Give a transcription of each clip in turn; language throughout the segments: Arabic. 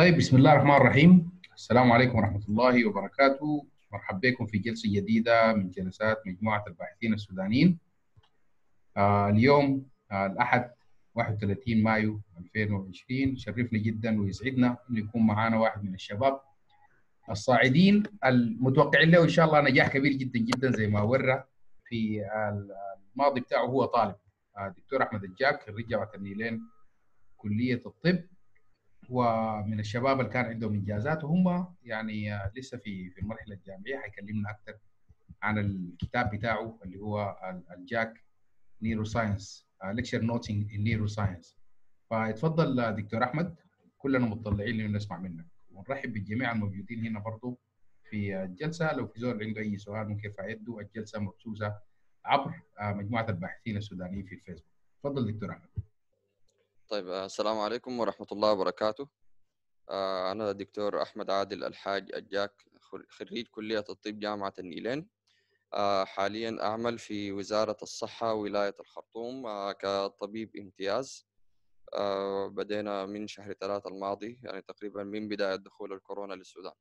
طيب بسم الله الرحمن الرحيم السلام عليكم ورحمة الله وبركاته مرحبا بكم في جلسة جديدة من جلسات مجموعة الباحثين السودانيين آه اليوم آه الأحد 31 مايو 2020 شرفنا جدا ويسعدنا أن يكون معنا واحد من الشباب الصاعدين المتوقعين له إن شاء الله نجاح كبير جدا جدا زي ما ورى في الماضي بتاعه هو طالب آه، دكتور أحمد الجاك رجعت جامعة النيلين كلية الطب ومن الشباب اللي كان عندهم انجازات وهم يعني آه، لسه في في المرحله الجامعيه حيكلمنا اكثر عن الكتاب بتاعه اللي هو الجاك نيرو ساينس ليكشر نوتس ان نيرو ساينس فاتفضل دكتور احمد كلنا متطلعين لنسمع منك ونرحب بالجميع الموجودين هنا برضه في آه، الجلسه لو في زول عنده اي سؤال ممكن يرفع يده الجلسه مبثوثه عبر آه، مجموعه الباحثين السودانيين في الفيسبوك تفضل دكتور احمد طيب آه، السلام عليكم ورحمة الله وبركاته آه، أنا الدكتور أحمد عادل الحاج أجاك خريج كلية الطب جامعة النيلين آه، حاليا أعمل في وزارة الصحة ولاية الخرطوم كطبيب امتياز بدينا من شهر ثلاثة الماضي يعني تقريبا من بداية دخول الكورونا للسودان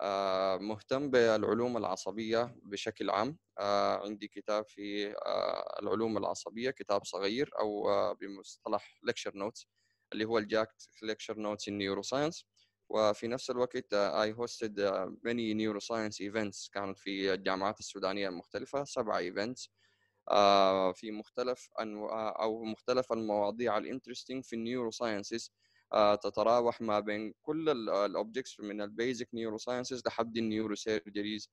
آه، مهتم بالعلوم العصبية بشكل عام آه، عندي كتاب في آه، العلوم العصبية كتاب صغير أو بمصطلح ليكشر نوتس اللي هو الجاكت ليكشر نوتس in neuroscience وفي نفس الوقت I hosted many neuroscience events كانت في الجامعات السودانية المختلفة سبع events في مختلف أنواع أو مختلف المواضيع الانترستنج في النيوروساينسز آه، تتراوح ما بين كل الاوبجكتس آه، من البيزك نيورو ساينسز لحد النيورو سيرجريز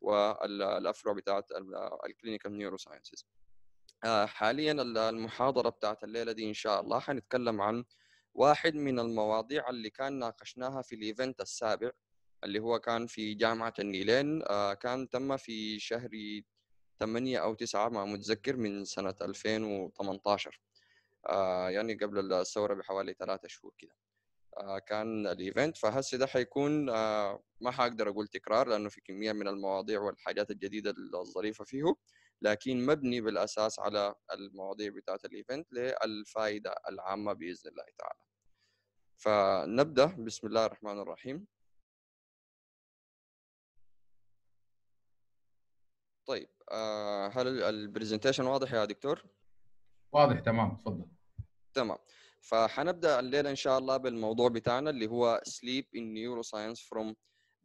والافرع بتاعت الكلينيكال نيورو ساينسز حاليا المحاضره بتاعت الليله دي ان شاء الله هنتكلم عن واحد من المواضيع اللي كان ناقشناها في الايفنت السابع اللي هو كان في جامعه النيلين آه، كان تم في شهر 8 او 9 ما متذكر من سنه 2018 آه، يعني قبل الثوره بحوالي ثلاثة شهور كده آه، كان الايفنت فهسه ده حيكون آه، ما حقدر اقول تكرار لانه في كميه من المواضيع والحاجات الجديده الظريفه فيه لكن مبني بالاساس على المواضيع بتاعت الايفنت للفائده العامه باذن الله تعالى فنبدا بسم الله الرحمن الرحيم طيب هل البرزنتيشن واضح يا دكتور واضح تمام تفضل تمام فحنبدا الليله ان شاء الله بالموضوع بتاعنا اللي هو sleep in neuroscience from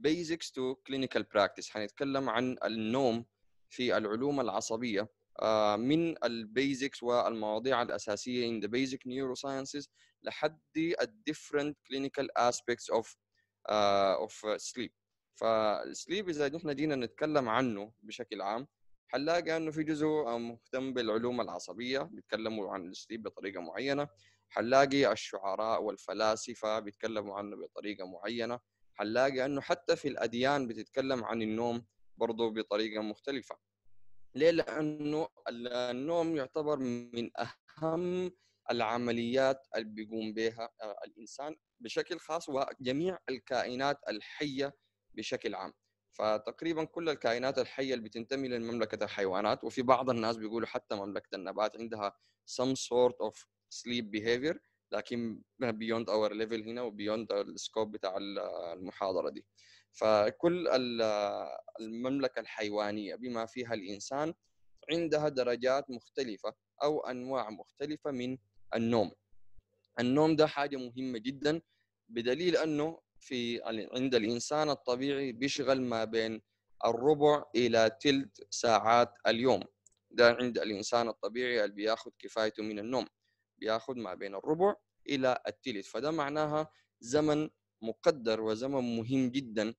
basics to clinical practice حنتكلم عن النوم في العلوم العصبيه آه، من البيزكس والمواضيع الاساسيه in the basic neurosciences لحد الديفرنت clinical aspects of uh, of sleep فالسليب اذا نحن جينا نتكلم عنه بشكل عام حنلاقي انه في جزء مهتم بالعلوم العصبيه بيتكلموا عن السليب بطريقه معينه حنلاقي الشعراء والفلاسفه بيتكلموا عنه بطريقه معينه حنلاقي انه حتى في الاديان بتتكلم عن النوم برضه بطريقه مختلفه ليه لانه النوم يعتبر من اهم العمليات اللي بيقوم بها الانسان بشكل خاص وجميع الكائنات الحيه بشكل عام فتقريبا كل الكائنات الحيه اللي بتنتمي لمملكه الحيوانات وفي بعض الناس بيقولوا حتى مملكه النبات عندها some sort of sleep behavior لكن beyond our level هنا وبيوند السكوب بتاع المحاضره دي فكل المملكه الحيوانيه بما فيها الانسان عندها درجات مختلفه او انواع مختلفه من النوم النوم ده حاجه مهمه جدا بدليل انه في عند الانسان الطبيعي بيشغل ما بين الربع الى تلت ساعات اليوم ده عند الانسان الطبيعي اللي بياخذ كفايته من النوم بياخذ ما بين الربع الى التلت فده معناها زمن مقدر وزمن مهم جدا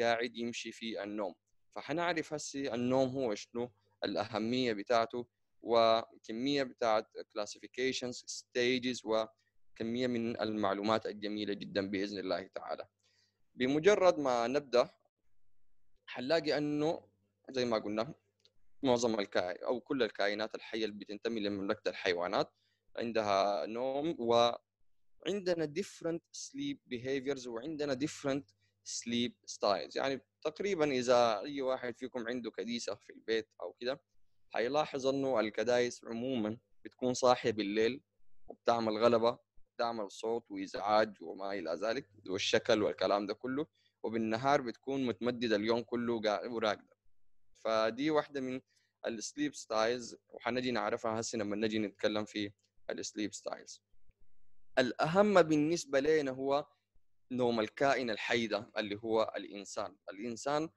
قاعد يمشي في النوم فحنعرف هسي النوم هو شنو الأهمية بتاعته وكمية بتاعت classifications stages و كميه من المعلومات الجميله جدا باذن الله تعالى بمجرد ما نبدا حنلاقي انه زي ما قلنا معظم الكائن او كل الكائنات الحيه اللي بتنتمي لمملكه الحيوانات عندها نوم وعندنا different sleep behaviors وعندنا different sleep styles يعني تقريبا اذا اي واحد فيكم عنده كديسه في البيت او كده حيلاحظ انه الكدايس عموما بتكون صاحيه بالليل وبتعمل غلبه بتعمل صوت وازعاج وما الى ذلك والشكل والكلام ده كله وبالنهار بتكون متمدده اليوم كله وراقدة فدي واحده من السليب ستايلز وحنجي نعرفها هسه لما نجي نتكلم في السليب ستايلز الاهم بالنسبه لنا هو نوم الكائن الحي ده اللي هو الانسان الانسان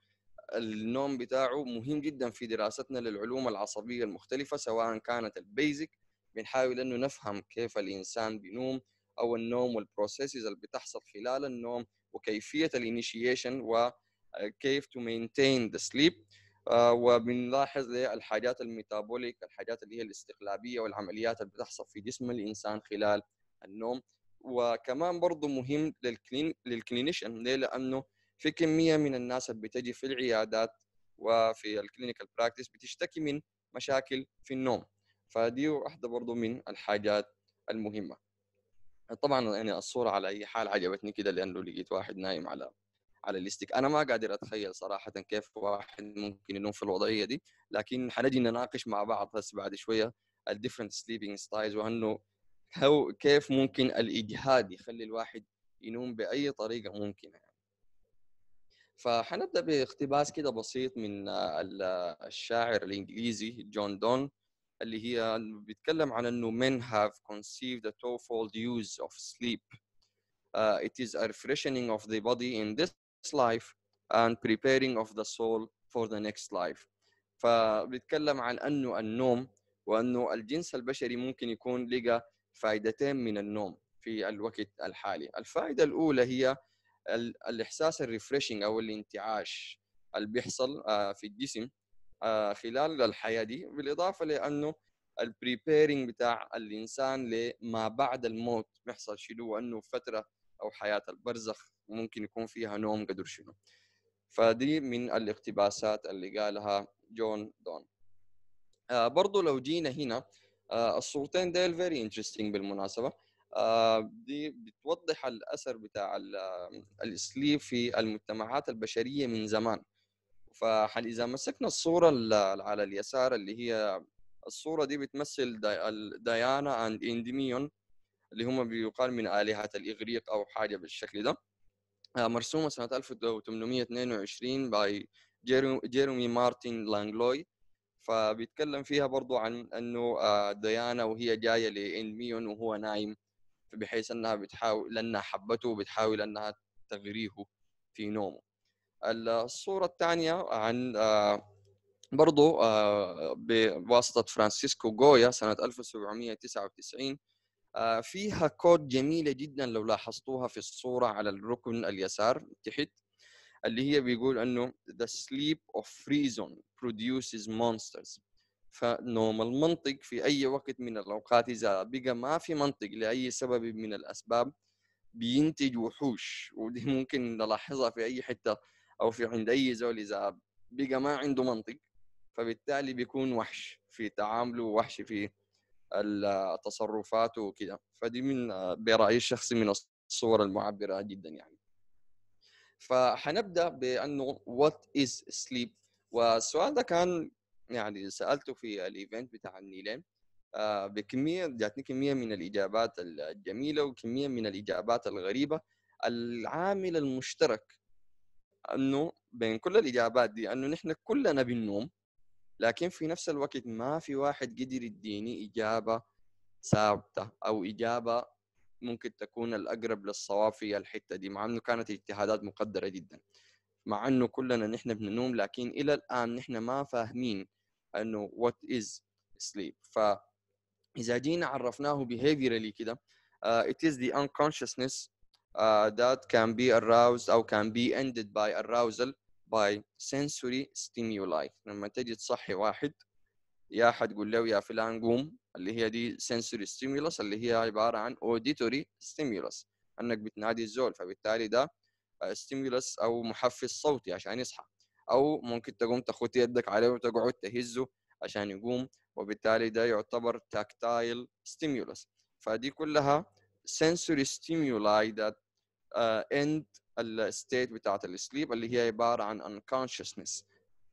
النوم بتاعه مهم جدا في دراستنا للعلوم العصبيه المختلفه سواء كانت البيزك بنحاول انه نفهم كيف الانسان بينوم او النوم والبروسيسز اللي بتحصل خلال النوم وكيفيه الانيشيشن وكيف تو مينتين ذا سليب وبنلاحظ الحاجات الميتابوليك الحاجات اللي هي الاستقلابيه والعمليات اللي بتحصل في جسم الانسان خلال النوم وكمان برضه مهم للكلين للكلينيشن ليه؟ لانه في كميه من الناس اللي بتجي في العيادات وفي الكلينيكال براكتس بتشتكي من مشاكل في النوم فدي واحدة برضو من الحاجات المهمة طبعا يعني الصورة على أي حال عجبتني كده لأنه لقيت واحد نايم على على الاستيك انا ما قادر اتخيل صراحه كيف واحد ممكن ينوم في الوضعيه دي لكن حنجي نناقش مع بعض بس بعد شويه الديفرنت سليبنج ستايلز وانه هو كيف ممكن الاجهاد يخلي الواحد ينوم باي طريقه ممكنه يعني. فحنبدا باقتباس كده بسيط من الشاعر الانجليزي جون دون اللي هي بيتكلم عن انه men have conceived a twofold use of sleep uh, it is a refreshing of the body in this life and preparing of the soul for the next life فبيتكلم عن انه النوم وانه الجنس البشري ممكن يكون لقى فائدتين من النوم في الوقت الحالي الفائده الاولى هي الاحساس الريفريشنج او الانتعاش اللي بيحصل uh, في الجسم آه، خلال الحياه دي بالاضافه لانه البريبيرنج بتاع الانسان لما بعد الموت بيحصل شنو وانه فتره او حياه البرزخ ممكن يكون فيها نوم قدر شنو فدي من الاقتباسات اللي قالها جون دون آه برضو لو جينا هنا آه الصورتين ديل فيري انترستنج بالمناسبه آه دي بتوضح الاثر بتاع السليب آه، في المجتمعات البشريه من زمان فاذا مسكنا الصوره على اليسار اللي هي الصوره دي بتمثل ديانا اند انديميون اللي هم بيقال من الهه الاغريق او حاجه بالشكل ده آه، مرسومه سنه 1822 باي جيرومي مارتن لانجلوي فبيتكلم فيها برضو عن انه آه، ديانا وهي جايه لانديميون وهو نايم بحيث انها بتحاول لانها حبته وبتحاول انها تغريه في نومه الصورة الثانية عن آه، برضو آه، بواسطة فرانسيسكو جويا سنة 1799 آه، فيها كود جميلة جدا لو لاحظتوها في الصورة على الركن اليسار تحت اللي هي بيقول انه the sleep of reason produces monsters فنوم المنطق في اي وقت من الاوقات اذا بقى ما في منطق لاي سبب من الاسباب بينتج وحوش ودي ممكن نلاحظها في اي حته او في عند اي زول اذا بقى ما عنده منطق فبالتالي بيكون وحش في تعامله وحش في التصرفات وكده فدي من برايي الشخصي من الصور المعبره جدا يعني فحنبدا بانه وات از سليب والسؤال ده كان يعني سالته في الايفنت بتاع النيلين آه، بكميه جاتني كميه من الاجابات الجميله وكميه من الاجابات الغريبه العامل المشترك انه بين كل الاجابات دي انه نحن كلنا بالنوم لكن في نفس الوقت ما في واحد قدر يديني اجابه ثابته او اجابه ممكن تكون الاقرب للصواب في الحته دي مع انه كانت اجتهادات مقدره جدا مع انه كلنا نحن بننوم لكن الى الان نحن ما فاهمين انه وات از سليب ف اذا جينا عرفناه behaviorally كده uh, it is the unconsciousness uh, that can be aroused or can be ended by arousal by sensory stimuli لما تجي تصحي واحد يا حتقول له يا فلان قوم اللي هي دي sensory stimulus اللي هي عبارة عن auditory stimulus أنك بتنادي الزول فبالتالي ده آه، stimulus أو محفز صوتي عشان يصحى أو ممكن تقوم تخوت يدك عليه وتقعد تهزه عشان يقوم وبالتالي ده يعتبر tactile stimulus فدي كلها sensory stimuli that اند آه، الستيت بتاعت السليب اللي هي عباره عن unconsciousness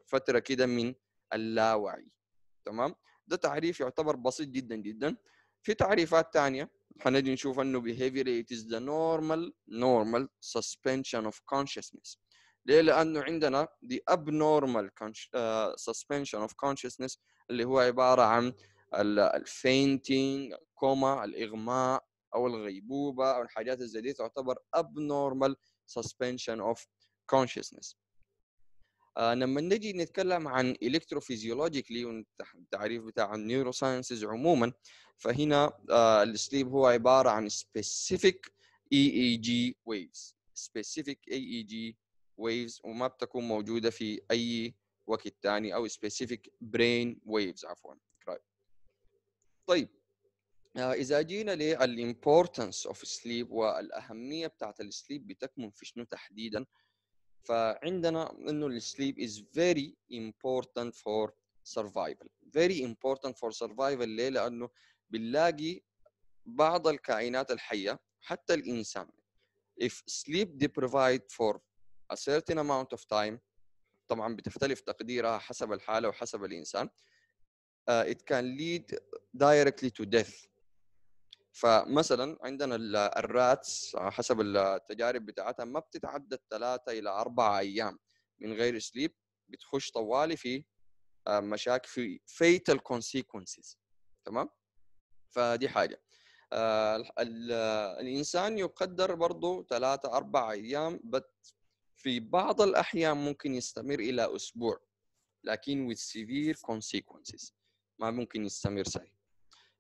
فتره كده من اللاوعي تمام ده تعريف يعتبر بسيط جدا جدا في تعريفات ثانيه هنجي نشوف انه behavior it is the normal normal suspension of consciousness ليه لانه عندنا the abnormal آه، suspension of consciousness اللي هو عباره عن الفينتينج الكوما الاغماء او الغيبوبه او الحاجات زي دي تعتبر abnormal suspension of consciousness آه لما نجي نتكلم عن electrophysiologically والتعريف بتاع النيوروساينسز عموما فهنا آه السليب هو عباره عن specific EEG waves specific EEG waves وما بتكون موجوده في اي وقت ثاني او specific brain waves عفوا طيب آه، اذا جينا للامبورتنس اوف سليب والاهميه بتاعت السليب بتكمن في شنو تحديدا فعندنا انه السليب is very important for survival very important for survival ليه لانه بنلاقي بعض الكائنات الحيه حتى الانسان if sleep deprived for a certain amount of time طبعا بتختلف تقديرها حسب الحاله وحسب الانسان uh, it can lead directly to death فمثلا عندنا الراتس حسب التجارب بتاعتها ما بتتعدى الثلاثة إلى أربعة أيام من غير سليب بتخش طوالي في آه، مشاكل في فيتال كونسيكونسز تمام فدي حاجة آه، الإنسان يقدر برضو ثلاثة أربعة أيام بس في بعض الأحيان ممكن يستمر إلى أسبوع لكن with severe consequences ما ممكن يستمر ساي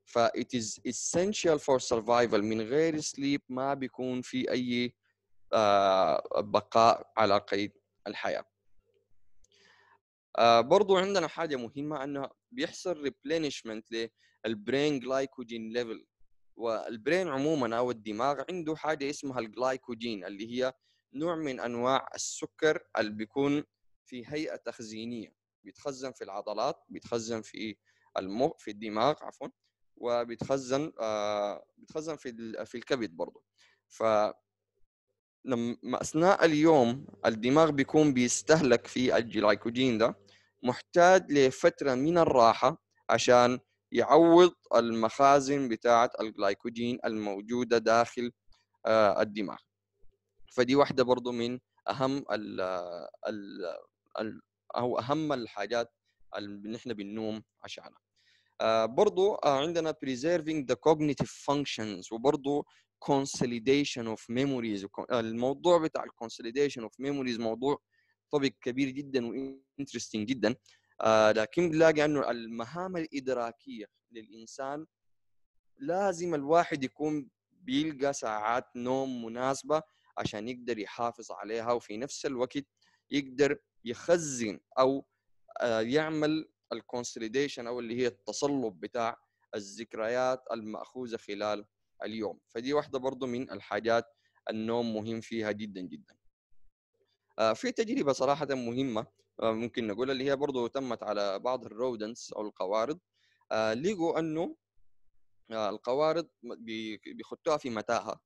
ف it is essential for survival من غير sleep ما بيكون في اي آه، بقاء على قيد الحياه آه، برضو عندنا حاجه مهمه انه بيحصل replenishment للبرين glycogen ليفل والبرين عموما او الدماغ عنده حاجه اسمها الجلايكوجين اللي هي نوع من انواع السكر اللي بيكون في هيئه تخزينيه بيتخزن في العضلات بيتخزن في المخ في الدماغ عفوا وبيتخزن آه، بيتخزن في في الكبد برضه ف لما اثناء اليوم الدماغ بيكون بيستهلك في الجلايكوجين ده محتاج لفتره من الراحه عشان يعوض المخازن بتاعه الجلايكوجين الموجوده داخل آه، الدماغ فدي واحده برضو من اهم الـ الـ الـ او اهم الحاجات اللي نحن بننوم عشانها آه، برضو آه، عندنا preserving the cognitive functions وبرضو consolidation of memories الموضوع بتاع consolidation of memories موضوع طبق كبير جدا وانترستنج جدا آه، لكن بنلاقي انه المهام الادراكيه للانسان لازم الواحد يكون بيلقى ساعات نوم مناسبه عشان يقدر يحافظ عليها وفي نفس الوقت يقدر يخزن او يعمل الكونسوليديشن او اللي هي التصلب بتاع الذكريات الماخوذه خلال اليوم فدي واحده برضو من الحاجات النوم مهم فيها جدا جدا آه، في تجربه صراحه مهمه آه، ممكن نقول اللي هي برضو تمت على بعض الرودنس او القوارض آه، لقوا انه القوارض بيخطوها في متاهه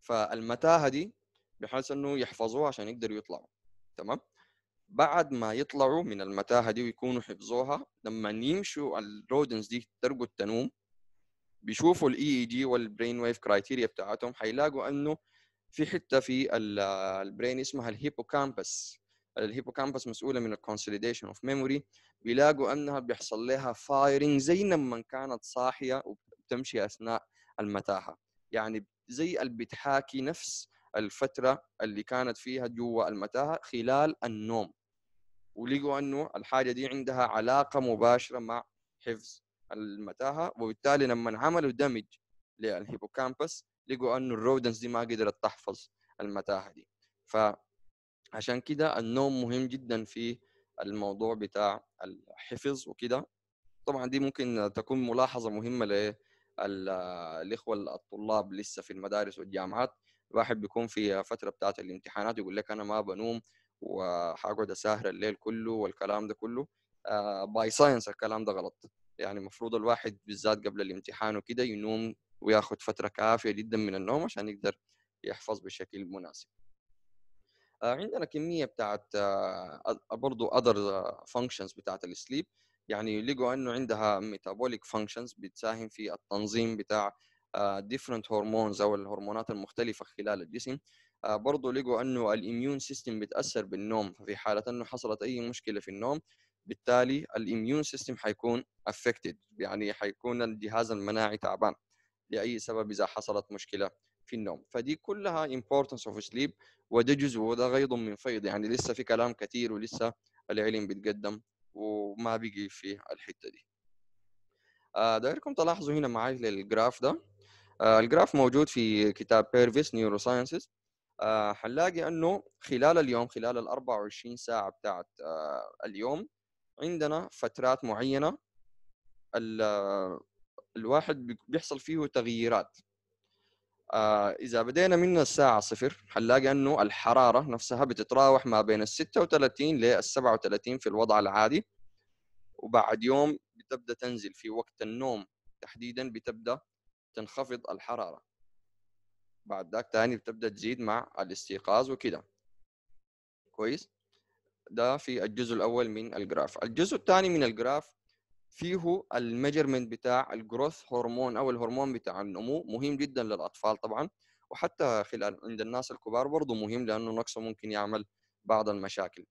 فالمتاهه دي بحيث انه يحفظوها عشان يقدروا يطلعوا تمام بعد ما يطلعوا من المتاهه دي ويكونوا حفظوها لما يمشوا الرودنز دي ترقوا التنوم بيشوفوا الاي اي جي والبرين ويف كرايتيريا بتاعتهم حيلاقوا انه في حته في البرين اسمها الهيبوكامبس الهيبوكامبس مسؤوله من الكونسوليديشن اوف ميموري بيلاقوا انها بيحصل لها فايرنج زي لما كانت صاحيه وبتمشي اثناء المتاهه يعني زي اللي بتحاكي نفس الفتره اللي كانت فيها جوا المتاهه خلال النوم ولقوا انه الحاجه دي عندها علاقه مباشره مع حفظ المتاهه وبالتالي لما عملوا دمج للهيبوكامبس لقوا انه الرودنس دي ما قدرت تحفظ المتاهه دي فعشان كده النوم مهم جدا في الموضوع بتاع الحفظ وكده طبعا دي ممكن تكون ملاحظه مهمه للاخوه الطلاب لسه في المدارس والجامعات الواحد بيكون في فتره بتاعه الامتحانات يقول لك انا ما بنوم وهقعد اسهر الليل كله والكلام ده كله باي آه، ساينس الكلام ده غلط يعني المفروض الواحد بالذات قبل الامتحان وكده ينوم وياخد فتره كافيه جدا من النوم عشان يقدر يحفظ بشكل مناسب آه، عندنا كميه بتاعت آه، برضو اذر فانكشنز بتاعت السليب يعني لقوا انه عندها ميتابوليك فانكشنز بتساهم في التنظيم بتاع ديفرنت هرمونز او الهرمونات المختلفه خلال الجسم آه، برضه لقوا انه الاميون سيستم بتاثر بالنوم في حاله انه حصلت اي مشكله في النوم بالتالي الاميون سيستم حيكون افكتد يعني حيكون الجهاز المناعي تعبان لاي سبب اذا حصلت مشكله في النوم فدي كلها importance اوف سليب وده جزء وده غيض من فيض يعني لسه في كلام كثير ولسه العلم بيتقدم وما بيجي في الحته دي آه، دايركم تلاحظوا هنا معاي للجراف ده آه، الجراف موجود في كتاب بيرفيس نيوروساينسز آه، حنلاقي انه خلال اليوم خلال ال 24 ساعه بتاعت آه، اليوم عندنا فترات معينه آه، الواحد بيحصل فيه تغييرات اذا بدينا من الساعه صفر حنلاقي انه الحراره نفسها بتتراوح ما بين ال 36 لل 37 في الوضع العادي وبعد يوم بتبدا تنزل في وقت النوم تحديدا بتبدا تنخفض الحراره بعد ذاك تاني بتبدا تزيد مع الاستيقاظ وكده كويس ده في الجزء الاول من الجراف الجزء الثاني من الجراف فيه الميجرمنت بتاع الجروث هرمون او الهرمون بتاع النمو مهم جدا للاطفال طبعا وحتى خلال عند الناس الكبار برضه مهم لانه نقصه ممكن يعمل بعض المشاكل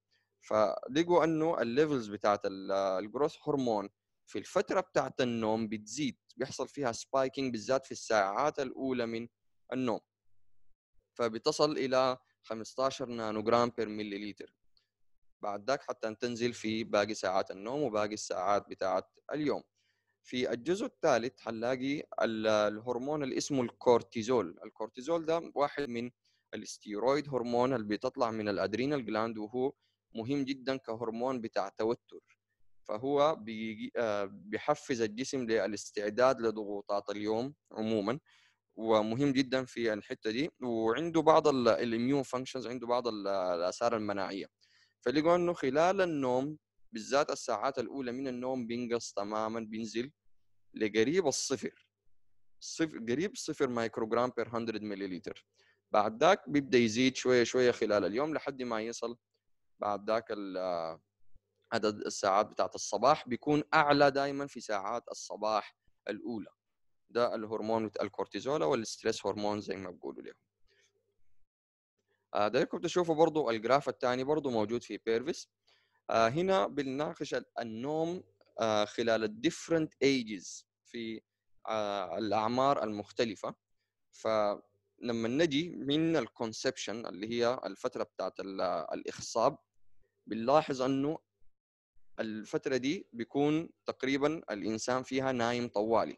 فلقوا انه الليفلز بتاعت الجروث هرمون في الفتره بتاعت النوم بتزيد بيحصل فيها سبايكنج بالذات في الساعات الاولى من النوم فبتصل إلى 15 جرام بير مليليتر بعد ذاك حتى تنزل في باقي ساعات النوم وباقي الساعات بتاعت اليوم في الجزء الثالث حنلاقي الهرمون اللي اسمه الكورتيزول الكورتيزول ده واحد من الاستيرويد هرمون اللي بتطلع من الادرينال جلاند وهو مهم جدا كهرمون بتاع توتر فهو آه، بيحفز الجسم للاستعداد لضغوطات اليوم عموما ومهم جدا في الحته دي وعنده بعض الاميون فانكشنز عنده بعض الاثار المناعيه فلقوا انه خلال النوم بالذات الساعات الاولى من النوم بينقص تماما بينزل لقريب الصفر صفر قريب صفر مايكروجرام بير 100 ملليلتر بعد ذاك بيبدا يزيد شويه شويه خلال اليوم لحد ما يصل بعد ذاك عدد الساعات بتاعت الصباح بيكون اعلى دائما في ساعات الصباح الاولى ده الهرمون بتاع الكورتيزول او الستريس هرمون زي ما بيقولوا له آه، ده لكم تشوفوا برضو الجراف الثاني برضو موجود في بيرفيس آه، هنا بنناقش النوم آه، خلال الديفرنت ايجز في الاعمار المختلفه فلما نجي من الكونسبشن اللي هي الفتره بتاعت الاخصاب بنلاحظ انه الفتره دي بيكون تقريبا الانسان فيها نايم طوالي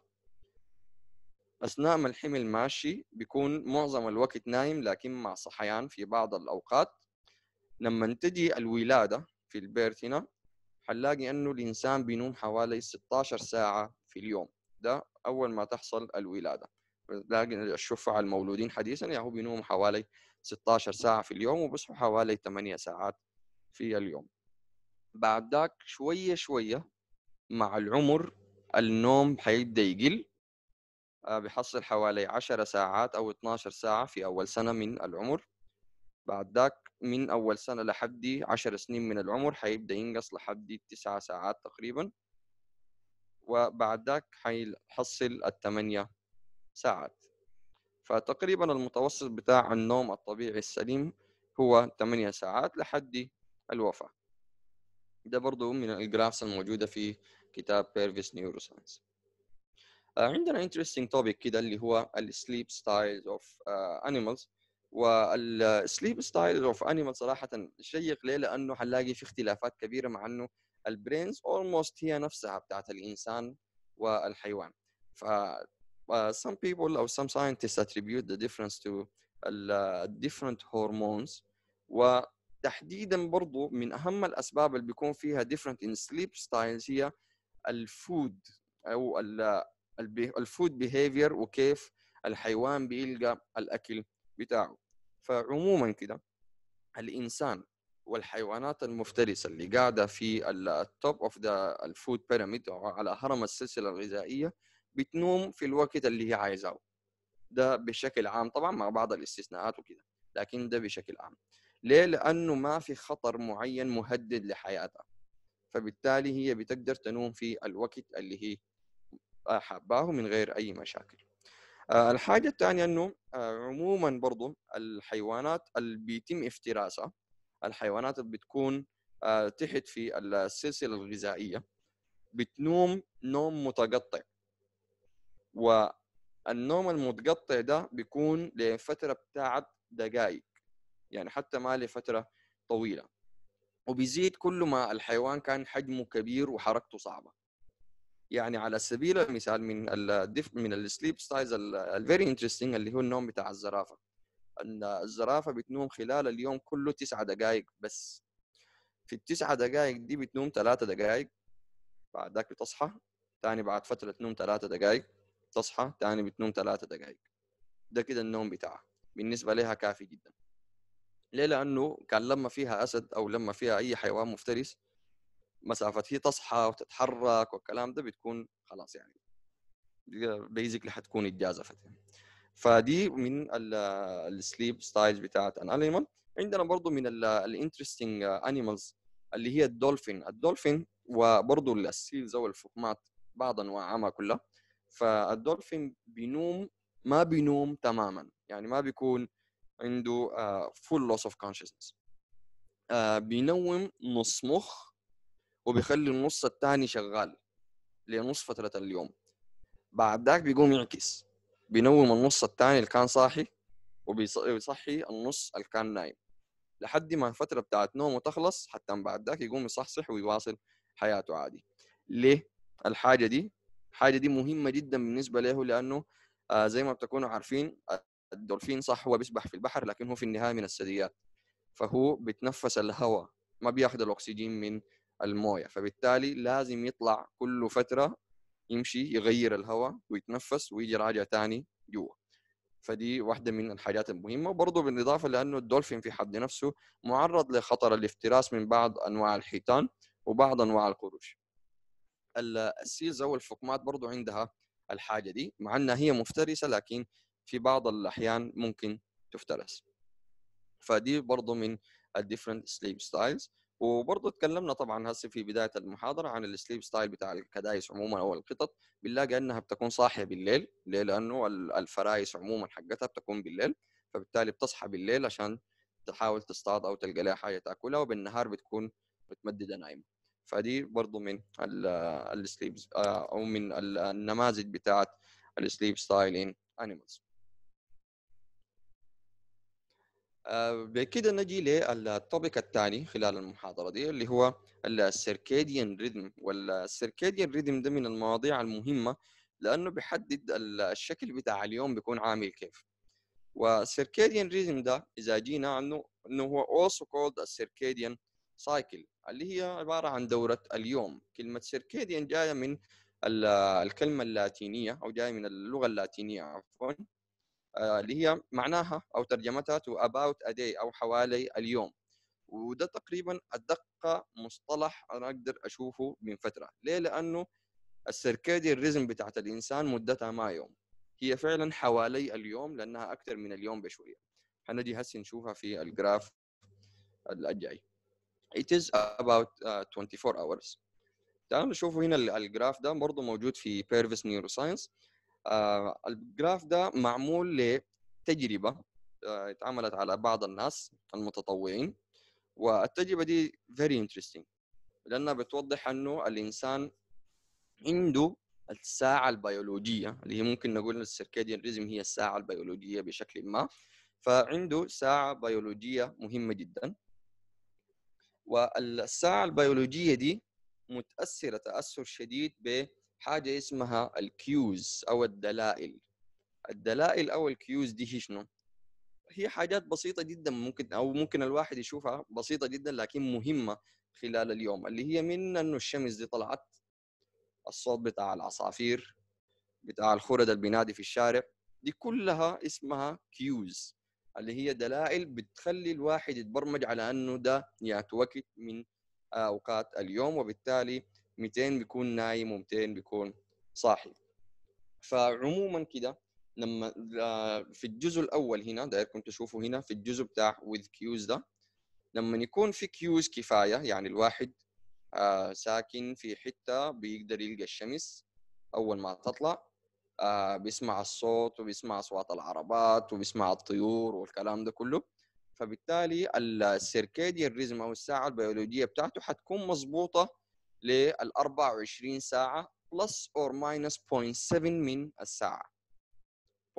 اثناء ما الحمل ماشي بيكون معظم الوقت نايم لكن مع صحيان في بعض الاوقات لما تجي الولاده في البيرث هنا حنلاقي انه الانسان بينوم حوالي 16 ساعه في اليوم ده اول ما تحصل الولاده لكن الشفع المولودين حديثا يعني هو بينوم حوالي 16 ساعة في اليوم وبيصحوا حوالي 8 ساعات في اليوم بعد ذاك شوية شوية مع العمر النوم حيبدأ يقل آه، بحصل حوالي 10 ساعات أو 12 ساعة في أول سنة من العمر بعد ذاك من أول سنة لحد 10 سنين من العمر حيبدأ ينقص لحد 9 ساعات تقريبا وبعد ذاك حيحصل الثمانية ساعات فتقريبا المتوسط بتاع النوم الطبيعي السليم هو 8 ساعات لحد الوفاة ده برضو من الجرافس الموجودة في كتاب بيرفيس نيوروساينس عندنا interesting topic كده اللي هو sleep styles of uh, animals sleep styles of animals صراحة شيق ليه لأنه حنلاقي في اختلافات كبيرة مع أنه البرينز almost هي نفسها بتاعت الإنسان والحيوان ف uh, some people أو some scientists attribute the difference to uh, different hormones و تحديدا برضو من اهم الاسباب اللي بيكون فيها different in sleep styles هي الفود او الفود بيهيفير وكيف الحيوان بيلقى الاكل بتاعه فعموما كده الانسان والحيوانات المفترسه اللي قاعده في التوب اوف ذا الفود بيراميد على هرم السلسله الغذائيه بتنوم في الوقت اللي هي عايزاه ده بشكل عام طبعا مع بعض الاستثناءات وكده لكن ده بشكل عام ليه لانه ما في خطر معين مهدد لحياتها فبالتالي هي بتقدر تنوم في الوقت اللي هي حباه من غير اي مشاكل آه، الحاجة الثانية أنه آه، عموما برضو الحيوانات اللي بيتم افتراسها الحيوانات اللي بتكون آه، تحت في السلسلة الغذائية بتنوم نوم متقطع والنوم المتقطع ده بيكون لفترة بتاعت دقائق يعني حتى ما لفترة طويلة وبيزيد كل ما الحيوان كان حجمه كبير وحركته صعبة يعني على سبيل المثال من الدف من السليب ستايلز الفيري انترستنج اللي هو النوم بتاع الزرافه الزرافه بتنوم خلال اليوم كله تسعة دقائق بس في التسعة دقائق دي بتنوم ثلاثة دقائق بعد ذاك بتصحى تاني بعد فتره تنوم ثلاثة دقائق تصحى تاني بتنوم ثلاثة دقائق ده كده النوم بتاعها بالنسبه لها كافي جدا ليه لانه كان لما فيها اسد او لما فيها اي حيوان مفترس مسافه هي تصحى وتتحرك والكلام ده بتكون خلاص يعني بيزكلي حتكون اتجازفت يعني. فدي من السليب ستايلز بتاعت الانيمال عندنا برضو من الانترستنج انيمالز اللي هي الدولفين الدولفين وبرضو السيلز او الفقمات بعض انواعها كلها فالدولفين بينوم ما بينوم تماما يعني ما بيكون عنده فول لوس اوف كونشسنس بينوم نص مخ وبيخلي النص الثاني شغال لنص فترة اليوم بعد ذاك بيقوم يعكس بينوم النص الثاني اللي كان صاحي وبيصحي النص اللي كان نايم لحد ما الفترة بتاعت نومه تخلص حتى بعد ذاك يقوم يصحصح ويواصل حياته عادي ليه الحاجة دي الحاجة دي مهمة جدا بالنسبة له لأنه آه زي ما بتكونوا عارفين الدولفين صح هو بيسبح في البحر لكن هو في النهاية من الثدييات فهو بيتنفس الهواء ما بياخذ الأكسجين من المويه فبالتالي لازم يطلع كل فتره يمشي يغير الهواء ويتنفس ويجي راجع ثاني جوا فدي واحدة من الحاجات المهمة برضو بالإضافة لأنه الدولفين في حد نفسه معرض لخطر الافتراس من بعض أنواع الحيتان وبعض أنواع القروش السيلز أو الفقمات برضو عندها الحاجة دي مع أنها هي مفترسة لكن في بعض الأحيان ممكن تفترس فدي برضو من الديفرنت سليب ستايلز وبرضه اتكلمنا طبعا هسه في بدايه المحاضره عن السليب ستايل بتاع الكدايس عموما او القطط بنلاقي انها بتكون صاحيه بالليل ليه؟ لانه الفرايس عموما حقتها بتكون بالليل فبالتالي بتصحى بالليل عشان تحاول تصطاد او تلقى لها حاجه تاكلها وبالنهار بتكون متمدده نايمه فدي برضه من السليب آه، او من النماذج بتاعت السليب ستايل ان انيمالز بكده آه، نجي للتوبيك الثاني خلال المحاضرة دي اللي هو السيركاديان ريدم والسيركاديان ريدم ده من المواضيع المهمة لأنه بيحدد الشكل بتاع اليوم بيكون عامل كيف والسيركاديان ريدم ده إذا جينا عنه إنه هو also called circadian سايكل اللي هي عبارة عن دورة اليوم كلمة سيركاديان جاية من الكلمة اللاتينية أو جاية من اللغة اللاتينية عفوا آه، اللي هي معناها او ترجمتها تو about a day او حوالي اليوم وده تقريبا ادق مصطلح انا اقدر اشوفه من فتره ليه لانه السيركادي الريزم بتاعت الانسان مدتها ما يوم هي فعلا حوالي اليوم لانها اكثر من اليوم بشويه هنجي هسه نشوفها في الجراف الجاي it is about آه، uh, 24 hours تعالوا نشوفوا هنا الجراف ده برضه موجود في بيرفيس نيوروساينس آه الجراف ده معمول لتجربه آه اتعملت على بعض الناس المتطوعين والتجربه دي very interesting لانها بتوضح انه الانسان عنده الساعه البيولوجيه اللي هي ممكن نقول السيركاديان ريزم هي الساعه البيولوجيه بشكل ما فعنده ساعه بيولوجيه مهمه جدا والساعه البيولوجيه دي متاثره تاثر شديد ب حاجه اسمها الكيوز او الدلائل الدلائل او الكيوز دي هي شنو هي حاجات بسيطه جدا ممكن او ممكن الواحد يشوفها بسيطه جدا لكن مهمه خلال اليوم اللي هي من انه الشمس دي طلعت الصوت بتاع العصافير بتاع الخرد اللي في الشارع دي كلها اسمها كيوز اللي هي دلائل بتخلي الواحد يتبرمج على انه ده يأتي وقت من اوقات اليوم وبالتالي 200 بيكون نايم و200 بيكون صاحي فعموما كده لما آه، في الجزء الاول هنا دايركم تشوفوا هنا في الجزء بتاع with cues ده لما يكون في كيوز كفايه يعني الواحد آه، ساكن في حته بيقدر يلقى الشمس اول ما تطلع آه، بيسمع الصوت وبيسمع اصوات العربات وبيسمع الطيور والكلام ده كله فبالتالي السيركاديان ريزم او الساعه البيولوجيه بتاعته حتكون مظبوطه لل 24 ساعه بلس اور ماينس 0.7 من الساعه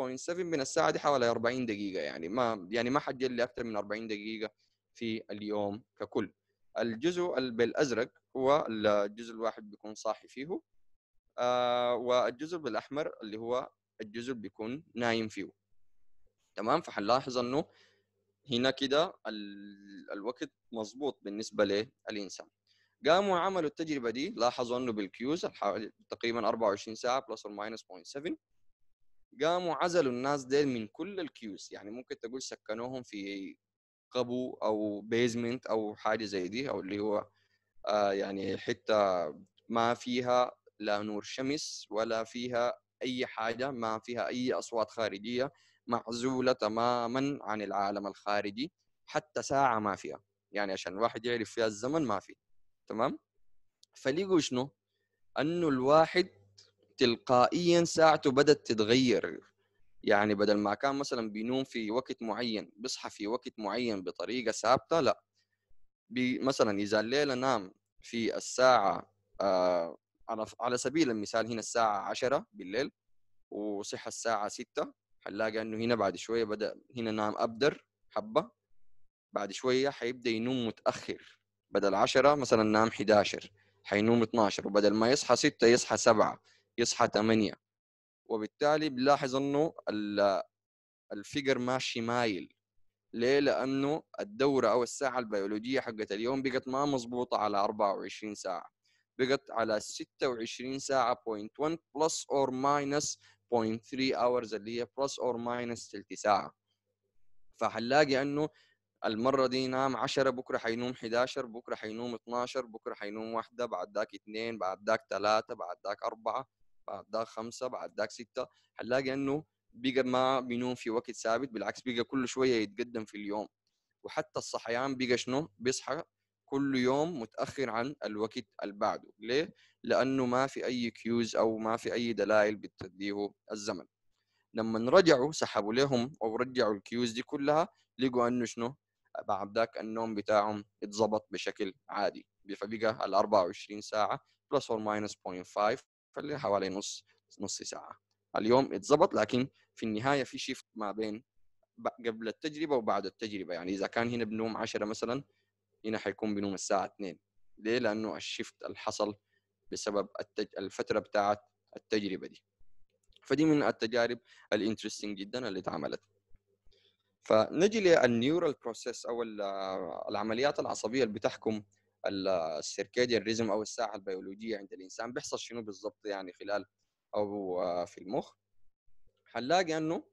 0.7 من الساعه دي حوالي 40 دقيقه يعني ما يعني ما حد يلي اكثر من 40 دقيقه في اليوم ككل الجزء بالازرق هو الجزء الواحد بيكون صاحي فيه آه والجزء بالاحمر اللي هو الجزء بيكون نايم فيه تمام فحنلاحظ انه هنا كده الوقت مظبوط بالنسبه للانسان قاموا عملوا التجربه دي لاحظوا انه بالكيوز تقريبا 24 ساعه بلس اور ماينس 0.7 قاموا عزلوا الناس ديل من كل الكيوز يعني ممكن تقول سكنوهم في قبو او بيزمنت او حاجه زي دي او اللي هو آه يعني حته ما فيها لا نور شمس ولا فيها اي حاجه ما فيها اي اصوات خارجيه معزوله تماما عن العالم الخارجي حتى ساعه ما فيها يعني عشان الواحد يعرف فيها الزمن ما فيه تمام فليقوا شنو انه الواحد تلقائيا ساعته بدات تتغير يعني بدل ما كان مثلا بينوم في وقت معين بيصحى في وقت معين بطريقه ثابته لا بي مثلا اذا الليله نام في الساعه آه على على سبيل المثال هنا الساعه 10 بالليل وصحى الساعه 6 حنلاقي انه هنا بعد شويه بدا هنا نام ابدر حبه بعد شويه حيبدا ينوم متاخر بدل 10 مثلا نام 11 حينوم 12 وبدل ما يصحى 6 يصحى 7 يصحى 8 وبالتالي بنلاحظ انه الفيجر ماشي مايل ليه؟ لانه الدوره او الساعه البيولوجيه حقت اليوم بقت ما مضبوطه على 24 ساعه بقت على 26 ساعه 0.1 بلس اور ماينس 0.3 اورز اللي هي بلس اور ماينس ثلث ساعه فحنلاقي انه المره دي نام 10 بكره حينوم 11 بكره حينوم 12 بكره حينوم واحده بعد ذاك اثنين بعد ذاك ثلاثه بعد ذاك اربعه بعد ذاك خمسه بعد ذاك سته حنلاقي انه بقى ما بينوم في وقت ثابت بالعكس بقى كل شويه يتقدم في اليوم وحتى الصحيان بقى شنو بيصحى كل يوم متاخر عن الوقت اللي بعده ليه لانه ما في اي كيوز او ما في اي دلائل بتديه الزمن لما رجعوا سحبوا لهم او رجعوا الكيوز دي كلها لقوا انه شنو بعدك النوم بتاعهم يتظبط بشكل عادي فبقى ال 24 ساعه بلس اور ماينس 0.5 فاللي حوالي نص نص ساعه اليوم اتظبط لكن في النهايه في شيفت ما بين قبل التجربه وبعد التجربه يعني اذا كان هنا بنوم 10 مثلا هنا حيكون بنوم الساعه 2 ليه؟ لانه الشيفت اللي حصل بسبب التج... الفتره بتاعت التجربه دي فدي من التجارب الانترستنج جدا اللي اتعملت فنجي للنيورال بروسيس او آه، العمليات العصبيه اللي بتحكم آه، السيركيديان ريزم او الساعه البيولوجيه عند الانسان بيحصل شنو بالضبط يعني خلال او آه، في المخ حنلاقي انه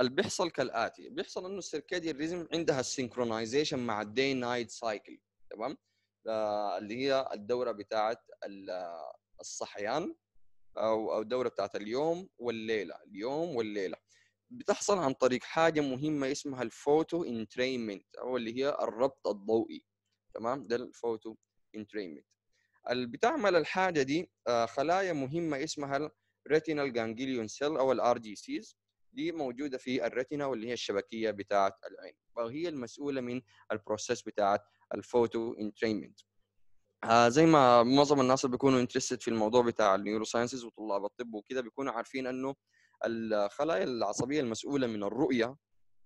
اللي بيحصل كالاتي بيحصل انه السيركيديان ريزم عندها السينكرونايزيشن مع الدي نايت سايكل تمام اللي هي الدوره بتاعت الصحيان او او الدوره بتاعت اليوم والليله اليوم والليله بتحصل عن طريق حاجه مهمه اسمها الفوتو انترينمنت او اللي هي الربط الضوئي تمام ده الفوتو انترينمنت اللي بتعمل الحاجه دي آه، خلايا مهمه اسمها الريتينال جانجليون سيل او الار جي سيز دي موجوده في الريتينا واللي هي الشبكيه بتاعه العين وهي المسؤوله من البروسيس بتاعه الفوتو انترينمنت آه زي ما معظم الناس اللي بيكونوا انترستد في الموضوع بتاع النيوروساينسز وطلاب الطب وكده بيكونوا عارفين انه الخلايا العصبيه المسؤوله من الرؤيه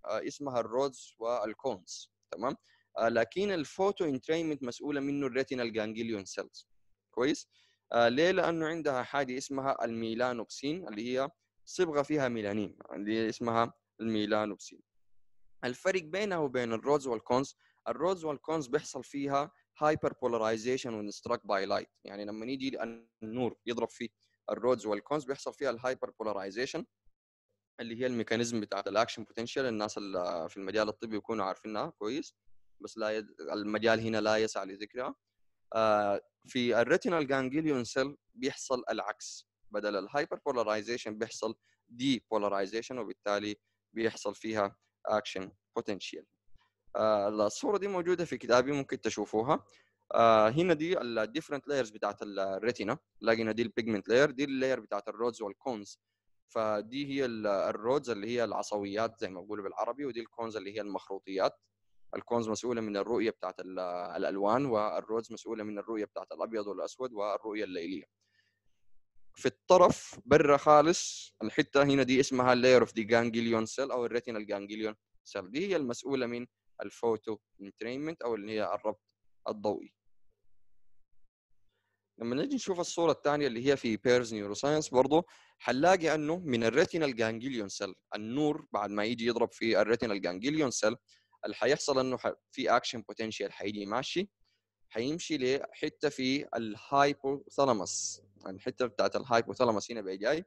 آه اسمها الرودز والكونز تمام آه لكن الفوتو انترينمنت مسؤوله منه الريتينال جانجليون سيلز كويس آه ليه لانه عندها حاجه اسمها الميلانوبسين اللي هي صبغه فيها ميلانين اللي اسمها الميلانوبسين الفرق بينها وبين الرودز والكونز الرودز والكونز بيحصل فيها هايبر بولرايزيشن ستراك باي لايت يعني لما يجي النور يضرب في الرودز والكونز بيحصل فيها الهايبر بولرايزيشن اللي هي الميكانيزم بتاعت الاكشن بوتنشال الناس اللي في المجال الطبي يكونوا عارفينها كويس بس لا يد... المجال هنا لا يسع لذكرها آه في الريتينال جانجليون سيل بيحصل العكس بدل الهايبر بولرايزيشن بيحصل دي بولرايزيشن وبالتالي بيحصل فيها اكشن بوتنشال آه، الصوره دي موجوده في كتابي ممكن تشوفوها آه، هنا دي الديفرنت لايرز بتاعت الريتينا لقينا دي البيجمنت لاير دي اللاير بتاعت الرودز والكونز فدي هي الرودز اللي هي العصويات زي ما بقولوا بالعربي ودي الكونز اللي هي المخروطيات الكونز مسؤوله من الرؤيه بتاعت الالوان والرودز مسؤوله من الرؤيه بتاعت الابيض والاسود والرؤيه الليليه في الطرف برا خالص الحته هنا دي اسمها لاير اوف دي جانجليون سيل او الريتينا جانجليون سيل دي هي المسؤوله من الفوتو انترينمنت او اللي هي الربط الضوئي لما نيجي نشوف الصورة الثانية اللي هي في بيرز نيوروساينس برضه حنلاقي انه من الريتينال جانجليون سيل النور بعد ما يجي يضرب في الريتينال جانجليون سيل اللي حيحصل انه في اكشن بوتنشال حيجي ماشي حيمشي لحته في الهايبوثالاموس يعني الحته بتاعت الهايبوثالاموس هنا بقى جاي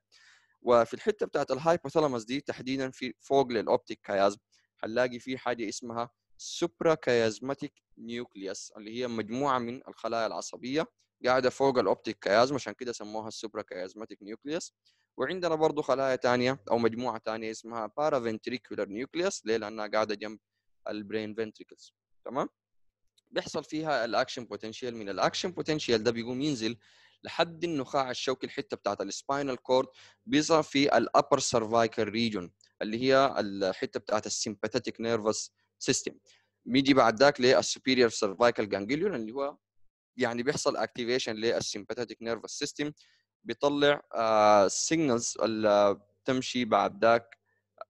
وفي الحته بتاعت الهايبوثالاموس دي تحديدا في فوق للاوبتيك كايازم هنلاقي في حاجه اسمها سوبرا كيازماتيك نيوكليوس اللي هي مجموعه من الخلايا العصبيه قاعده فوق الاوبتيك كيازم عشان كده سموها السوبرا كيازماتيك نيوكليوس وعندنا برضه خلايا ثانيه او مجموعه ثانيه اسمها بارافنتريكولار نيوكليوس ليه لانها قاعده جنب البرين فنتريكلز تمام بيحصل فيها الاكشن بوتنشيال من الاكشن بوتنشيال ده بيقوم ينزل لحد النخاع الشوكي الحته بتاعت السباينال كورد بيظهر في الابر سيرفايكال ريجون اللي هي الحته بتاعت السيمباتيك نيرفس سيستم بيجي بعد ذاك للسوبيريور سيرفايكال جانجليون اللي هو يعني بيحصل اكتيفيشن للسيمباتيك نيرفس سيستم بيطلع سيجنالز آه، اللي آه، بتمشي بعد ذاك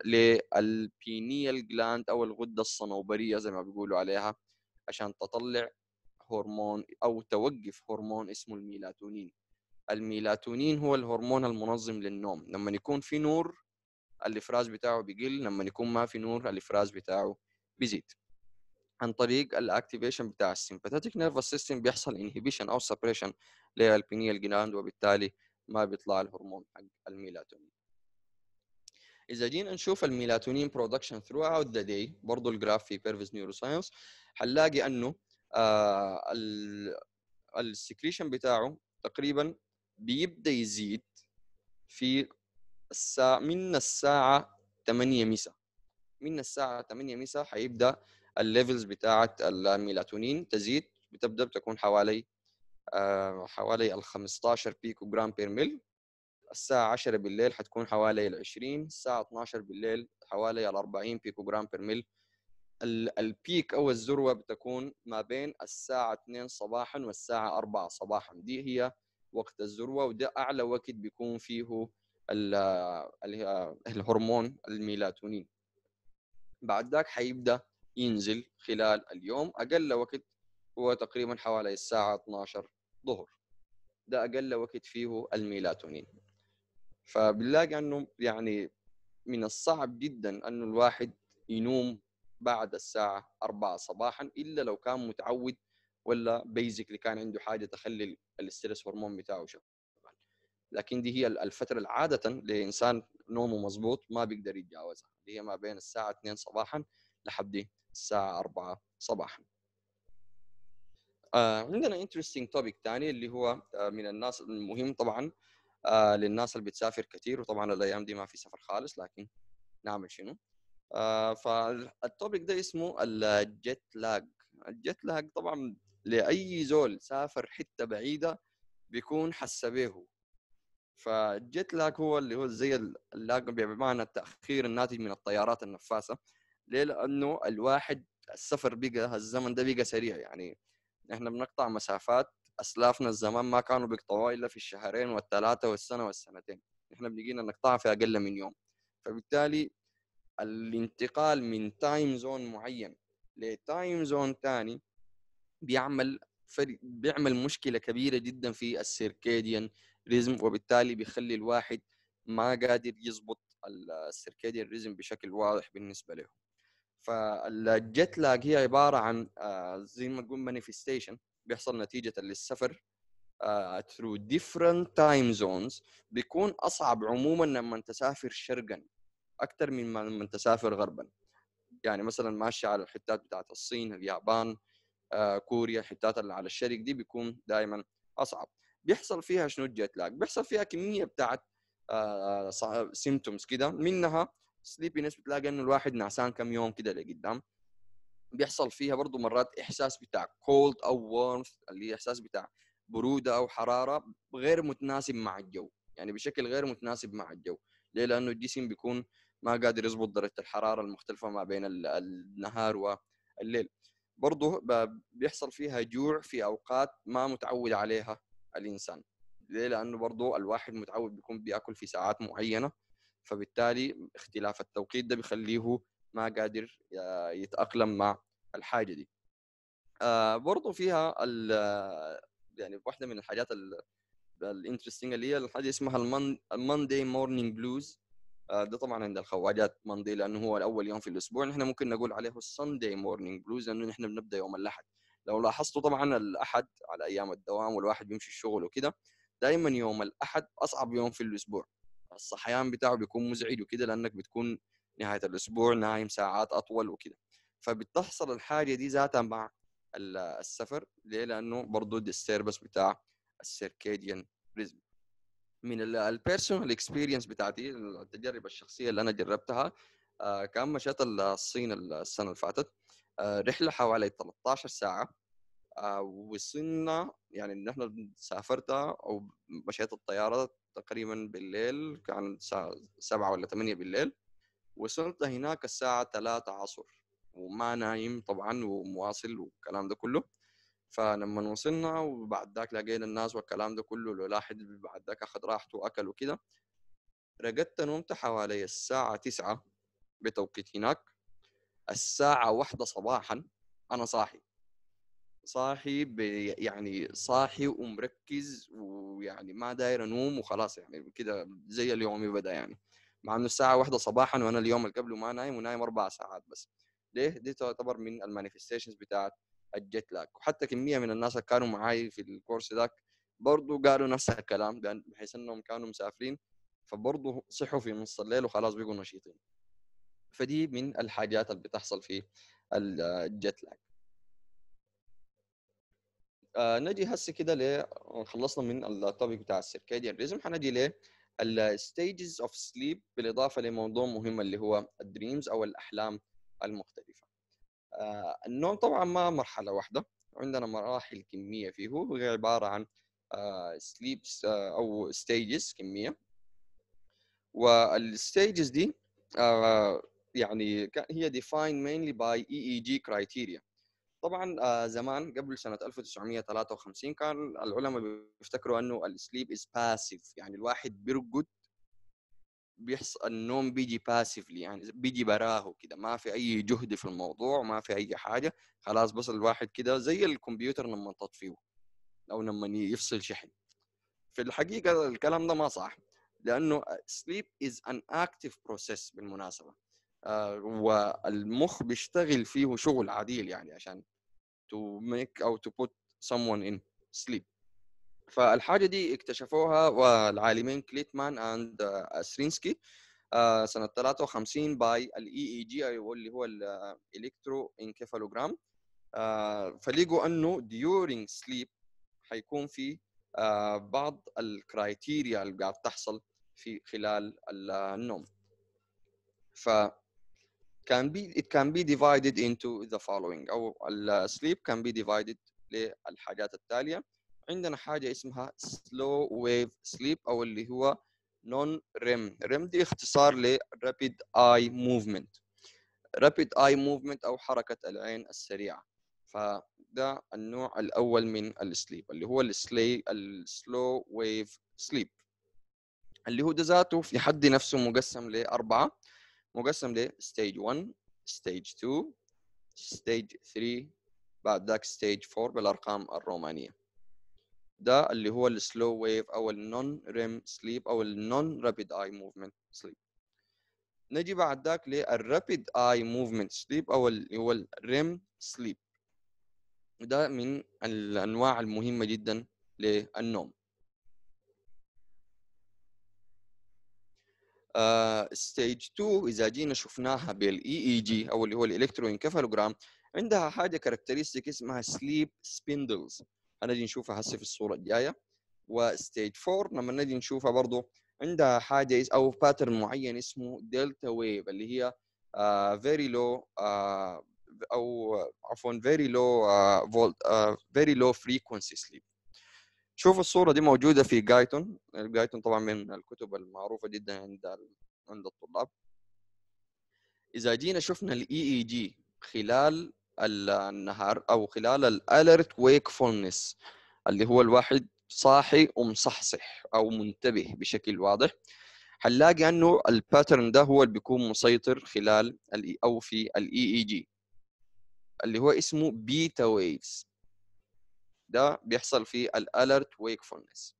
للبينيال جلاند او الغده الصنوبريه زي ما بيقولوا عليها عشان تطلع هرمون او توقف هرمون اسمه الميلاتونين الميلاتونين هو الهرمون المنظم للنوم لما يكون في نور الافراز بتاعه بيقل لما يكون ما في نور الافراز بتاعه بيزيد عن طريق الاكتيفيشن بتاع السمباثيتيك نيرفس سيستم بيحصل انهبيشن او سبريشن للبينيال جلاند وبالتالي ما بيطلع الهرمون حق الميلاتونين اذا جينا نشوف الميلاتونين برودكشن throughout the day برضو برضه الجراف في بيرفز نيوروساينس حنلاقي انه آه السكريشن بتاعه تقريبا بيبدا يزيد في الساعة من الساعة 8 مساء من الساعة 8 مساء حيبدأ الليفلز بتاعة الميلاتونين تزيد بتبدأ بتكون حوالي آه، حوالي ال 15 بيكو جرام بير ميل الساعة 10 بالليل حتكون حوالي ال 20 الساعة 12 بالليل حوالي ال 40 بيكو جرام بير ميل البيك او الذروه بتكون ما بين الساعه 2 صباحا والساعه 4 صباحا دي هي وقت الذروه وده اعلى وقت بيكون فيه الهرمون الميلاتونين بعد ذاك حيبدا ينزل خلال اليوم اقل وقت هو تقريبا حوالي الساعه 12 ظهر ده اقل وقت فيه الميلاتونين فبنلاقي انه يعني من الصعب جدا انه الواحد ينوم بعد الساعه 4 صباحا الا لو كان متعود ولا بيزكلي كان عنده حاجه تخلي الاسترس هرمون بتاعه شوف لكن دي هي الفتره اللي عاده لانسان نومه مظبوط ما بيقدر يتجاوزها اللي هي ما بين الساعه 2 صباحا لحد الساعه 4 صباحا آه عندنا انترستنج توبيك ثاني اللي هو آه من الناس المهم طبعا آه للناس اللي بتسافر كثير وطبعا الايام دي ما في سفر خالص لكن نعمل شنو آه فالتوبيك ده اسمه الجيت لاج الجيت لاج طبعا لاي زول سافر حته بعيده بيكون حس بيه فالجيت لاك هو اللي هو زي اللاك بمعنى التاخير الناتج من الطيارات النفاثه ليه؟ لانه الواحد السفر بقى الزمن ده بقى سريع يعني احنا بنقطع مسافات اسلافنا الزمان ما كانوا بيقطعوها الا في الشهرين والثلاثه والسنه والسنتين احنا بنجينا نقطعها في اقل من يوم فبالتالي الانتقال من تايم زون معين لتايم زون ثاني بيعمل بيعمل مشكله كبيره جدا في السيركيديان ريزم وبالتالي بيخلي الواحد ما قادر يظبط السيركيديان ريزم بشكل واضح بالنسبه له فالجت لاج هي عباره عن آه، زي ما تقول مانيفستيشن بيحصل نتيجه للسفر ثرو ديفرنت تايم زونز بيكون اصعب عموما لما تسافر شرقا اكثر من لما تسافر غربا يعني مثلا ماشي على الحتات بتاعت الصين اليابان آه، كوريا الحتات اللي على الشرق دي بيكون دائما اصعب بيحصل فيها شنو الجيت لاج بيحصل فيها كميه بتاعت سيمتومز آه، كده منها سليبينس بتلاقي انه الواحد نعسان كم يوم كده لقدام بيحصل فيها برضه مرات احساس بتاع كولد او وورمث اللي هي احساس بتاع بروده او حراره غير متناسب مع الجو يعني بشكل غير متناسب مع الجو ليه لانه الجسم بيكون ما قادر يظبط درجه الحراره المختلفه ما بين النهار والليل برضه بيحصل فيها جوع في اوقات ما متعود عليها الانسان ليه لانه برضه الواحد متعود بيكون بياكل في ساعات معينه فبالتالي اختلاف التوقيت ده بيخليه ما قادر آه، يتاقلم مع الحاجه دي آه برضه فيها آه، يعني واحده من الحاجات الانترستنج اللي هي الحاجه اسمها الماندي مورنينج بلوز ده طبعا عند الخواجات ماندي لانه هو الاول يوم في الاسبوع نحن ممكن نقول عليه الساندي مورنينج بلوز لانه نحن بنبدا يوم الاحد لو لاحظتوا طبعا الاحد على ايام الدوام والواحد بيمشي الشغل وكده دائما يوم الاحد اصعب يوم في الاسبوع الصحيان بتاعه بيكون مزعج وكده لانك بتكون نهايه الاسبوع نايم ساعات اطول وكده فبتحصل الحاجه دي ذاتها مع السفر ليه لانه برضه الديستربس بتاع السيركيديان ريزم من البيرسونال اكسبيرينس بتاعتي التجارب الشخصيه اللي انا جربتها آه، كان مشيت الصين السنه اللي فاتت آه، رحله حوالي 13 ساعه آه، وصلنا يعني نحن سافرتها او مشيت الطياره تقريبا بالليل كان الساعه 7 ولا 8 بالليل وصلت هناك الساعه 3 عصر وما نايم طبعا ومواصل والكلام ده كله فلما وصلنا وبعد ذاك لقينا الناس والكلام ده كله الواحد بعد ذاك اخذ راحته واكل وكده رقدت نمت حوالي الساعة تسعة بتوقيت هناك الساعة واحدة صباحا أنا صاحي صاحي يعني صاحي ومركز ويعني ما داير انوم وخلاص يعني كده زي اليوم بدأ يعني مع انه الساعه واحدة صباحا وانا اليوم اللي قبله ما نايم ونايم اربع ساعات بس ليه دي تعتبر من المانيفستيشنز بتاعت الجيت لاك وحتى كميه من الناس اللي كانوا معاي في الكورس ذاك برضه قالوا نفس الكلام بحيث انهم كانوا مسافرين فبرضه صحوا في نص الليل وخلاص بقوا نشيطين فدي من الحاجات اللي بتحصل في الجت لاج آه، نجي هسه كده ل خلصنا من التوبيك بتاع السيركاديان ريزم حنجي ل الستيجز اوف سليب بالاضافه لموضوع مهم اللي هو الدريمز او الاحلام المختلفه. آه، النوم طبعا ما مرحله واحده عندنا مراحل كميه فيه هو عباره عن سليبس آه، او ستيجز كميه والستيجز دي يعني هي defined mainly by EEG criteria طبعا آه، زمان قبل سنه 1953 كان العلماء بيفتكروا انه السليب از باسيف يعني الواحد بيرقد بيحصل النوم بيجي باسفلي يعني بيجي براهو كده ما في اي جهد في الموضوع ما في اي حاجه خلاص بس الواحد كده زي الكمبيوتر لما تطفيه او لما يفصل شحن في الحقيقه الكلام ده ما صح لانه آه، sleep is an active process بالمناسبه آه، والمخ بيشتغل فيه شغل عديل يعني عشان to make او to put someone in sleep فالحاجة دي اكتشفوها والعالمين كليتمان اند سرينسكي آه، سنة 53 باي الاي اي جي اللي هو الالكترو انكفالوجرام آه، فلقوا انه during sleep حيكون في بعض الكرايتيريا اللي قاعد تحصل في خلال النوم ف can be it can be divided into the following او sleep can be divided للحاجات التاليه عندنا حاجه اسمها slow wave sleep او اللي هو non REM REM دي اختصار ل rapid eye movement rapid eye movement او حركه العين السريعه فده النوع الاول من السليب اللي هو السلي السلو ويف سليب اللي هو ده ذاته في حد نفسه مقسم لاربعه مقسم ل stage 1 stage 2 stage 3 بعد ذاك stage 4 بالارقام الرومانيه ده اللي هو السلو ويف او النون ريم سليب او النون رابيد اي موفمنت سليب نجي بعد ذاك للرابيد اي موفمنت سليب او اللي هو الريم سليب ده من الانواع المهمه جدا للنوم ستيج آه، 2 اذا جينا شفناها بالاي اي e جي e او اللي هو انكفالوجرام عندها حاجه كاركترستيك اسمها سليب سبيندلز هنجي نشوفها هسه في الصوره الجايه وستيج 4 لما نجي نشوفها برضه عندها حاجه او باترن معين اسمه دلتا ويف اللي هي فيري آه، لو آه، او عفوا فيري لو فولت فيري لو فريكونسي سليب شوف الصوره دي موجوده في جايتون جايتون طبعا من الكتب المعروفه جدا عند عند الطلاب اذا جينا شفنا الاي اي e جي e خلال النهار او خلال الالرت ويكفولنس اللي هو الواحد صاحي ومصحصح او منتبه بشكل واضح هنلاقي انه الباترن ده هو اللي بيكون مسيطر خلال او في الاي اي e جي اللي هو اسمه بيتا ويفز ده بيحصل في الالرت wakefulness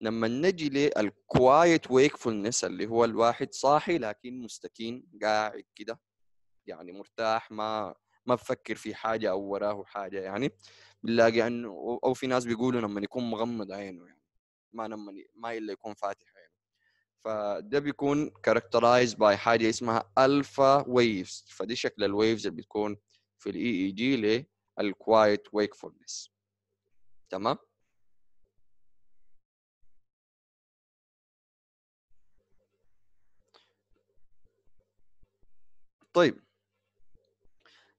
لما نجي للكوايت wakefulness اللي هو الواحد صاحي لكن مستكين قاعد كده يعني مرتاح ما ما بفكر في حاجه او وراه حاجه يعني بنلاقي انه او في ناس بيقولوا لما يكون مغمض عينه يعني ما لما ما الا يكون فاتح عينه فده بيكون كاركترايز باي حاجه اسمها الفا ويفز فدي شكل الويفز اللي بتكون في الاي اي جي للكوايت wakefulness تمام طيب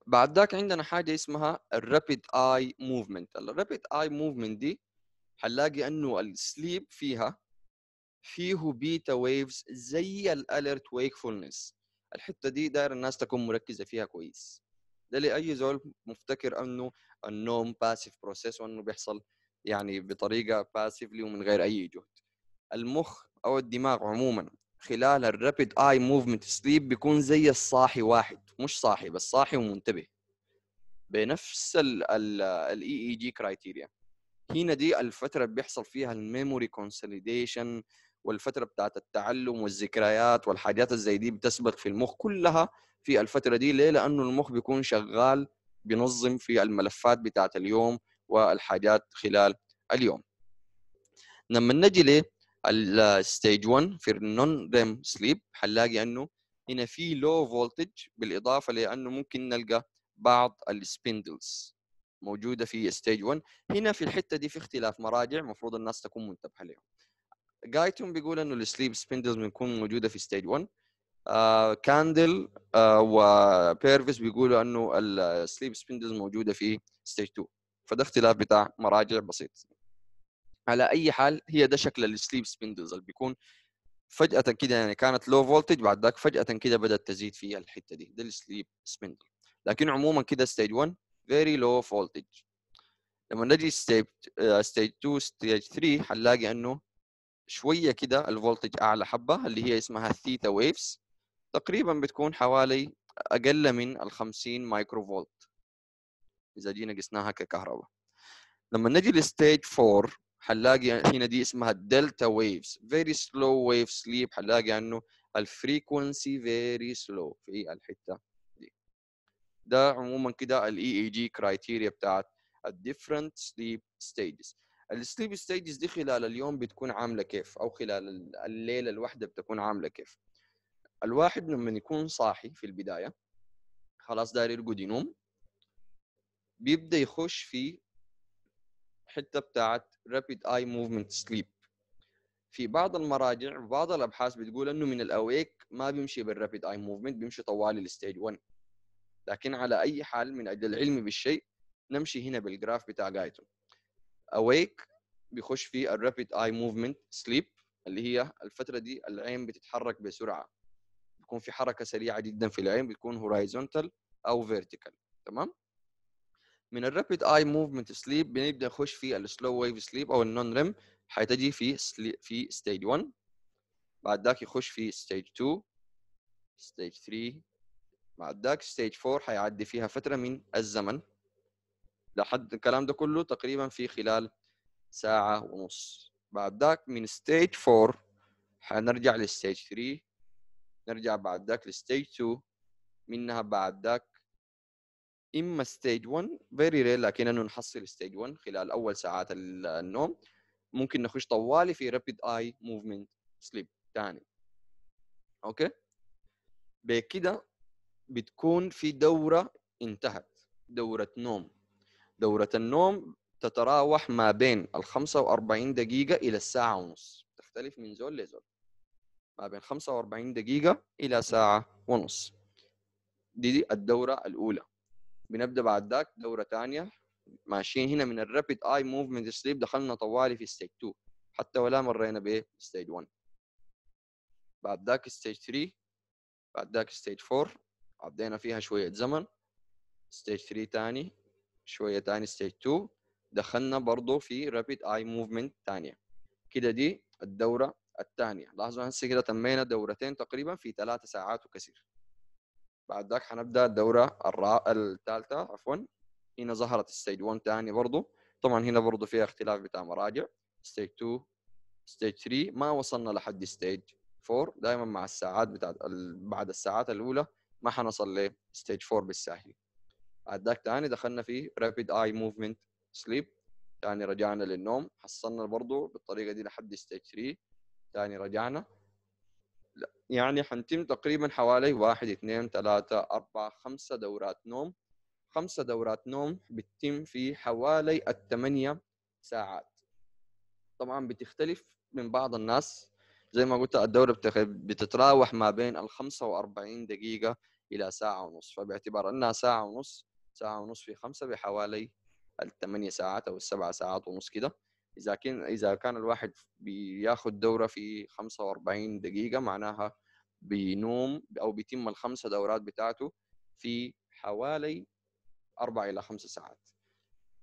بعد ذاك عندنا حاجه اسمها الرابيد اي موفمنت الرابيد اي موفمنت دي حنلاقي انه السليب فيها فيه بيتا ويفز زي الاليرت ويكفولنس الحته دي داير الناس تكون مركزه فيها كويس لأي زول مفتكر انه النوم باسيف بروسيس وانه بيحصل يعني بطريقه باسيفلي ومن غير اي جهد المخ او الدماغ عموما خلال الرابيد اي موفمنت سليب بيكون زي الصاحي واحد مش صاحي بس صاحي ومنتبه بنفس الاي اي جي كرايتيريا هنا دي الفتره بيحصل فيها الميموري كونسوليديشن والفتره بتاعت التعلم والذكريات والحاجات الزي دي بتسبق في المخ كلها في الفتره دي ليه لانه المخ بيكون شغال بنظم في الملفات بتاعه اليوم والحاجات خلال اليوم لما نجي للستيج 1 في النون ريم سليب حنلاقي انه هنا في لو فولتج بالاضافه لانه ممكن نلقى بعض السبندلز موجوده في ستيج 1 هنا في الحته دي في اختلاف مراجع المفروض الناس تكون منتبهه لهم جايتون بيقول انه السليب سبندلز بنكون موجوده في ستيج 1 كاندل آه، وبيرفيس وبيرفس بيقولوا انه السليب سبندلز موجوده في ستيج 2 فده اختلاف بتاع مراجع بسيط على اي حال هي ده شكل السليب سبندلز اللي بيكون فجاه كده يعني كانت لو فولتج بعد ذاك فجاه كده بدات تزيد في الحته دي ده السليب سبندل لكن عموما كده ستيج 1 فيري لو فولتج لما نجي ستيج ستيج 2 ستيج 3 حنلاقي انه شويه كده الفولتج اعلى حبه اللي هي اسمها الثيتا ويفز تقريبا بتكون حوالي اقل من ال 50 مايكرو فولت اذا جينا قسناها ككهرباء لما نجي لستيج 4 حنلاقي هنا دي اسمها الدلتا ويفز فيري سلو ويف سليب حنلاقي انه الفريكونسي فيري سلو في الحته دي ده عموما كده الاي اي جي كرايتيريا بتاعت الديفرنت سليب ستيجز السليب ستيجز دي خلال اليوم بتكون عامله كيف او خلال الليله الواحده بتكون عامله كيف الواحد لما يكون صاحي في البدايه خلاص داير يرقد ينوم بيبدا يخش في حته بتاعت rapid اي موفمنت سليب في بعض المراجع وبعض الابحاث بتقول انه من الاويك ما بيمشي بالرابيد اي موفمنت بيمشي طوال الستيج 1 لكن على اي حال من اجل العلم بالشيء نمشي هنا بالجراف بتاع جايتون اويك بيخش في الرابيد اي موفمنت سليب اللي هي الفتره دي العين بتتحرك بسرعه بيكون في حركه سريعه جدا في العين بيكون هورايزونتال او فيرتيكال تمام من الرابيد اي موفمنت سليب بنبدا نخش في السلو ويف سليب او النون ريم حيتجي في في ستيج 1 بعد ذاك يخش في ستيج 2 ستيج 3 بعد ذاك ستيج 4 حيعدي فيها فتره من الزمن لحد الكلام ده كله تقريبا في خلال ساعه ونص بعد ذاك من ستيج 4 حنرجع لستيج 3 نرجع بعد ذاك لستيج 2 منها بعد ذاك اما ستيج 1 فيري ريل لكن انه نحصل ستيج 1 خلال اول ساعات النوم ممكن نخش طوالي في رابيد اي موفمنت سليب ثاني اوكي بكده بتكون في دوره انتهت دوره نوم دوره النوم تتراوح ما بين ال 45 دقيقه الى الساعه ونص تختلف من زول لزول ما بين 45 دقيقة إلى ساعة ونص دي, دي الدورة الأولى بنبدأ بعد ذاك دورة ثانية ماشيين هنا من الرابيد اي موفمنت سليب دخلنا طوالي في ستيج 2 حتى ولا مرينا بايه ستيج 1 بعد ذاك ستيج 3 بعد ذاك ستيج 4 عدينا فيها شوية زمن ستيج 3 ثاني شوية ثاني ستيج 2 دخلنا برضه في رابيد اي موفمنت ثانيه كده دي الدورة الثانيه لاحظوا هسه كده تمينا دورتين تقريبا في ثلاث ساعات وكثير بعد ذاك حنبدا الدوره الرا... الثالثه عفوا هنا ظهرت ستيج 1 ثاني برضو طبعا هنا برضو فيها اختلاف بتاع مراجع ستيج 2 ستيج 3 ما وصلنا لحد ستيج 4 دائما مع الساعات بتاعت بعد الساعات الاولى ما حنصل لستيج 4 بالسهل بعد ذاك ثاني دخلنا في رابيد اي موفمنت سليب ثاني رجعنا للنوم حصلنا برضو بالطريقه دي لحد ستيج 3 ثاني رجعنا يعني حنتم تقريبا حوالي واحد اثنين ثلاثة أربعة خمسة دورات نوم خمسة دورات نوم بتتم في حوالي الثمانية ساعات طبعا بتختلف من بعض الناس زي ما قلت الدورة بتتراوح ما بين الخمسة وأربعين دقيقة إلى ساعة ونص فباعتبار أنها ساعة ونص ساعة ونص في خمسة بحوالي الثمانية ساعات أو السبعة ساعات ونص كده اذا كان اذا كان الواحد بياخد دوره في 45 دقيقه معناها بينوم او بيتم الخمسه دورات بتاعته في حوالي اربع الى خمس ساعات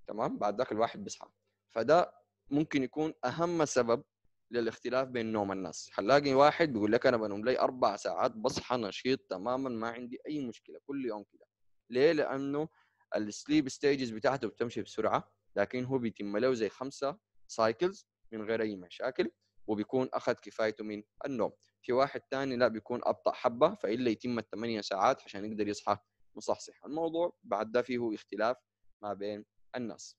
تمام بعد ذاك الواحد بيصحى فده ممكن يكون اهم سبب للاختلاف بين نوم الناس حلاقي واحد بيقول لك انا بنوم لي اربع ساعات بصحى نشيط تماما ما عندي اي مشكله كل يوم كده ليه لانه السليب ستيجز بتاعته بتمشي بسرعه لكن هو بيتم له زي خمسه سايكلز من غير اي مشاكل وبيكون اخذ كفايته من النوم في واحد ثاني لا بيكون ابطا حبه فالا يتم الثمانية ساعات عشان يقدر يصحى مصحصح الموضوع بعد ده فيه اختلاف ما بين الناس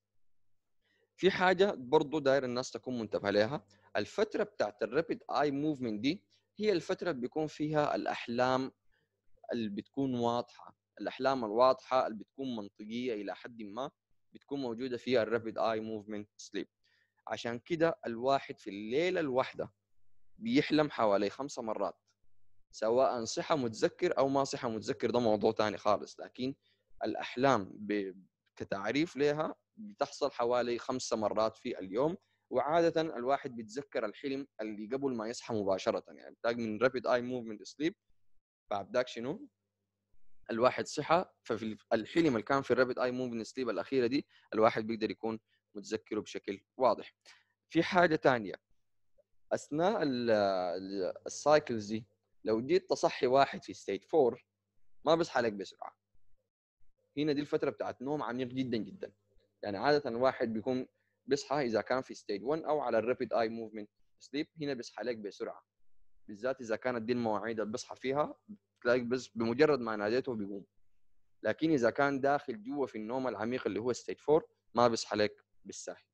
في حاجة برضو داير الناس تكون منتبهة لها الفترة بتاعت الرابيد اي موفمنت دي هي الفترة اللي بيكون فيها الأحلام اللي بتكون واضحة الأحلام الواضحة اللي بتكون منطقية إلى حد ما بتكون موجودة فيها الرابيد اي موفمنت سليب عشان كده الواحد في الليلة الواحدة بيحلم حوالي خمسة مرات سواء صحة متذكر أو ما صحة متذكر ده موضوع تاني خالص لكن الأحلام ب... كتعريف لها بتحصل حوالي خمسة مرات في اليوم وعادة الواحد بيتذكر الحلم اللي قبل ما يصحى مباشرة يعني بتاع من رابيد اي موفمنت سليب فبداك شنو؟ الواحد صحى ففي الحلم اللي كان في rapid اي موفمنت سليب الأخيرة دي الواحد بيقدر يكون متذكره بشكل واضح في حاجه ثانيه اثناء السايكلز دي لو جيت تصحي واحد في ستيت 4 ما بيصحى لك بسرعه هنا دي الفتره بتاعت نوم عميق جدا جدا يعني عاده الواحد بيكون بيصحى اذا كان في ستيت 1 او على الرابيد اي موفمنت سليب هنا بيصحى لك بسرعه بالذات اذا كانت دي المواعيد اللي بيصحى فيها بتلاقي بس بمجرد ما ناديته بيقوم لكن اذا كان داخل جوا في النوم العميق اللي هو ستيت 4 ما بيصحى لك بالساحل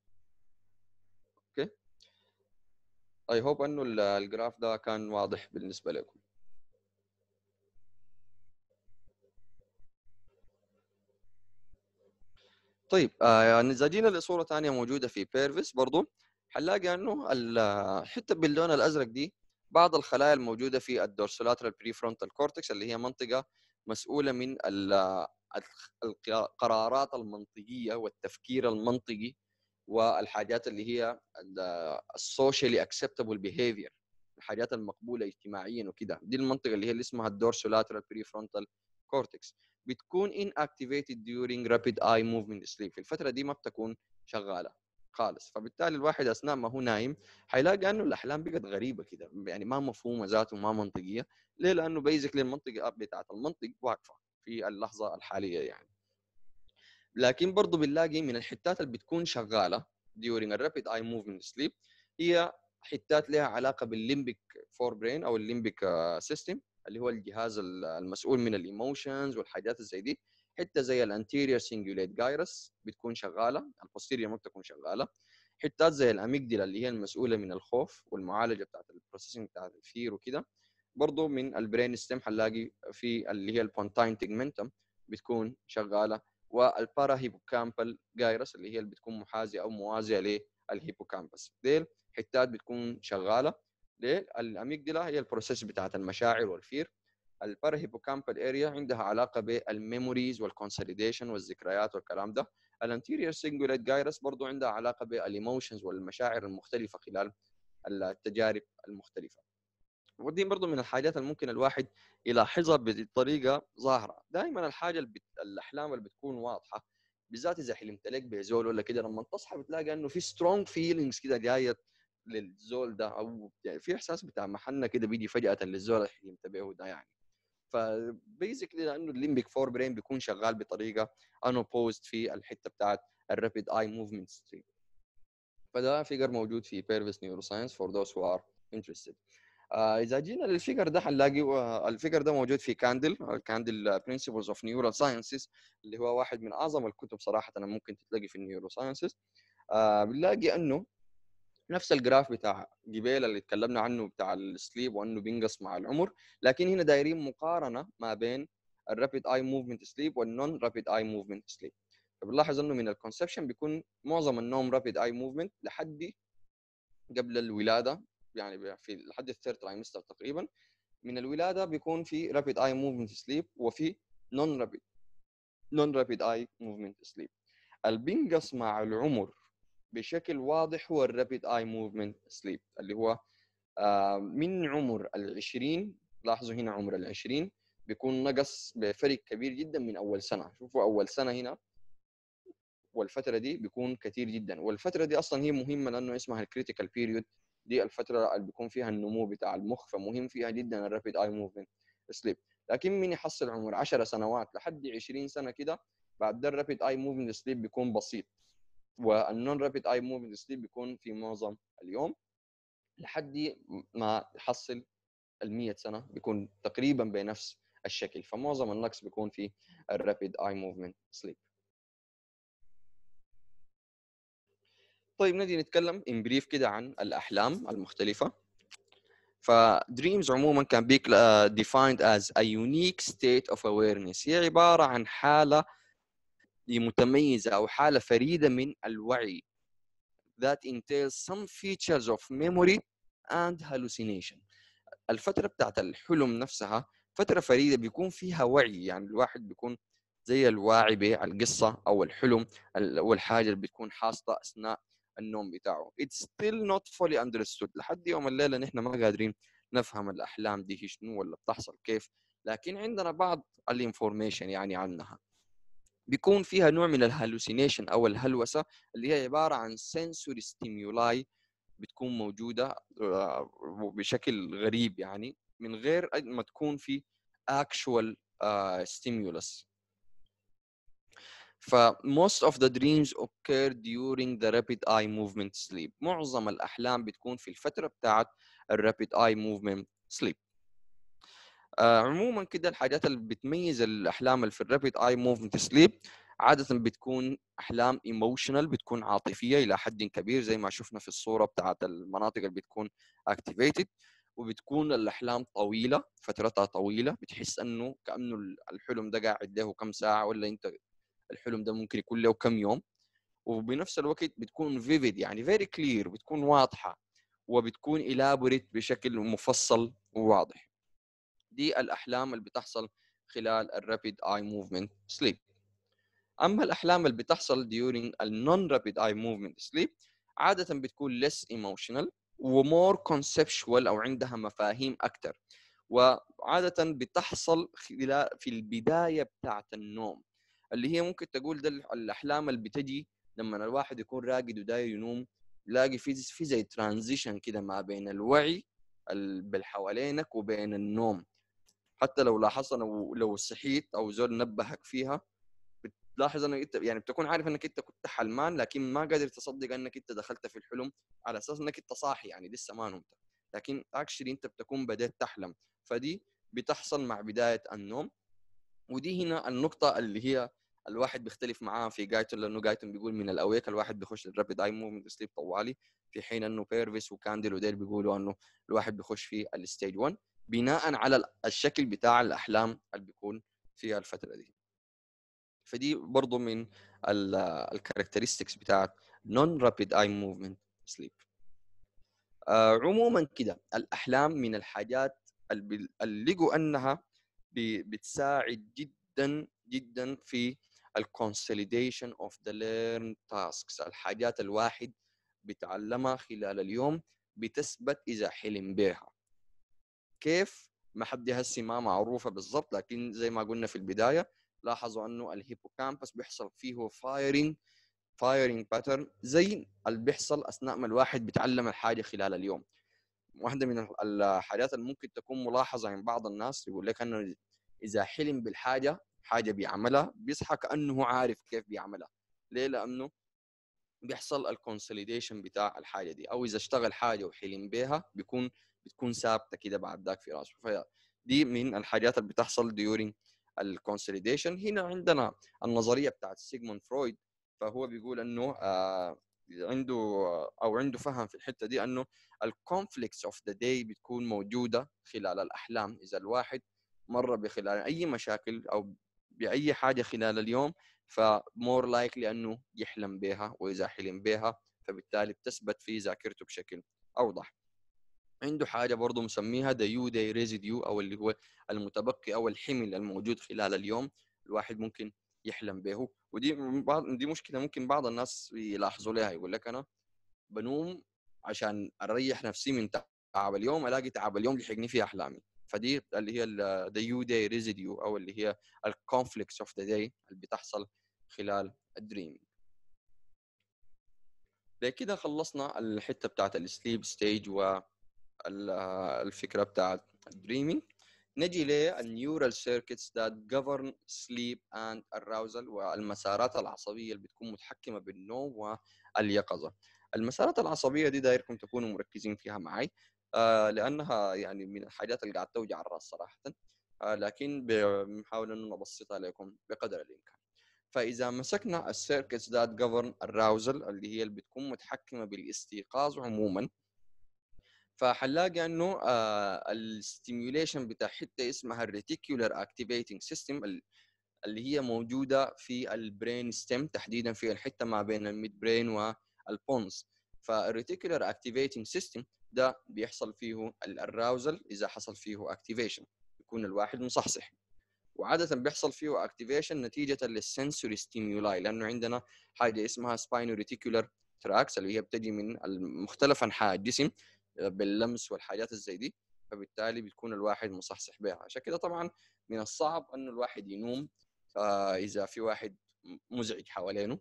اوكي اي هوب انه الجراف ده كان واضح بالنسبه لكم طيب آه، يعني اذا جينا لصوره ثانيه موجوده في بيرفس برضو حنلاقي انه الحته باللون الازرق دي بعض الخلايا الموجوده في الدورسولاترال بريفرونتال كورتكس اللي هي منطقه مسؤوله من القرارات المنطقيه والتفكير المنطقي والحاجات اللي هي السوشيالي اكسبتبل بيهيفير الحاجات المقبوله اجتماعيا وكده دي المنطقه اللي هي اللي اسمها الدورسولاترال بري فرونتال كورتكس بتكون ان اكتيفيتد ديورينج رابيد اي موفمنت سليب في الفتره دي ما بتكون شغاله خالص فبالتالي الواحد اثناء ما هو نايم حيلاقي انه الاحلام بقت غريبه كده يعني ما مفهومه ذاته ما منطقيه ليه لانه بيزك للمنطقه بتاعت المنطق واقفه في اللحظه الحاليه يعني لكن برضه بنلاقي من الحتات اللي بتكون شغاله during a rapid eye movement sleep هي حتات لها علاقه بالليمبيك فور برين او الليمبيك آه، سيستم اللي هو الجهاز المسؤول من الايموشنز والحاجات زي دي حته زي الانتيريور سينجوليت جايرس بتكون شغاله البوستيريور ما بتكون شغاله حتات زي الاميجدلا اللي هي المسؤوله من الخوف والمعالجه بتاعت البروسيسنج بتاعت الفير وكده برضه من البرين ستيم حنلاقي في اللي هي البونتاين تيجمنتم بتكون شغاله والبارا هيبوكامبال جايرس اللي هي اللي بتكون محاذيه او موازيه للهيبوكامبس ديل حتات بتكون شغاله ليه؟ الاميجدلا هي البروسيس بتاعت المشاعر والفير البارا هيبوكامبال اريا عندها علاقه بالميموريز والكونسوليديشن والذكريات والكلام ده الانتيريور سنجوليت جايرس برضو عندها علاقه بالايموشنز والمشاعر المختلفه خلال التجارب المختلفه ودي برضه من الحاجات اللي ممكن الواحد يلاحظها بطريقه ظاهره دائما الحاجه البت... الاحلام اللي بتكون واضحه بالذات اذا حلمت لك بزول ولا كده لما تصحى بتلاقي انه في سترونج فيلينجز كده جايه للزول ده او يعني في احساس بتاع محنه كده بيجي فجاه للزول اللي حلمت به ده يعني فبيزكلي لانه الليمبيك فور برين بيكون شغال بطريقه انوبوزد في الحته بتاعت الرابيد اي موفمنت ستريم فده فيجر موجود في بيرفيس نيوروساينس فور ذوز هو ار انترستد آه، اذا جينا للفيجر ده حنلاقي الفيجر آه، ده موجود في كاندل كاندل برنسبلز اوف نيورال ساينسز اللي هو واحد من اعظم الكتب صراحه أنا ممكن تتلاقي في النيورال آه، ساينسز بنلاقي انه نفس الجراف بتاع جبيل اللي اتكلمنا عنه بتاع السليب وانه بينقص مع العمر لكن هنا دايرين مقارنه ما بين الرابيد اي موفمنت سليب والنون رابيد اي موفمنت سليب فبنلاحظ انه من الكونسبشن بيكون معظم النوم رابيد اي موفمنت لحد قبل الولاده يعني في لحد الثيرد ترايمستر تقريبا من الولاده بيكون في رابيد اي موفمنت سليب وفي نون رابيد نون رابيد اي موفمنت سليب البنقص مع العمر بشكل واضح هو الرابيد اي موفمنت سليب اللي هو آه، من عمر ال20 لاحظوا هنا عمر ال20 بيكون نقص بفرق كبير جدا من اول سنه شوفوا اول سنه هنا والفتره دي بيكون كثير جدا والفتره دي اصلا هي مهمه لانه اسمها الكريتيكال بيريود دي الفتره اللي بيكون فيها النمو بتاع المخ فمهم فيها جدا الرابيد اي موفمنت سليب لكن من يحصل عمر 10 سنوات لحد 20 سنه كده بعد ده الرابيد اي موفمنت سليب بيكون بسيط والنون رابيد اي موفمنت سليب بيكون في معظم اليوم لحد ما يحصل ال 100 سنه بيكون تقريبا بنفس الشكل فمعظم النقص بيكون في الرابيد اي موفمنت سليب طيب نجي نتكلم ان بريف كده عن الاحلام المختلفه فدريمز عموما كان بيك آه، defined as a unique state of awareness هي يعني عباره عن حاله متميزه او حاله فريده من الوعي that entails some features of memory and hallucination الفترة بتاعت الحلم نفسها فترة فريدة بيكون فيها وعي يعني الواحد بيكون زي الواعي بالقصة أو الحلم أو الحاجة اللي بتكون حاصلة أثناء النوم بتاعه it's still not fully understood لحد يوم الليله نحن ما قادرين نفهم الاحلام دي شنو ولا بتحصل كيف لكن عندنا بعض الانفورميشن يعني عنها بيكون فيها نوع من الهلوسينيشن او الهلوسه اللي هي عباره عن سنسوري ستيمولاي بتكون موجوده آه، بشكل غريب يعني من غير ما تكون في اكشوال آه، ستيمولس ف most of the dreams occur during the rapid eye movement sleep معظم الأحلام بتكون في الفترة بتاعت الرابيد اي موفمنت سليب عموما كده الحاجات اللي بتميز الاحلام اللي في الرابيد اي موفمنت سليب عاده بتكون احلام ايموشنال بتكون عاطفيه الى حد كبير زي ما شفنا في الصوره بتاعه المناطق اللي بتكون اكتيفيتد وبتكون الاحلام طويله فترتها طويله بتحس انه كانه الحلم ده قاعد له كم ساعه ولا انت الحلم ده ممكن يكون له كم يوم وبنفس الوقت بتكون فيفيد يعني فيري كلير بتكون واضحه وبتكون الابوريت بشكل مفصل وواضح دي الاحلام اللي بتحصل خلال الرابيد اي موفمنت سليب اما الاحلام اللي بتحصل during النون رابيد اي موفمنت سليب عاده بتكون less emotional ومور conceptual او عندها مفاهيم اكثر وعاده بتحصل خلال في البدايه بتاعه النوم اللي هي ممكن تقول ده الاحلام اللي بتجي لما الواحد يكون راقد وداير ينوم يلاقي في في زي ترانزيشن كده ما بين الوعي اللي حوالينك وبين النوم حتى لو لاحظت لو لو صحيت او زول نبهك فيها بتلاحظ انك انت يعني بتكون عارف انك انت كنت حلمان لكن ما قادر تصدق انك انت دخلت في الحلم على اساس انك انت صاحي يعني لسه ما نمت لكن اكشلي انت بتكون بدات تحلم فدي بتحصل مع بدايه النوم ودي هنا النقطه اللي هي الواحد بيختلف معاها في جايتون لانه جايتون بيقول من الاويك الواحد بيخش للرابيد اي موفمنت سليب طوالي في حين انه بيرفيس وكاندل وديل بيقولوا انه الواحد بيخش في الستيج 1 بناء على الشكل بتاع الاحلام اللي بيكون في الفتره دي فدي برضه من الكاركترستكس بتاعت نون رابيد اي موفمنت سليب عموما كده الاحلام من الحاجات اللي لقوا انها بتساعد جدا جدا في الكونسوليديشن اوف ذا ليرن تاسكس الحاجات الواحد بتعلمها خلال اليوم بتثبت اذا حلم بها كيف ما حد هسي ما معروفه بالضبط لكن زي ما قلنا في البدايه لاحظوا انه الهيبوكامبس بيحصل فيه فايرنج فايرنج باترن زي اللي بيحصل اثناء ما الواحد بيتعلم الحاجه خلال اليوم واحده من الحاجات اللي ممكن تكون ملاحظه عند بعض الناس يقول لك انه اذا حلم بالحاجه حاجه بيعملها بيصحى كانه عارف كيف بيعملها ليه لانه بيحصل الكونسوليديشن بتاع الحاجه دي او اذا اشتغل حاجه وحلم بيها بيكون بتكون ثابته كده بعد ذاك في راسه فدي من الحاجات اللي بتحصل ديورينج الكونسوليديشن هنا عندنا النظريه بتاعت سيجموند فرويد فهو بيقول انه آه، عنده او عنده فهم في الحته دي انه الكونفليكتس اوف ذا داي بتكون موجوده خلال الاحلام اذا الواحد مر بخلال اي مشاكل او باي حاجه خلال اليوم فمور لايكلي انه يحلم بها واذا حلم بها فبالتالي بتثبت في ذاكرته بشكل اوضح عنده حاجه برضه مسميها ذا يو داي ريزيديو او اللي هو المتبقي او الحمل الموجود خلال اليوم الواحد ممكن يحلم به ودي بعض دي مشكله ممكن بعض الناس يلاحظوا لها يقول لك انا بنوم عشان اريح نفسي من تعب اليوم الاقي تعب اليوم لحقني في احلامي فدي اللي هي ذا يو داي ريزيديو او اللي هي الكونفليكس اوف ذا داي اللي بتحصل خلال الدريم بكده خلصنا الحته بتاعت السليب ستيج والفكره بتاعت الدريمينج نجي للنيورال سيركتس ذات جوفرن سليب اند اراوزل والمسارات العصبيه اللي بتكون متحكمه بالنوم واليقظه. المسارات العصبيه دي دايركم تكونوا مركزين فيها معي آه لانها يعني من الحاجات اللي قاعد توجع الراس صراحه آه لكن بنحاول انه نبسطها لكم بقدر الامكان. فاذا مسكنا السيركتس ذات جوفرن اراوزل اللي هي اللي بتكون متحكمه بالاستيقاظ عموما فحنلاقي انه آه، الستيميوليشن بتاع حته اسمها الريتيكولار اكتيفيتنج سيستم اللي هي موجوده في البرين ستيم تحديدا في الحته ما بين الميد برين والبونز فالريتيكولار اكتيفيتنج سيستم ده بيحصل فيه الراوزل اذا حصل فيه اكتيفيشن يكون الواحد مصحصح وعادة بيحصل فيه اكتيفيشن نتيجة للسنسوري ستيمولاي لأنه عندنا حاجة اسمها سباينوريتيكولار تراكس اللي هي بتجي من مختلف أنحاء الجسم باللمس والحاجات الزي دي فبالتالي بتكون الواحد مصحصح بها عشان كده طبعا من الصعب انه الواحد ينوم آه اذا في واحد مزعج حوالينه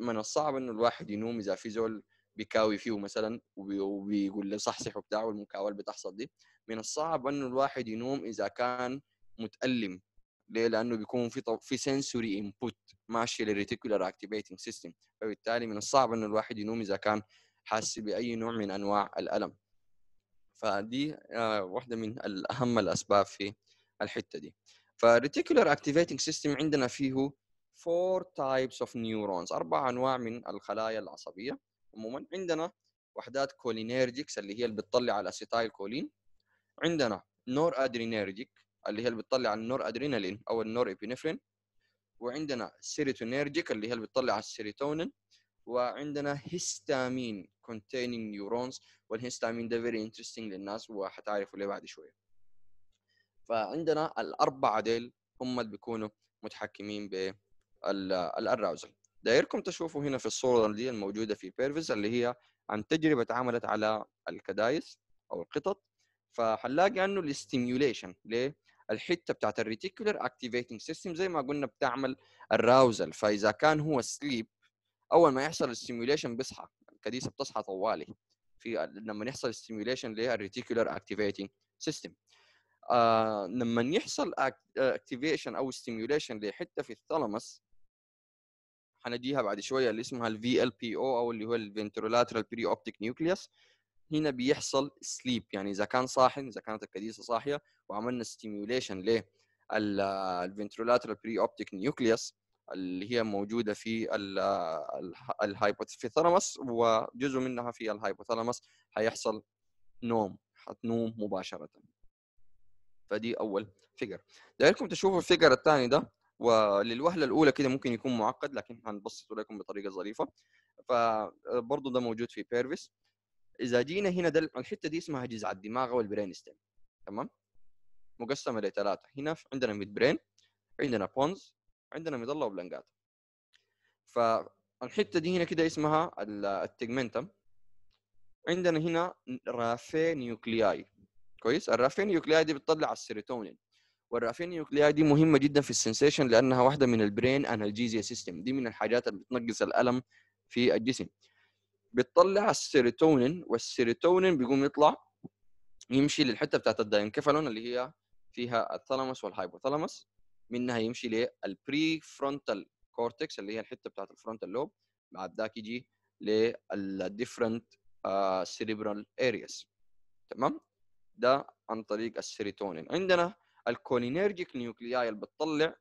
من الصعب انه الواحد ينوم اذا في زول بيكاوي فيه مثلا وبيقول له صحصح وبتاع والمكاوله بتحصل دي من الصعب انه الواحد ينوم اذا كان متالم ليه؟ لانه بيكون في طو... في سنسوري انبوت ماشي للريتيكولار اكتيفيتنج سيستم فبالتالي من الصعب انه الواحد ينوم اذا كان حاسس باي نوع من انواع الالم فدي آه، واحده من اهم الاسباب في الحته دي فالريتيكولار اكتيفيتنج سيستم عندنا فيه فور تايبس اوف نيورونز اربع انواع من الخلايا العصبيه عموما عندنا وحدات كولينيرجيكس اللي هي اللي بتطلع على الاسيتايل كولين عندنا نور ادرينيرجيك اللي هي اللي بتطلع على النور ادرينالين او النور ابينفرين وعندنا سيروتونيرجيك اللي هي اللي بتطلع على السيروتونين وعندنا هيستامين containing neurons والهيستامين ده very interesting للناس وهتعرفوا ليه بعد شويه فعندنا الاربعه ديل هم اللي بيكونوا متحكمين بالاراوزل دايركم تشوفوا هنا في الصوره دي الموجوده في بيرفز اللي هي عن تجربه اتعملت على الكدايس او القطط فحنلاقي انه الاستيميوليشن ليه؟ الحته بتاعت الريتيكولر اكتيفيتنج سيستم زي ما قلنا بتعمل الراوزل فاذا كان هو سليب اول ما يحصل الستيموليشن بيصحى الكديسه بتصحى طوالي في لما يحصل الستيميوليشن ليها الريتيكولار اكتيفيتنج سيستم لما يحصل اكتيفيشن او ستيميوليشن لحته في الثلمس هنديها بعد شويه اللي اسمها الفي ال بي او او اللي هو الفنترولاترال بري اوبتيك نيوكليوس هنا بيحصل سليب يعني اذا كان صاحي اذا كانت الكديسه صاحيه وعملنا ستيميوليشن الفنترولاترال بري اوبتيك نيوكليوس اللي هي موجوده في الهايبوثالامس في وجزء منها في الهايبوثالامس هيحصل نوم حتنوم مباشره فدي اول فيجر دايركم تشوفوا الفيجر الثاني ده وللوهله الاولى كده ممكن يكون معقد لكن هنبسطه لكم بطريقه ظريفه فبرضه ده موجود في بيرفيس اذا جينا هنا ده الحته دي اسمها جذع الدماغ او البرين ستيم تمام مقسمه لثلاثه هنا عندنا ميد برين عندنا بونز عندنا مظله وبلنجات فالحته دي هنا كده اسمها التجمنتم عندنا هنا رافي نيوكلياي كويس الرافي نيوكلياي دي بتطلع السيروتونين والرافي نيوكلياي دي مهمه جدا في السنسيشن لانها واحده من البرين انالجيزيا سيستم دي من الحاجات اللي بتنقص الالم في الجسم بتطلع السيروتونين والسيروتونين بيقوم يطلع يمشي للحته بتاعت الداينكفالون اللي هي فيها الثلمس والهايبوثلمس منها هيمشي للبري فرونتال كورتكس اللي هي الحته بتاعت الفرونتال لوب بعد ذاك يجي للديفرنت سيريبرال ارياس تمام ده عن طريق السيروتونين عندنا الكولينيرجيك نيوكلياي اللي بتطلع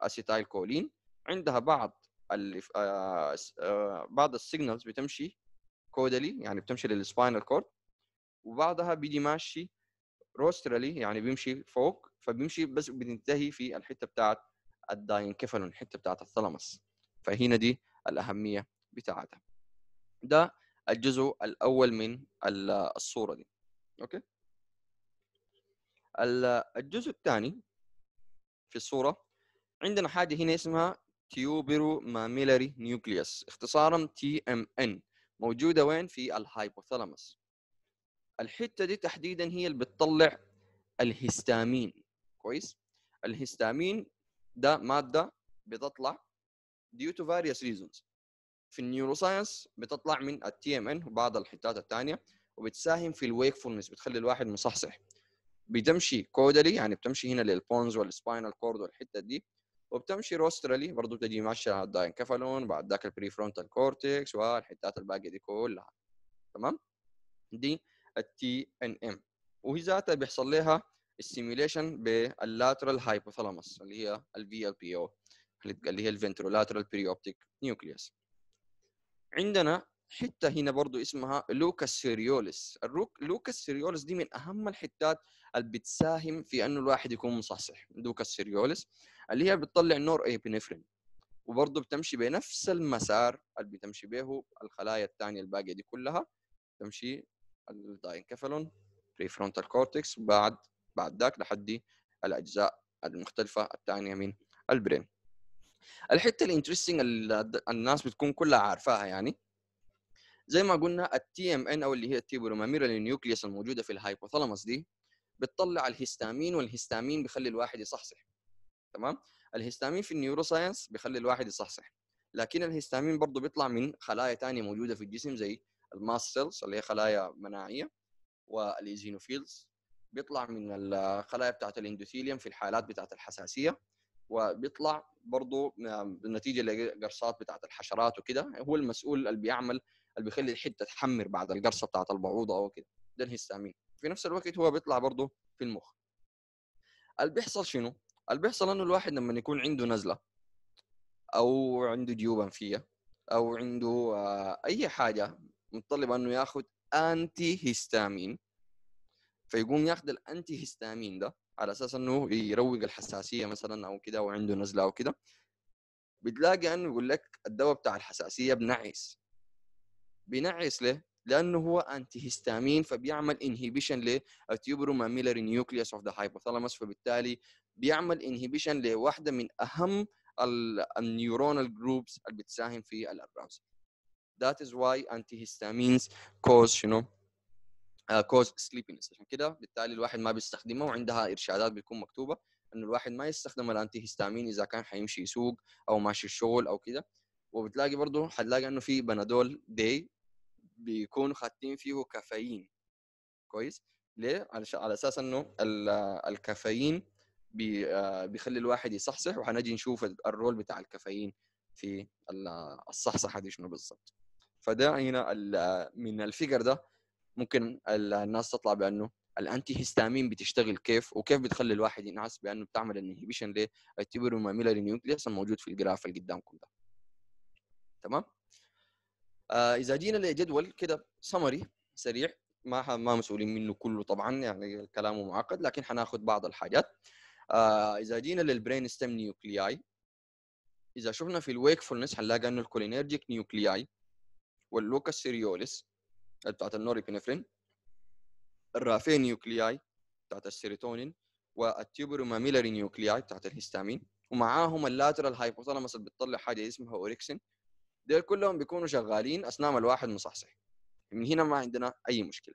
اسيتايل كولين عندها بعض اللي آه آه بعض السيجنالز بتمشي كودلي يعني بتمشي للسباينال كورد وبعدها بيجي ماشي روسترالي يعني بيمشي فوق فبنمشي بس بننتهي في الحته بتاعت الداينكفالون الحته بتاعت الثلمس فهنا دي الاهميه بتاعتها ده الجزء الاول من الصوره دي اوكي الجزء الثاني في الصوره عندنا حاجه هنا اسمها تيوبرو ماميلاري نيوكليوس اختصارا تي ام ان موجوده وين في الهايبوثالامس الحته دي تحديدا هي اللي بتطلع الهستامين كويس الهستامين ده ماده بتطلع due to various reasons في النيوروساينس بتطلع من التي ام ان وبعض الحتات الثانيه وبتساهم في الويكفولنس بتخلي الواحد مصحصح بتمشي كودلي يعني بتمشي هنا للبونز والسباينال كورد والحته دي وبتمشي روسترالي برضه بتجي ماشيه على الداينكفالون بعد ذاك البري فرونتال كورتكس والحتات الباقيه دي كلها تمام دي التي ان ام وهي ذاتها بيحصل لها السيميوليشن باللاترال hypothalamus اللي هي ال VLPO اللي هي الفنترولاترال perioptic nucleus عندنا حته هنا برضو اسمها لوكاس سيريوليس اللوكاس سيريوليس دي من اهم الحتات اللي بتساهم في انه الواحد يكون مصحصح لوكاس سيريوليس اللي هي بتطلع نور ايبنفرين وبرضه بتمشي بنفس المسار اللي بتمشي به الخلايا الثانيه الباقيه دي كلها تمشي الداينكفالون بريفرونتال كورتكس بعد بعد ذاك لحد الاجزاء المختلفه الثانيه من البرين الحته الانترستنج الناس بتكون كلها عارفاها يعني زي ما قلنا التي ام ان او اللي هي التيبروماميرال نيوكليوس الموجوده في الهايبوثالامس دي بتطلع الهستامين والهستامين بيخلي الواحد يصحصح تمام الهستامين في النيوروساينس بيخلي الواحد يصحصح لكن الهستامين برضه بيطلع من خلايا تانية موجوده في الجسم زي الماس سيلز اللي هي خلايا مناعيه والايزينوفيلز بيطلع من الخلايا بتاعت الاندوثيليوم في الحالات بتاعت الحساسيه وبيطلع برضه نتيجه لقرصات بتاعت الحشرات وكده هو المسؤول اللي بيعمل اللي بيخلي الحته تحمر بعد القرصه بتاعت البعوضه او كده ده الهستامين في نفس الوقت هو بيطلع برضه في المخ اللي بيحصل شنو؟ اللي بيحصل انه الواحد لما يكون عنده نزله او عنده جيوب انفيه او عنده آه، اي حاجه متطلب انه ياخذ انتي هيستامين فيقوم ياخذ الانتي هيستامين ده على اساس انه يروق الحساسيه مثلا او كده وعنده نزله او كده بتلاقي انه يقول لك الدواء بتاع الحساسيه بنعس بنعس ليه؟ لانه هو انتي هيستامين فبيعمل انهيبيشن للتيوبروماميلاري نيوكليوس اوف ذا هايبوثالاموس فبالتالي بيعمل انهيبيشن لواحده من اهم النيورونال جروبس اللي بتساهم في الاراوسل That is why antihistamines cause you know كوز آه، سليبنس عشان كده بالتالي الواحد ما بيستخدمه وعندها ارشادات بتكون مكتوبه انه الواحد ما يستخدم الانتي هيستامين اذا كان حيمشي يسوق او ماشي الشغل او كده وبتلاقي برضه حتلاقي انه في بنادول داي بيكون خاتين فيه كافيين كويس ليه على اساس انه الكافيين آه، بيخلي الواحد يصحصح وحنجي نشوف الرول بتاع الكافيين في الصحصحه دي شنو بالضبط فده هنا من الفيجر ده ممكن الناس تطلع بانه الانتي هيستامين بتشتغل كيف وكيف بتخلي الواحد ينعس بانه بتعمل انهبيشن للتيبروماميلاري نيوكليس الموجود في الجراف اللي قدامكم ده تمام آه اذا جينا لجدول كده سمري سريع ما ما مسؤولين منه كله طبعا يعني كلامه معقد لكن حناخد بعض الحاجات آه اذا جينا للبرين ستيم نيوكلياي اذا شفنا في الويكفولنس حنلاقي انه الكولينرجيك نيوكلياي واللوكاس سيريوليس بتاعت النوريبينفرين الرافينيوكلياي بتاعت السيروتونين والتيوبروماميلاري نيوكلياي بتاعت الهستامين ومعاهم اللاترال هايبوثالامس اللي بتطلع حاجه اسمها اوريكسين دول كلهم بيكونوا شغالين اثناء ما الواحد مصحصح من هنا ما عندنا اي مشكله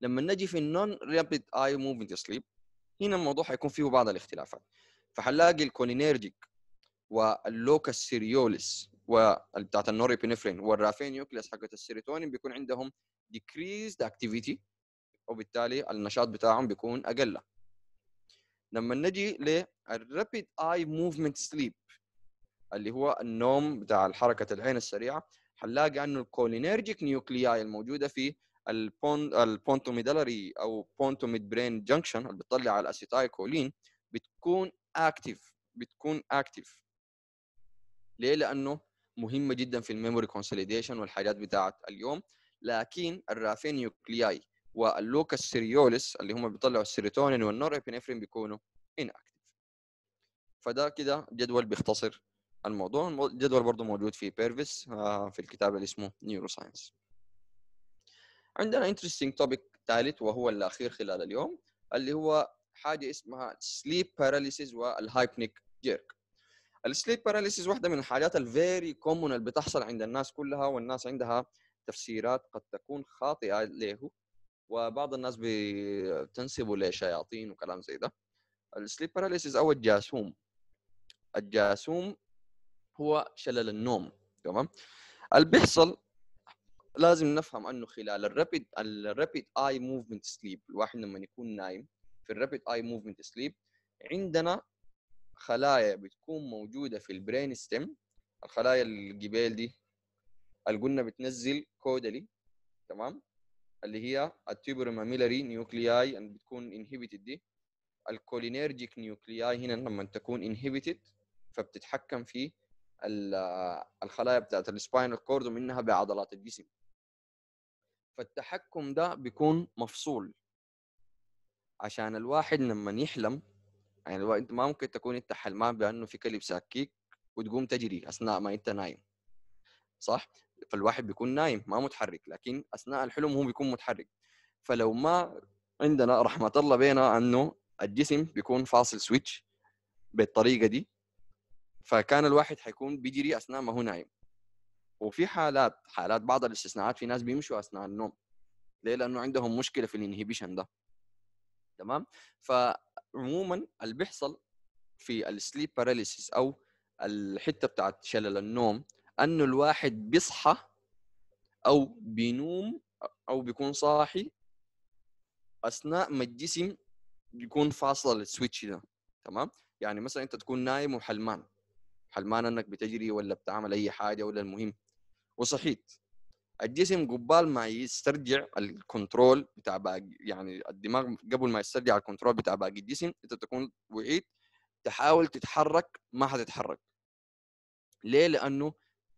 لما نجي في النون رابيد اي موفمنت سليب هنا الموضوع حيكون فيه بعض الاختلافات فحنلاقي الكولينيرجيك واللوكاس سيريوليس وبتاعت النوربينفرين والرافين نيوكليس حقت السيروتونين بيكون عندهم ديكريزد اكتيفيتي وبالتالي النشاط بتاعهم بيكون اقل لما نجي للرابيد اي موفمنت سليب اللي هو النوم بتاع حركه العين السريعه حنلاقي انه الكولينرجيك نيوكلياي الموجوده في البون البونتوميدالري او بونتوميد برين جنكشن اللي بتطلع على الاسيتايكولين بتكون اكتف بتكون اكتف ليه لانه مهمه جدا في الميموري كونسوليديشن والحاجات بتاعه اليوم لكن الرافين نيوكلياي سيريوليس اللي هم بيطلعوا السيروتونين والنورابينفرين بيكونوا اناكتيف فده كده جدول بيختصر الموضوع الجدول برضه موجود في بيرفيس آه، في الكتاب اللي اسمه نيوروساينس عندنا انترستنج توبيك ثالث وهو الاخير خلال اليوم اللي هو حاجه اسمها سليب باراليسيس والهايبنيك جيرك السليب باراليسيس واحده من الحاجات الفيري كومون اللي بتحصل عند الناس كلها والناس عندها تفسيرات قد تكون خاطئه له وبعض الناس بتنسبه لشياطين وكلام زي ده السليب باراليسيس او الجاسوم الجاسوم هو شلل النوم تمام اللي بيحصل لازم نفهم انه خلال الرابيد الرابيد اي موفمنت سليب الواحد لما يكون نايم في الرابيد اي موفمنت سليب عندنا خلايا بتكون موجوده في البرين ستيم الخلايا الجبال دي اللي قلنا بتنزل كودلي تمام اللي هي التيبر ماميلاري نيوكلياي اللي بتكون انهبيتد دي الكولينيرجيك نيوكلياي هنا لما تكون انهبيتد فبتتحكم في الخلايا بتاعت السباينال كورد ومنها بعضلات الجسم فالتحكم ده بيكون مفصول عشان الواحد لما يحلم يعني لو انت ما ممكن تكون انت حلمان بانه في كلب ساكيك وتقوم تجري اثناء ما انت نايم صح فالواحد بيكون نايم ما متحرك لكن اثناء الحلم هو بيكون متحرك فلو ما عندنا رحمه الله بينا انه الجسم بيكون فاصل سويتش بالطريقه دي فكان الواحد حيكون بيجري اثناء ما هو نايم وفي حالات حالات بعض الاستثناءات في ناس بيمشوا اثناء النوم ليه لانه عندهم مشكله في الانهيبيشن ده تمام ف عموما اللي بيحصل في السليب باراليسيس او الحته بتاعت شلل النوم انه الواحد بيصحى او بينوم او بيكون صاحي اثناء ما الجسم يكون فاصل السويتش ده تمام يعني مثلا انت تكون نايم وحلمان حلمان انك بتجري ولا بتعمل اي حاجه ولا المهم وصحيت الجسم قبال ما يسترجع الكنترول بتاع باقي يعني الدماغ قبل ما يسترجع الكنترول بتاع باقي الجسم انت تكون وعيت تحاول تتحرك ما حتتحرك ليه لانه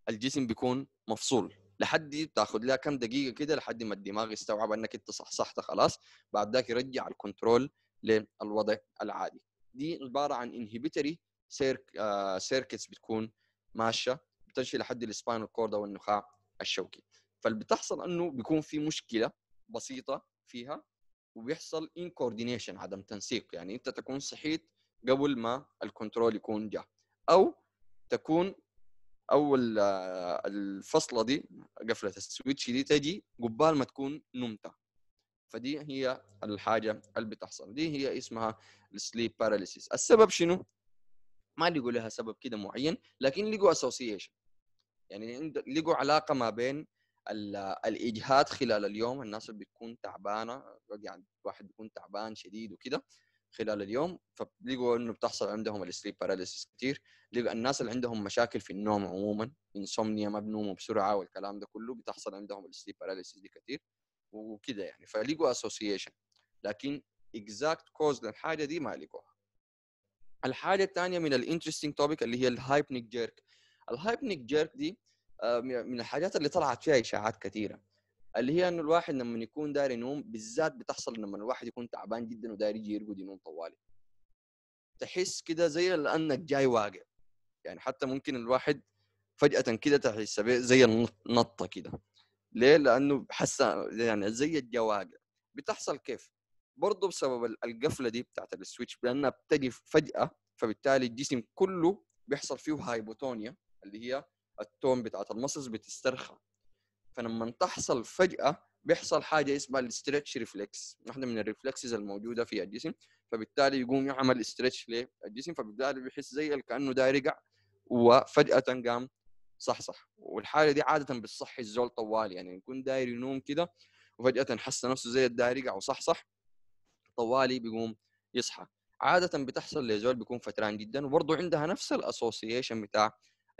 الجسم بيكون مفصول لحد تاخذ لها كم دقيقه كده لحد ما الدماغ يستوعب انك انت صحصحت خلاص بعد ذاك يرجع الكنترول للوضع العادي دي عباره عن انهبيتري سيرك آه سيركتس بتكون ماشيه بتمشي لحد السباينال كورد او النخاع الشوكي فالبتحصل انه بيكون في مشكله بسيطه فيها وبيحصل ان كوردينيشن عدم تنسيق يعني انت تكون صحيت قبل ما الكنترول يكون جاء او تكون اول آه، الفصله دي قفله السويتش دي تجي قبال ما تكون نمت فدي هي الحاجه اللي بتحصل دي هي اسمها السليب باراليسيس السبب شنو ما لقوا لها سبب كده معين لكن لقوا اسوسيشن يعني لقوا علاقه ما بين الاجهاد خلال اليوم الناس اللي بتكون تعبانه يعني الواحد بيكون تعبان شديد وكده خلال اليوم فبيلقوا انه بتحصل عندهم السليب باراليسيس كثير الناس اللي عندهم مشاكل في النوم عموما انسومنيا ما بنوموا بسرعه والكلام ده كله بتحصل عندهم السليب باراليسيس دي كثير وكده يعني فلقوا اسوسيشن لكن اكزاكت كوز للحاجه دي ما لقوها الحاجه الثانيه من الانترستنج توبيك اللي هي الهايبنيك جيرك الهايبنيك جيرك دي آه، من الحاجات اللي طلعت فيها اشاعات كثيره اللي هي انه الواحد لما يكون داري ينوم بالذات بتحصل لما الواحد يكون تعبان جدا وداري يجي يرقد ينوم طوالي تحس كده زي لانك جاي واقع يعني حتى ممكن الواحد فجاه كده تحس زي النطه كده ليه لانه حس يعني زي الجواقع بتحصل كيف برضه بسبب القفله دي بتاعت السويتش لانها بتجي فجاه فبالتالي الجسم كله بيحصل فيه هايبوتونيا اللي هي التون بتاعت المسلز بتسترخى فلما تحصل فجاه بيحصل حاجه اسمها الاسترتش ريفلكس واحده من الريفلكسز الموجوده في الجسم فبالتالي يقوم يعمل استرتش للجسم فبالتالي بيحس زي كانه ده رجع وفجاه قام صحصح والحاله دي عاده بتصحي الزول طوال يعني يكون داير ينوم كده وفجاه حس نفسه زي الداير رجع وصحصح طوالي بيقوم يصحى عاده بتحصل لزول بيكون فتران جدا وبرضه عندها نفس الاسوسيشن بتاع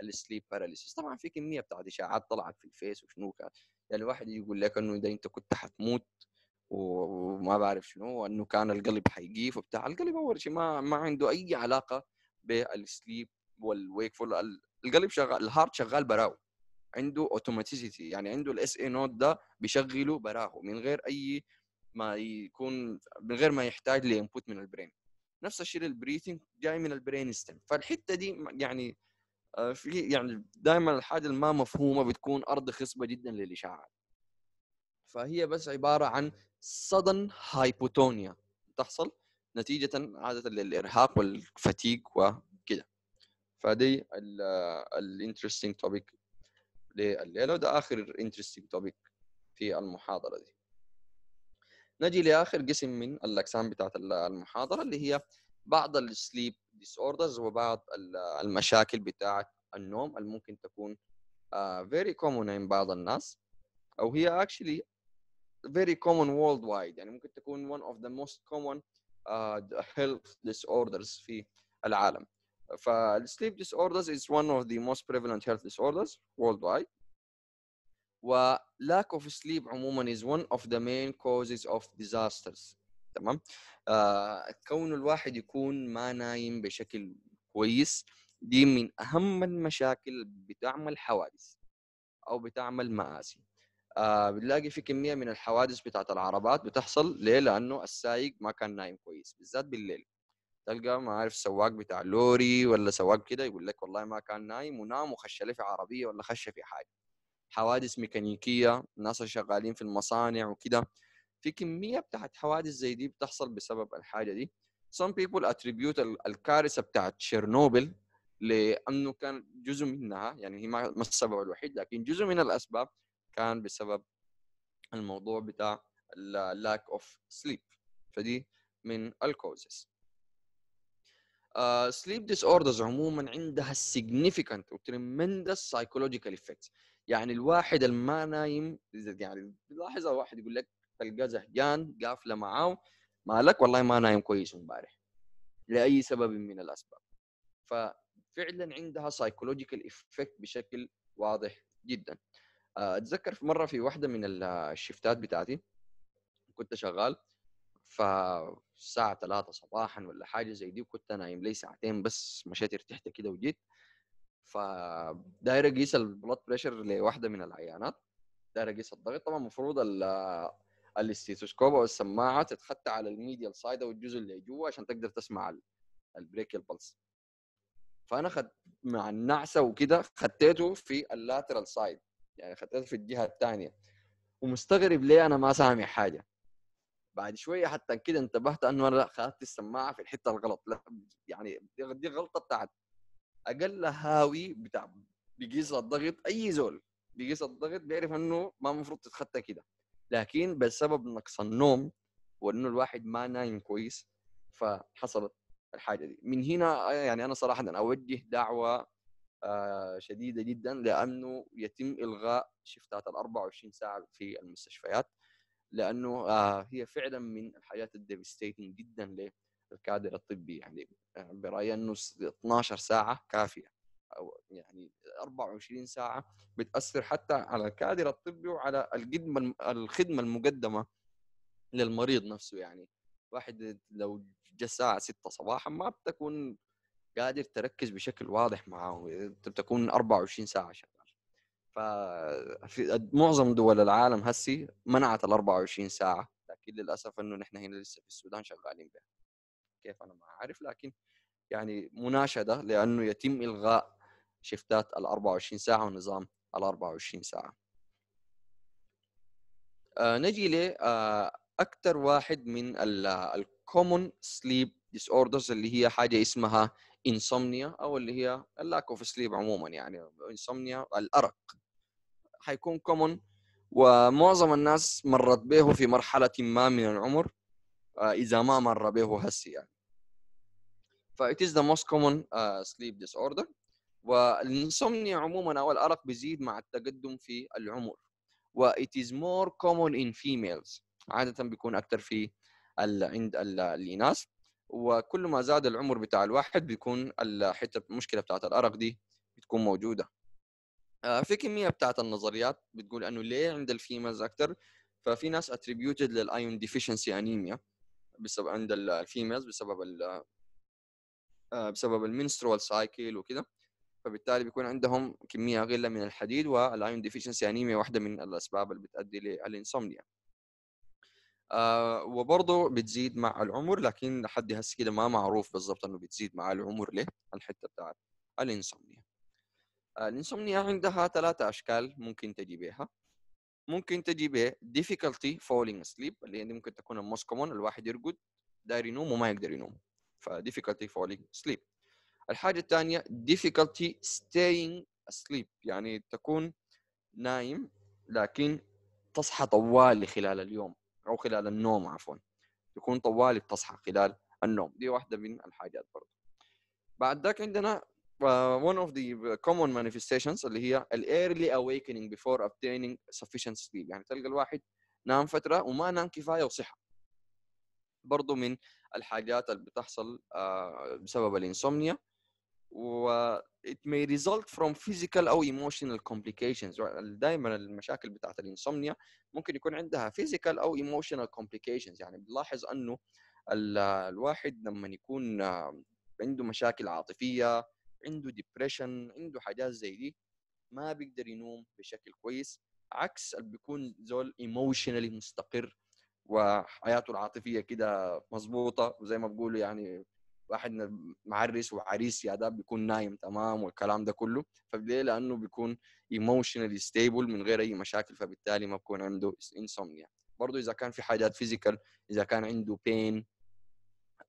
السليب باراليسيس طبعا في كميه بتاعت اشاعات طلعت في الفيس وشنو كان يعني الواحد يقول لك انه اذا انت كنت حتموت وما بعرف شنو وانه كان القلب حيجيف وبتاع القلب اول شيء ما ما عنده اي علاقه بالسليب والويك فول القلب شغال الهارت شغال براو عنده اوتوماتيسيتي يعني عنده الاس اي نود ده بيشغله براهو من غير اي ما يكون من غير ما يحتاج لانبوت من البرين نفس الشيء البريثنج جاي من البرين ستيم فالحته دي يعني آه، في يعني دائما الحاجه الما مفهومه بتكون ارض خصبه جدا للاشعاع فهي بس عباره عن صدن هايبوتونيا تحصل نتيجه عاده للارهاق والفتيق وكده فدي الانترستنج آه، توبيك لليله وده اخر انترستنج توبيك في المحاضره دي نجي لاخر قسم من الاقسام بتاعت المحاضره اللي هي بعض السليب disorders وبعض المشاكل بتاعه النوم اللي ممكن تكون فيري كومون عند بعض الناس او هي actually very common worldwide يعني ممكن تكون one of the most common هيلث health disorders في العالم فالسليب disorders is one of the most prevalent health disorders worldwide و lack of sleep عموما is one of the main causes of disasters تمام آه كون الواحد يكون ما نايم بشكل كويس دي من اهم المشاكل بتعمل حوادث او بتعمل مآسي آه بنلاقي في كميه من الحوادث بتاعت العربات بتحصل ليه لانه السايق ما كان نايم كويس بالذات بالليل تلقى ما عارف سواق بتاع لوري ولا سواق كده يقول لك والله ما كان نايم ونام وخش في عربيه ولا خش في حاجه حوادث ميكانيكيه ناس شغالين في المصانع وكده في كميه بتاعت حوادث زي دي بتحصل بسبب الحاجه دي some people attribute الكارثه بتاعت تشيرنوبل لانه كان جزء منها يعني هي ما السبب الوحيد لكن جزء من الاسباب كان بسبب الموضوع بتاع lack of sleep فدي من الكوزز سليب uh, disorders عموما عندها significant و tremendous psychological effects يعني الواحد اللي ما نايم يعني لاحظ الواحد يقول لك تلقاه زهجان قافله معاه مالك والله ما نايم كويس امبارح لاي سبب من الاسباب ففعلا عندها سايكولوجيكال افكت بشكل واضح جدا آه، اتذكر في مره في واحده من الشفتات بتاعتي كنت شغال الساعة 3 صباحا ولا حاجة زي دي وكنت نايم لي ساعتين بس مشيت ارتحت كده وجيت فداير اقيس البلاد بريشر لواحدة من العيانات داير اقيس الضغط طبعا المفروض الاستيثوسكوب او السماعه تتخطى على الميديا سايد او الجزء اللي جوا عشان تقدر تسمع البريك البلس فانا خد مع النعسه وكده خديته في اللاترال سايد يعني خديته في الجهه الثانيه ومستغرب ليه انا ما سامع حاجه بعد شويه حتى كده انتبهت انه انا خدت السماعه في الحته الغلط لا يعني دي غلطه بتاعت اقل هاوي بتاع بيقيس الضغط اي زول بيقيس الضغط بيعرف انه ما المفروض تتخطى كده لكن بسبب نقص النوم وانه الواحد ما نايم كويس فحصلت الحاجه دي من هنا يعني انا صراحه اوجه دعوه آه، شديده جدا لانه يتم الغاء شفتات ال 24 ساعه في المستشفيات لانه آه، هي فعلا من الحاجات الديفستيتنج جدا للكادر الطبي يعني آه، برايي انه 12 ساعه كافيه او يعني 24 ساعه بتاثر حتى على الكادر الطبي وعلى الخدمه الخدمه المقدمه للمريض نفسه يعني واحد لو جاء الساعه 6 صباحا ما بتكون قادر تركز بشكل واضح معه انت بتكون 24 ساعه شغال ففي معظم دول العالم هسي منعت ال 24 ساعه لكن للاسف انه نحن هنا لسه في السودان شغالين بها كيف انا ما عارف لكن يعني مناشده لانه يتم الغاء شيفتات ال 24 ساعه ونظام ال 24 ساعه آه نجي ل آه اكثر واحد من الكومون سليب ديسوردرز اللي هي حاجه اسمها انسومنيا او اللي هي اللاك اوف سليب عموما يعني انسومنيا الارق حيكون كومون ومعظم الناس مرت به في مرحله ما من العمر آه، اذا ما مر به هسي يعني فايت it is the most common ديسوردر آه، sleep disorder والانسومنيا عموما او الارق بيزيد مع التقدم في العمر و it is more common in females عاده بيكون اكثر في ال عند ال الاناث وكل ما زاد العمر بتاع الواحد بيكون الحته المشكله بتاعت الارق دي بتكون موجوده آه، في كميه بتاعت النظريات بتقول انه ليه عند الفيميلز اكثر ففي ناس اتريبيوتد للايون ديفيشنسي انيميا بسبب عند الفيميلز بسبب ال آه، بسبب المنسترول سايكل وكده فبالتالي بيكون عندهم كميه غله من الحديد والايون ديفيشنسي انيميا واحده من الاسباب اللي بتؤدي للانسومنيا آه وبرضه بتزيد مع العمر لكن لحد هسه كده ما معروف بالضبط انه بتزيد مع العمر ليه الحته بتاعت الانسومنيا آه الانسومنيا عندها ثلاثه اشكال ممكن تجي بها ممكن تجي به difficulty falling asleep اللي هي ممكن تكون الموست كومون الواحد يرقد داير ينوم وما يقدر ينوم ف difficulty falling asleep الحاجه الثانيه difficulty staying asleep يعني تكون نايم لكن تصحى طوالي خلال اليوم او خلال النوم عفوا تكون طوالي بتصحى خلال النوم دي واحده من الحاجات برضه بعد ذاك عندنا آه، one of the common manifestations اللي هي ال early awakening before obtaining sufficient sleep يعني تلقى الواحد نام فترة وما نام كفاية وصحة برضو من الحاجات اللي بتحصل آه، بسبب الانسومنيا و it may result from physical او emotional complications دايما المشاكل بتاعت الانسومنيا ممكن يكون عندها physical او emotional complications يعني بنلاحظ انه الواحد لما يكون عنده مشاكل عاطفيه عنده ديبريشن عنده حاجات زي دي ما بيقدر ينوم بشكل كويس عكس اللي بيكون زول ايموشنالي مستقر وحياته العاطفيه كده مظبوطه وزي ما بقولوا يعني واحد معرس وعريس يا ده بيكون نايم تمام والكلام ده كله فليه لانه بيكون ايموشنالي ستيبل من غير اي مشاكل فبالتالي ما بيكون عنده انسومنيا برضه اذا كان في حاجات فيزيكال اذا كان عنده بين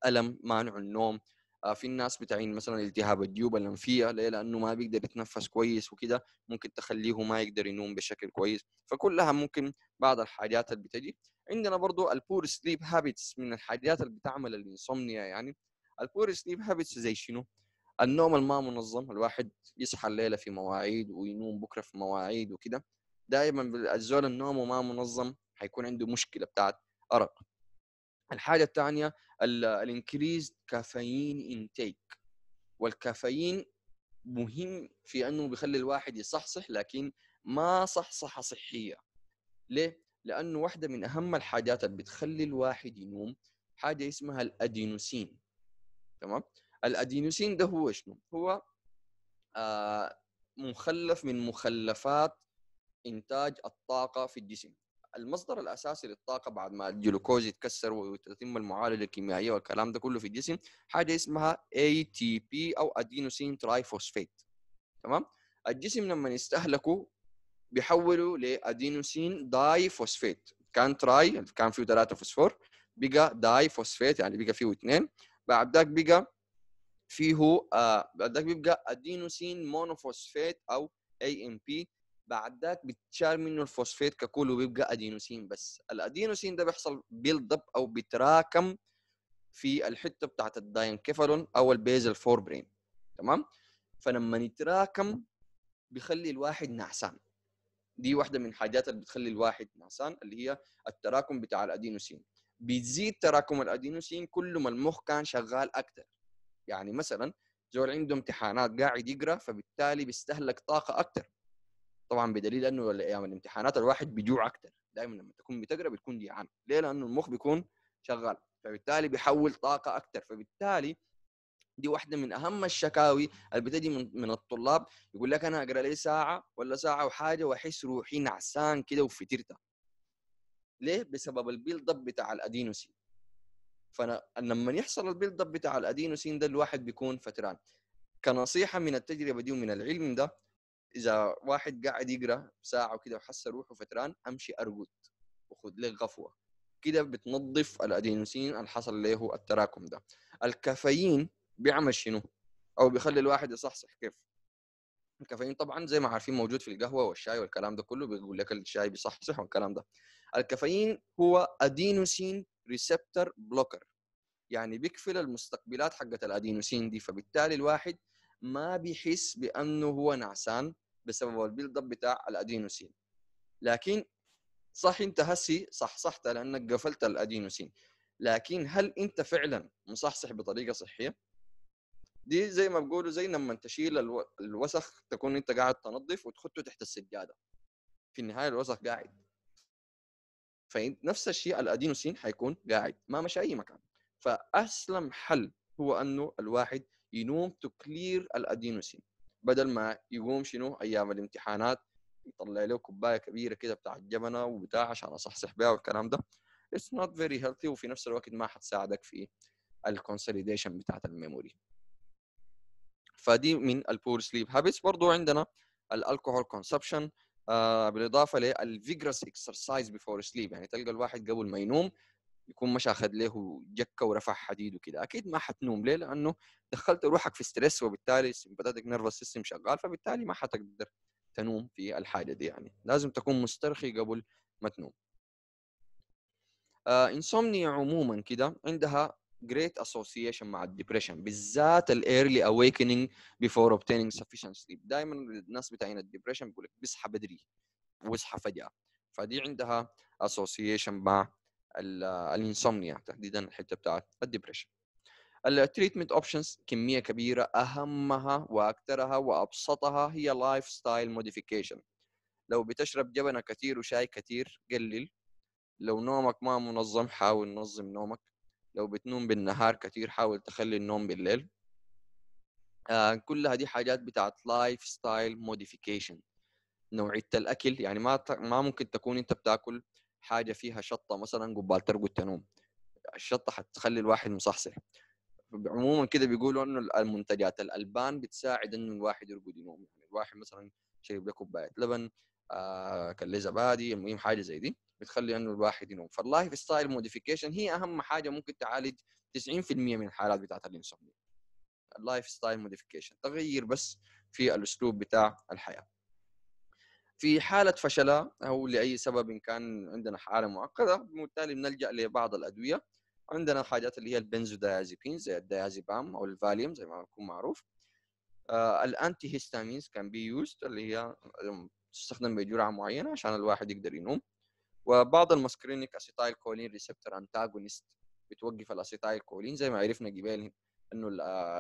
الم مانع النوم آه، في الناس بتعين مثلا التهاب الجيوب الانفيه ليه لانه ما بيقدر يتنفس كويس وكده ممكن تخليه ما يقدر ينوم بشكل كويس فكلها ممكن بعض الحاجات اللي بتجي عندنا برضو البور سليب هابتس من الحاجات اللي بتعمل الانسومنيا يعني البور سليب هابتس زي شنو؟ النوم الما منظم الواحد يصحى الليله في مواعيد وينوم بكره في مواعيد وكده دائما الزول النوم ما منظم حيكون عنده مشكله بتاعت ارق الحاجه الثانيه الانكريز كافيين انتيك والكافيين مهم في انه بيخلي الواحد يصحصح لكن ما صحصحه صحيه ليه لانه واحده من اهم الحاجات اللي بتخلي الواحد ينوم حاجه اسمها الادينوسين تمام الادينوسين ده هو شنو هو آه مخلف من مخلفات انتاج الطاقه في الجسم المصدر الاساسي للطاقه بعد ما الجلوكوز يتكسر وتتم المعالجه الكيميائيه والكلام ده كله في الجسم حاجه اسمها ATP او ادينوسين ترايفوسفيت تمام الجسم لما يستهلكه بيحولوا لادينوسين داي فوسفيت كان تراي كان فيه ثلاثه فوسفور بقى داي فوسفيت يعني بقى فيه اثنين ذاك بقى فيه آه، بعد ذاك بيبقى ادينوسين مونوفوسفات او اي ام بي ذاك بتشال منه الفوسفات ككل وبيبقى ادينوسين بس الادينوسين ده بيحصل بيلد اب او بيتراكم في الحته بتاعت الداينكيفالون او البيزل فور برين تمام فلما يتراكم بيخلي الواحد نعسان دي واحده من الحاجات اللي بتخلي الواحد نعسان اللي هي التراكم بتاع الادينوسين بيزيد تراكم الادينوسين كل ما المخ كان شغال اكثر يعني مثلا زول عنده امتحانات قاعد يقرا فبالتالي بيستهلك طاقه اكثر طبعا بدليل انه ايام الامتحانات الواحد بيجوع اكثر دائما لما تكون بتقرا بتكون جيعان ليه لانه المخ بيكون شغال فبالتالي بيحول طاقه اكثر فبالتالي دي واحده من اهم الشكاوي اللي بتجي من, من الطلاب يقول لك انا اقرا لي ساعه ولا ساعه وحاجه واحس روحي نعسان كده وفترته ليه؟ بسبب البيلد اب بتاع الادينوسين فانا لما يحصل البيلد اب بتاع الادينوسين ده الواحد بيكون فتران كنصيحه من التجربه دي ومن العلم ده اذا واحد قاعد يقرا ساعه وكده وحس روحه فتران امشي ارقد وخذ لي غفوه كده بتنظف الادينوسين اللي حصل له التراكم ده الكافيين بيعمل شنو او بيخلي الواحد يصحصح كيف الكافيين طبعا زي ما عارفين موجود في القهوه والشاي والكلام ده كله بيقول لك الشاي بيصحصح والكلام ده الكافيين هو ادينوسين ريسبتر بلوكر يعني بيقفل المستقبلات حقت الادينوسين دي فبالتالي الواحد ما بيحس بانه هو نعسان بسبب البيلد اب بتاع الادينوسين لكن صح انت هسي صحت لانك قفلت الادينوسين لكن هل انت فعلا مصحصح بطريقه صحيه دي زي ما بقولوا زي لما تشيل الوسخ تكون انت قاعد تنظف وتحطه تحت السجاده في النهايه الوسخ قاعد فنفس الشيء الادينوسين حيكون قاعد ما مش اي مكان فاسلم حل هو انه الواحد ينوم تكلير الادينوسين بدل ما يقوم شنو ايام الامتحانات يطلع له كوبايه كبيره كده بتاع الجبنه وبتاع عشان اصحصح بها والكلام ده اتس نوت فيري هيلثي وفي نفس الوقت ما حتساعدك في الكونسوليديشن بتاعت الميموري فدي من البور سليب هابتس برضو عندنا الالكوهول كونسبشن آه، بالاضافه للفيجرس اكسرسايز بيفور سليب يعني تلقى الواحد قبل ما ينوم يكون مش اخذ له جكه ورفع حديد وكذا اكيد ما حتنوم ليه لانه دخلت روحك في ستريس وبالتالي سمباتيك نيرفس سيستم شغال فبالتالي ما حتقدر تنوم في الحاله دي يعني لازم تكون مسترخي قبل ما تنوم آه انسومنيا عموما كده عندها great association مع الدبريشن بالذات الايرلي awakening before obtaining sufficient sleep دائما الناس بتاعين الدبريشن بيقول لك بصحى بدري واصحى فجاه فدي عندها association مع الانسومنيا تحديدا الحته بتاعت الدبريشن التريتمنت اوبشنز كميه كبيره اهمها واكثرها وابسطها هي لايف ستايل موديفيكيشن لو بتشرب جبنه كثير وشاي كثير قلل لو نومك ما منظم حاول نظم نومك لو بتنوم بالنهار كتير حاول تخلي النوم بالليل آه كلها دي حاجات بتاعت لايف ستايل موديفيكيشن نوعيه الاكل يعني ما ما ممكن تكون انت بتاكل حاجه فيها شطه مثلا قبال ترقد تنوم الشطه حتخلي الواحد مصحصح عموما كده بيقولوا انه المنتجات الالبان بتساعد انه الواحد يرقد ينوم يعني الواحد مثلا شرب له كوبايه لبن آه كان له زبادي المهم حاجه زي دي بتخلي انه الواحد ينوم فاللايف ستايل موديفيكيشن هي اهم حاجه ممكن تعالج 90% من الحالات بتاعت الانسومنيا اللايف ستايل موديفيكيشن تغيير بس في الاسلوب بتاع الحياه في حالة فشلة أو لأي سبب إن كان عندنا حالة معقدة بالتالي بنلجأ لبعض الأدوية عندنا حاجات اللي هي البنزودايازيبين زي الديازيبام أو الفاليوم زي ما يكون معروف آه، الانتي هيستامينز كان بي يوزد اللي هي تستخدم بجرعة معينة عشان الواحد يقدر ينوم وبعض المسكرينيك اسيتايل كولين ريسبتور انتاجونست بتوقف الاسيتايل كولين زي ما عرفنا قبل انه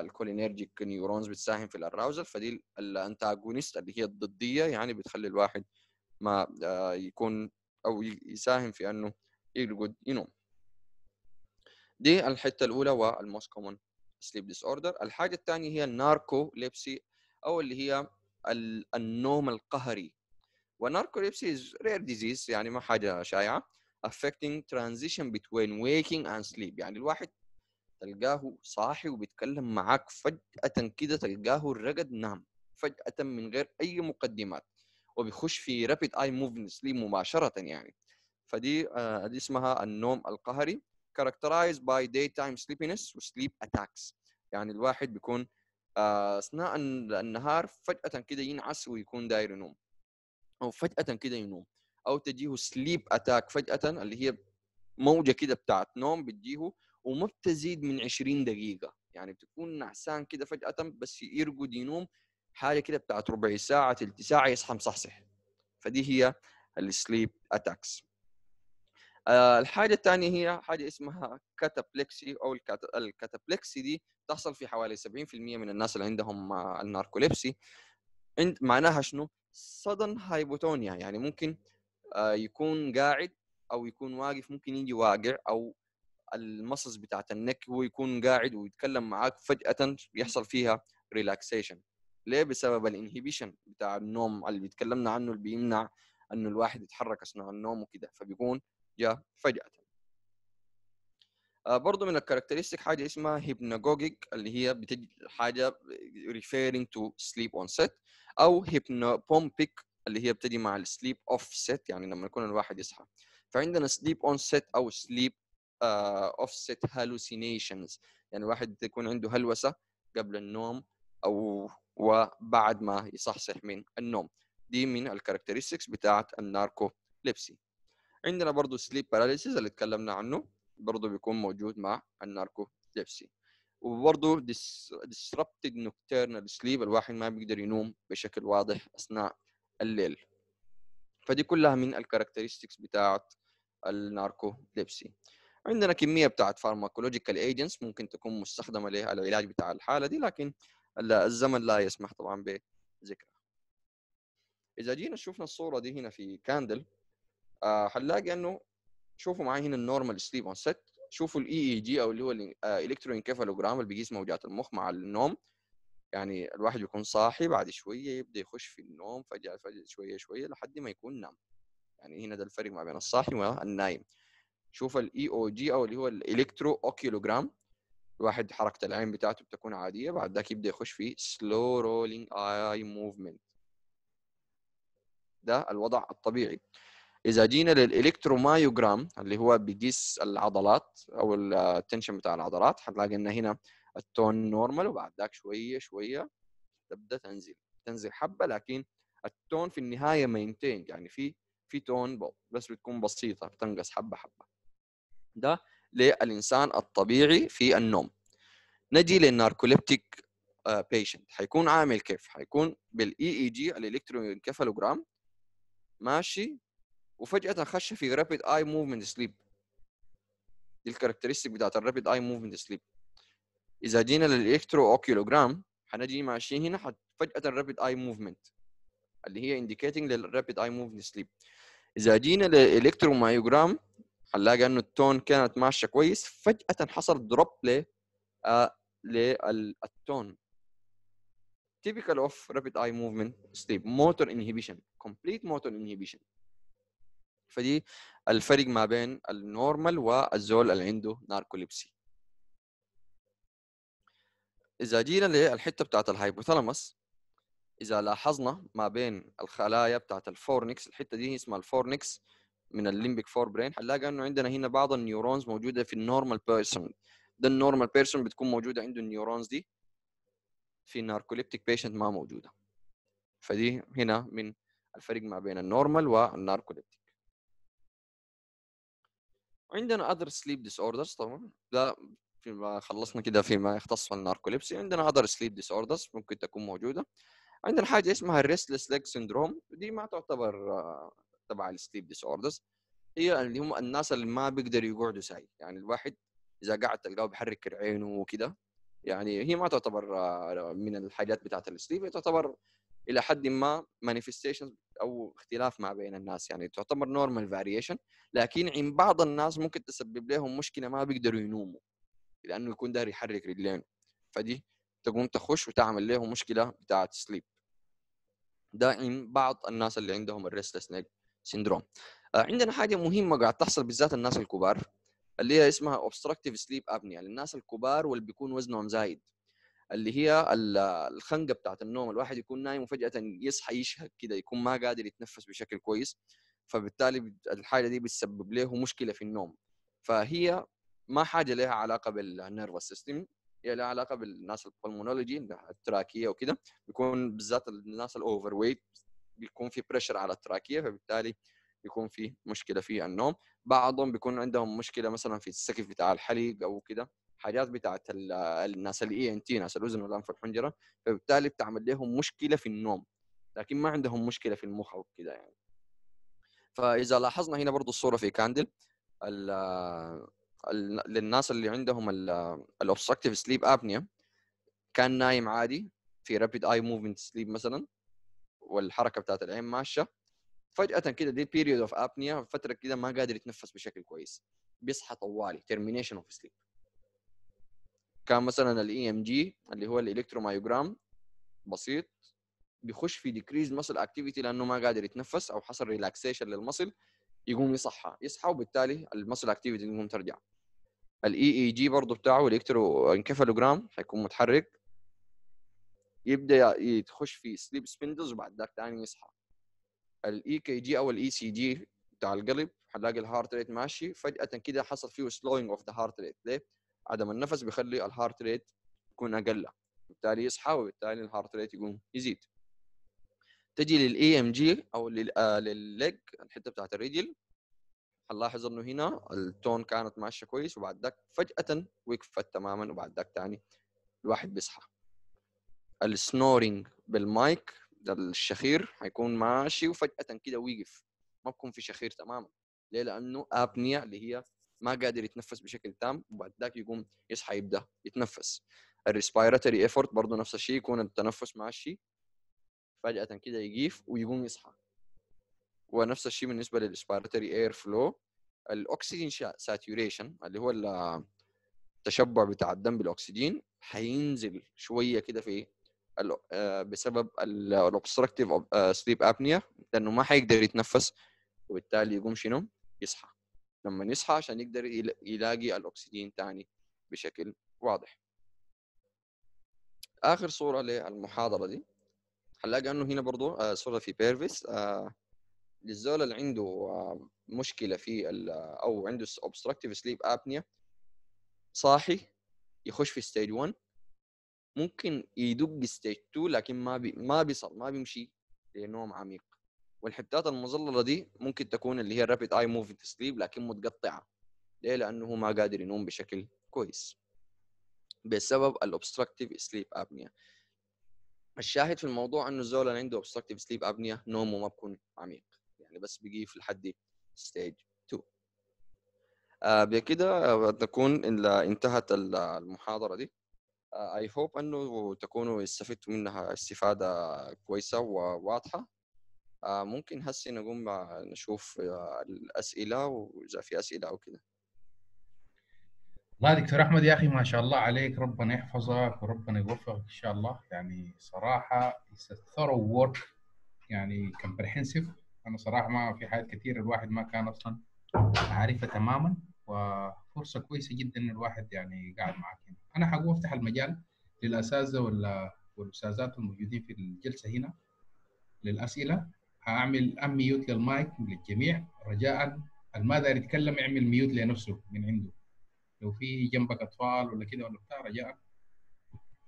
الكولينيرجيك آه، نيورونز بتساهم في الاراوزل فدي الانتاجونست اللي هي الضديه يعني بتخلي الواحد ما آه، يكون او يساهم في انه يرقد ينوم دي الحته الاولى والموست كومن سليب ديس اوردر الحاجه الثانيه هي الناركوليبسي او اللي هي النوم القهري والناركوليبسي is rare disease يعني ما حاجه شائعه affecting transition between waking and sleep يعني الواحد تلقاه صاحي وبيتكلم معاك فجأة كده تلقاه الرقد نام فجأة من غير أي مقدمات وبيخش في رابيد اي موفمنت سليب مباشرة يعني فدي آه دي اسمها النوم القهري characterized by daytime sleepiness و sleep attacks يعني الواحد بيكون آه اثناء النهار فجأة كده ينعس ويكون داير ينوم او فجاه كده ينوم او تجيه سليب اتاك فجاه اللي هي موجه كده بتاعت نوم بتجيه وما بتزيد من 20 دقيقه يعني بتكون نعسان كده فجاه بس يرقد ينوم حاجه كده بتاعت ربع ساعه تلت ساعه يصحى مصحصح فدي هي السليب اتاكس آه، الحاجه الثانيه هي حاجه اسمها كاتابلكسي او الكاتابلكسي دي تحصل في حوالي 70% من الناس اللي عندهم آه، الناركوليبسي عند معناها شنو؟ صدن هايبوتونيا يعني ممكن آه، يكون قاعد او يكون واقف ممكن يجي واقع او المصص بتاعت النك هو يكون قاعد ويتكلم معاك فجاه يحصل فيها ريلاكسيشن ليه بسبب الانهبيشن بتاع النوم اللي اتكلمنا عنه اللي بيمنع انه الواحد يتحرك اثناء النوم وكده فبيكون جاء فجاه آه، برضه من الكاركترستيك حاجه اسمها هيبناجوجيك اللي هي بتج... حاجه ريفيرنج تو سليب اون سيت او هيبنوبومبيك اللي هي بتجي مع السليب اوف سيت يعني لما يكون الواحد يصحى فعندنا سليب اون سيت او سليب اوف سيت هالوسينيشنز يعني الواحد يكون عنده هلوسه قبل النوم او وبعد ما يصحصح من النوم دي من الكاركترستيكس بتاعت الناركوليبسي عندنا برضه سليب باراليسيز اللي اتكلمنا عنه برضه بيكون موجود مع الناركوليبسي وبرضه disrupted nocturnal sleep الواحد ما بيقدر ينوم بشكل واضح اثناء الليل فدي كلها من الكاركترستكس بتاعت الناركوليبسي عندنا كميه بتاعت فارماكولوجيكال ايجنتس ممكن تكون مستخدمه للعلاج بتاع الحاله دي لكن الزمن لا يسمح طبعا بذكرها اذا جينا شفنا الصوره دي هنا في كاندل آه هنلاقي انه شوفوا معايا هنا النورمال سليب اون ست شوفوا الاي اي e جي e او اللي هو انكفالوجرام آه، اللي بيقيس موجات المخ مع النوم يعني الواحد يكون صاحي بعد شويه يبدا يخش في النوم فجاه فجاه شويه شويه لحد ما يكون نام يعني هنا ده الفرق ما بين الصاحي والنايم شوف الاي او e جي او اللي هو الالكترو اوكيلوجرام الواحد حركه العين بتاعته بتكون عاديه بعد ذاك يبدا يخش في سلو رولينج اي موفمنت ده الوضع الطبيعي اذا جينا للالكترومايوجرام اللي هو بيقيس العضلات او التنشن بتاع العضلات حنلاقي ان هنا التون نورمال وبعد ذاك شويه شويه تبدا تنزل تنزل حبه لكن التون في النهايه مينتين يعني في في تون بس بتكون بسيطه بتنقص حبه حبه ده للانسان الطبيعي في النوم نجي للناركوليبتيك آه، بيشنت حيكون عامل كيف حيكون بالاي e e اي جي انكفالوجرام ماشي وفجاه خش في رابيد اي موفمنت سليب دي الكاركترستيك بتاعت الرابيد اي موفمنت سليب اذا جينا للالكترو اوكيولوجرام حنجي ماشيين هنا فجاه الرابيد اي موفمنت اللي هي انديكيتنج للرابيد اي موفمنت سليب اذا جينا مايوجرام حنلاقي انه التون كانت ماشيه كويس فجاه حصل دروب ل آه، للتون typical of rapid eye movement sleep motor inhibition complete motor inhibition فدي الفرق ما بين النورمال والزول اللي عنده ناركوليبسي اذا جينا للحته بتاعت الهايبوثالاموس اذا لاحظنا ما بين الخلايا بتاعت الفورنكس الحته دي اسمها الفورنكس من الليمبيك فور برين هنلاقي انه عندنا هنا بعض النيورونز موجوده في النورمال بيرسون ده النورمال بيرسون بتكون موجوده عنده النيورونز دي في الناركوليبتيك بيشنت ما موجوده فدي هنا من الفرق ما بين النورمال والناركوليبتيك عندنا اذر سليب ديس اوردرز طبعا ده فيما خلصنا كده فيما يختص بالناركوليبسي عندنا اذر سليب ديس اوردرز ممكن تكون موجوده عندنا حاجه اسمها الريستلس ليج سندروم دي ما تعتبر آه، تبع السليب ديس اوردرز هي اللي هم الناس اللي ما بيقدروا يقعدوا ساي يعني الواحد اذا قعد تلقاه بيحرك عينه وكده يعني هي ما تعتبر آه، من الحاجات بتاعت السليب هي تعتبر الى حد ما مانيفستيشن او اختلاف ما بين الناس يعني تعتبر نورمال فاريشن لكن عند بعض الناس ممكن تسبب لهم مشكله ما بيقدروا ينوموا لانه يكون داير يحرك رجلين فدي تقوم تخش وتعمل لهم مشكله بتاعت سليب ده عند بعض الناس اللي عندهم الريستلس نيج سيندروم عندنا حاجه مهمه قاعد تحصل بالذات الناس الكبار اللي هي اسمها obstructive sleep apnea للناس الكبار واللي بيكون وزنهم زايد اللي هي الخنقه بتاعت النوم الواحد يكون نايم وفجاه يصحى يشهق كده يكون ما قادر يتنفس بشكل كويس فبالتالي الحاجه دي بتسبب له مشكله في النوم فهي ما حاجه لها علاقه بالنيرفس سيستم هي لها علاقه بالناس البلمونولوجي التراكيه وكده بيكون بالذات الناس الاوفر ويت بيكون في بريشر على التراكيه فبالتالي بيكون في مشكله في النوم بعضهم بيكون عندهم مشكله مثلا في السكف بتاع الحليق او كده حاجات بتاعت الناس الاي ان تي ناس الاذن والانف والحنجره فبالتالي بتعمل لهم مشكله في النوم لكن ما عندهم مشكله في المخ او كده يعني فاذا لاحظنا هنا برضو الصوره في كاندل الـ الـ للناس اللي عندهم الاوبستراكتيف سليب ابنيا كان نايم عادي في رابيد اي موفمنت سليب مثلا والحركه بتاعت العين ماشيه فجاه كده دي بيريود اوف ابنيا فتره كده ما قادر يتنفس بشكل كويس بيصحى طوالي ترمينيشن اوف سليب كان مثلا الاي ام e جي اللي هو الالكترومايوجرام بسيط بيخش في ديكريز مسل اكتيفيتي لانه ما قادر يتنفس او حصل ريلاكسيشن للمسل يقوم يصحى يصحى وبالتالي المسل اكتيفيتي تقوم ترجع الاي اي e جي e برضه بتاعه الكترو انكفالوجرام حيكون متحرك يبدا يخش في سليب سبندلز وبعد ذاك ثاني يصحى الاي كي جي او الاي سي جي بتاع القلب حنلاقي الهارت ريت ماشي فجاه كده حصل فيه سلوينج اوف ذا هارت ريت ليه؟ عدم النفس بيخلي الهارت ريت يكون اقل بالتالي يصحى وبالتالي الهارت ريت يقوم يزيد تجي للاي ام جي او للليج آه، الحته بتاعت الرجل هنلاحظ انه هنا التون كانت ماشيه كويس وبعد ذاك فجاه وقفت تماما وبعد ذاك ثاني الواحد بيصحى السنورينج بالمايك ده الشخير هيكون ماشي وفجاه كده وقف ما بكون في شخير تماما ليه لانه ابنيا اللي هي ما قادر يتنفس بشكل تام وبعد ذاك يقوم يصحى يبدا يتنفس الريسبيراتوري ايفورت برضه نفس الشيء يكون التنفس ماشي فجاه كده يجيف ويقوم يصحى ونفس الشيء بالنسبه للريسبيراتوري اير فلو الاكسجين ساتوريشن اللي هو التشبع بتاع الدم بالاكسجين هينزل شويه كده في آه، بسبب الاوبستراكتيف سليب ابنيا لانه ما حيقدر يتنفس وبالتالي يقوم شنو يصحى لما يصحى عشان يقدر يلاقي الأكسجين تاني بشكل واضح آخر صورة للمحاضرة دي هنلاقي أنه هنا برضو آه، صورة في بيرفيس آه، للزول اللي عنده آه، مشكلة في أو عنده obstructive sleep apnea صاحي يخش في ستيج 1 ممكن يدق ستيج 2 لكن ما بي ما بيصل ما بيمشي لنوم عميق والحتات المظلله دي ممكن تكون اللي هي الرابيد اي موفمنت سليب لكن متقطعه ليه لانه ما قادر ينوم بشكل كويس بسبب الاوبستراكتيف سليب ابنيا الشاهد في الموضوع انه الزول اللي عنده اوبستراكتيف سليب ابنيا نومه ما بكون عميق يعني بس بقي في لحد ستيج 2 آه بكده تكون انتهت المحاضره دي اي آه، هوب انه تكونوا استفدتوا منها استفاده كويسه وواضحه آه، ممكن هسي نقوم نشوف آه، الأسئلة وإذا في أسئلة أو كده والله دكتور احمد يا اخي ما شاء الله عليك ربنا يحفظك وربنا يوفقك ان شاء الله يعني صراحه a thorough work يعني كمبرهنسيف انا صراحه ما في حاجات كثير الواحد ما كان اصلا عارفها تماما وفرصه كويسه جدا ان الواحد يعني قاعد معك هنا انا حقوم افتح المجال للاساتذه ولا والاستاذات الموجودين في الجلسه هنا للاسئله اعمل ميوت للمايك للجميع رجاء ما داير يتكلم يعمل ميوت لنفسه من عنده لو في جنبك اطفال ولا كده ولا بتاع رجاء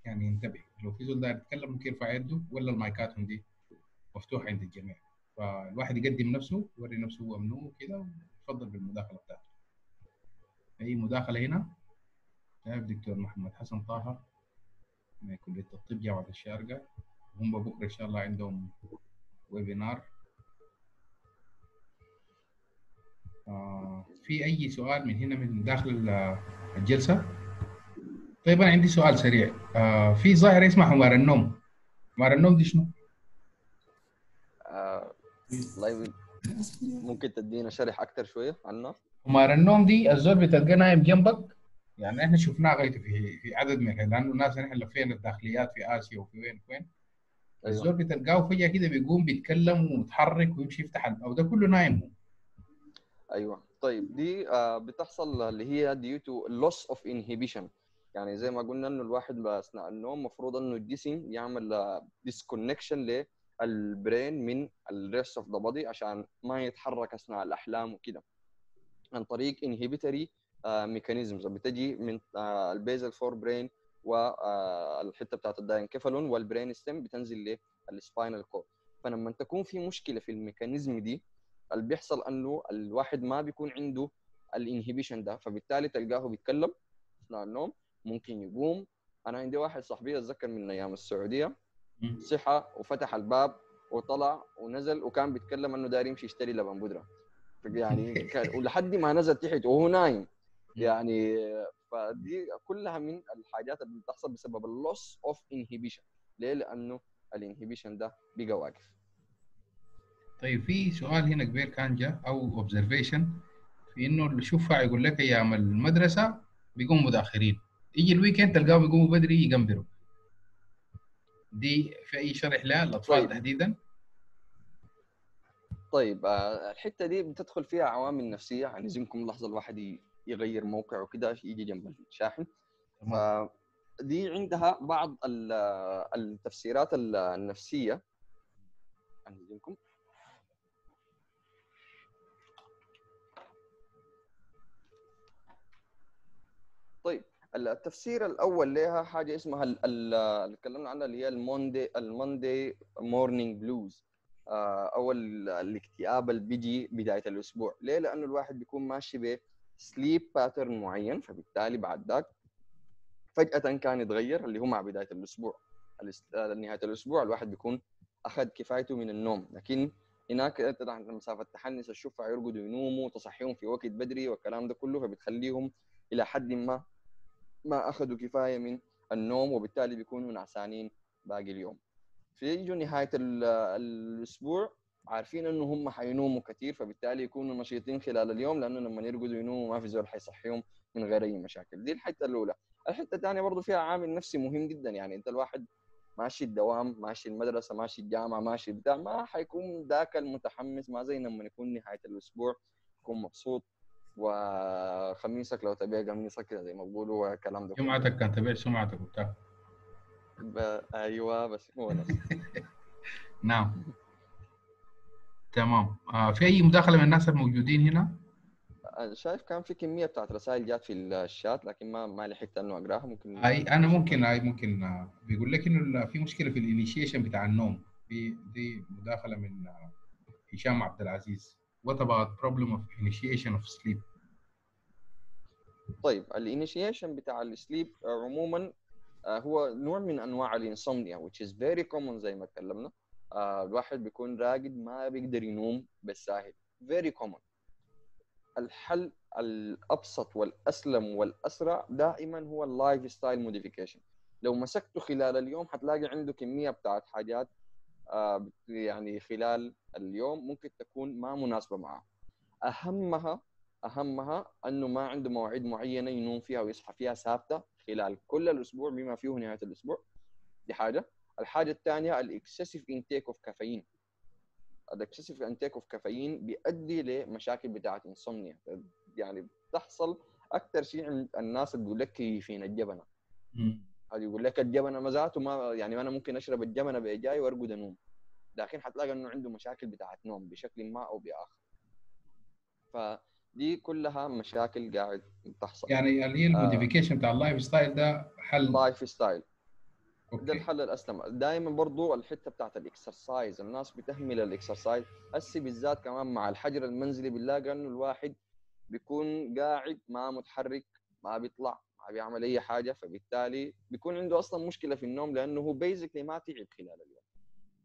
يعني انتبه لو في زول داير يتكلم ممكن يرفع يده ولا المايكات عندي مفتوحه عند الجميع فالواحد يقدم نفسه يوري نفسه هو منو وكده ويتفضل بالمداخله بتاعته اي مداخله هنا شايف طيب، دكتور محمد حسن طه من كليه الطب جامعه الشارقه هم بكره ان شاء الله عندهم ويبينار آه، في اي سؤال من هنا من داخل الجلسه طيب انا عندي سؤال سريع آه، في ظاهره اسمها حمار النوم حمار النوم دي شنو؟ آه، ممكن تدينا شرح اكثر شويه عنها؟ حمار النوم دي الزول بتلقاه نايم جنبك يعني احنا شفناها غايته في في عدد من لانه الناس احنا لفينا الداخليات في اسيا وفي وين وفين أيوة. الزول بتلقاه فجاه كده بيقوم بيتكلم ومتحرك ويمشي يفتح الباب ده كله نايم هو ايوه طيب دي آه، بتحصل اللي هي ديو تو لوس اوف انهبيشن يعني زي ما قلنا انه الواحد اثناء النوم المفروض انه الجسم يعمل ديسكونكشن آه، للبرين من الريست اوف ذا بودي عشان ما يتحرك اثناء الاحلام وكده عن طريق انهبيتري ميكانيزمز بتجي من آه، البيزل فور برين والحته آه، بتاعت الداينكفالون والبرين ستيم بتنزل للسباينال كور فلما تكون في مشكله في الميكانيزم دي اللي بيحصل انه الواحد ما بيكون عنده الانهبيشن ده فبالتالي تلقاه بيتكلم اثناء النوم ممكن يقوم انا عندي واحد صاحبي اتذكر من ايام السعوديه صحى وفتح الباب وطلع ونزل وكان بيتكلم انه داير يمشي يشتري لبن بودره يعني ولحد ما نزل تحت وهو نايم يعني فدي كلها من الحاجات اللي بتحصل بسبب اللوس اوف انهبيشن ليه؟ لانه الانهبيشن ده بقى واقف طيب في سؤال هنا كبير كان جاء او اوبزرفيشن في انه الشفع يقول لك ايام المدرسه بيقوموا متاخرين يجي الويكند تلقاهم يقوموا بدري يقنبروا دي في اي شرح لها الاطفال طيب. تحديدا طيب آه، الحته دي بتدخل فيها عوامل نفسيه هنزمكم يعني لحظه الواحد يغير موقعه كده يجي جنب الشاحن فدي عندها بعض التفسيرات النفسيه عندكم طيب التفسير الاول لها حاجه اسمها اللي تكلمنا عنها اللي هي الموندي الموندي مورنينج بلوز او الاكتئاب اللي بيجي بدايه الاسبوع ليه لانه الواحد بيكون ماشي سليب باترن معين فبالتالي بعد ذاك فجاه كان يتغير اللي هو مع بدايه الاسبوع آه، نهايه الاسبوع الواحد بيكون اخذ كفايته من النوم لكن هناك طبعا مسافه تحنس الشفع يرقدوا ينوموا تصحيهم في وقت بدري والكلام ده كله فبتخليهم الى حد ما ما اخذوا كفايه من النوم وبالتالي بيكونوا نعسانين باقي اليوم فيجوا نهايه آه، الاسبوع عارفين انه هم حينوموا كثير فبالتالي يكونوا نشيطين خلال اليوم لانه لما يرقدوا ينوموا ما في زول حيصحيهم من غير اي مشاكل دي الحته الاولى الحته الثانيه برضه فيها عامل نفسي مهم جدا يعني انت الواحد ماشي الدوام ماشي المدرسه ماشي الجامعه ماشي بتاع ما حيكون ذاك المتحمس ما زي لما يكون نهايه الاسبوع يكون مبسوط وخميسك لو تبيع قميصك زي ما بيقولوا الكلام ده سمعتك كان تبيع سمعتك وبتاع ايوه بس هو نعم تمام آه في اي مداخله من الناس الموجودين هنا؟ انا شايف كان في كميه بتاعت رسائل جات في الشات لكن ما ما لحقت انه اقراها ممكن اي انا ممكن اي ممكن آه، بيقول لك انه في مشكله في الانيشيشن بتاع النوم في دي مداخله من آه، هشام عبد العزيز وات اباوت بروبلم اوف انيشيشن اوف سليب طيب الانيشيشن بتاع السليب عموما آه، هو نوع من انواع الانسومنيا which is very common زي ما تكلمنا آه، الواحد بيكون راقد ما بيقدر ينوم بالساهل فيري كومن الحل الابسط والاسلم والاسرع دائما هو اللايف ستايل موديفيكيشن لو مسكته خلال اليوم حتلاقي عنده كميه بتاعت حاجات آه، يعني خلال اليوم ممكن تكون ما مناسبه معه اهمها اهمها انه ما عنده مواعيد معينه ينوم فيها ويصحى فيها ثابته خلال كل الاسبوع بما فيه نهايه الاسبوع دي حاجه الحاجه الثانيه الاكسسيف انتيك اوف كافيين الاكسسيف انتيك اوف كافيين بيؤدي لمشاكل بتاعه انسومنيا يعني بتحصل اكثر شيء عند الناس اللي بيقول لك كيفين الجبنه هذا يقول لك الجبنه ما ذاته ما يعني انا ممكن اشرب الجبنه بجاي وارقد انوم لكن حتلاقي انه عنده مشاكل بتاعت نوم بشكل ما او باخر فدي كلها مشاكل قاعد تحصل يعني اللي هي آه. الموديفيكيشن بتاع اللايف ستايل ده حل لايف ستايل ده الحل الاسلم دائما برضو الحته بتاعت الاكسرسايز الناس بتهمل الاكسرسايز هسي بالذات كمان مع الحجر المنزلي بنلاقي انه الواحد بيكون قاعد ما متحرك ما بيطلع ما بيعمل اي حاجه فبالتالي بيكون عنده اصلا مشكله في النوم لانه هو بيزكلي ما تعب خلال اليوم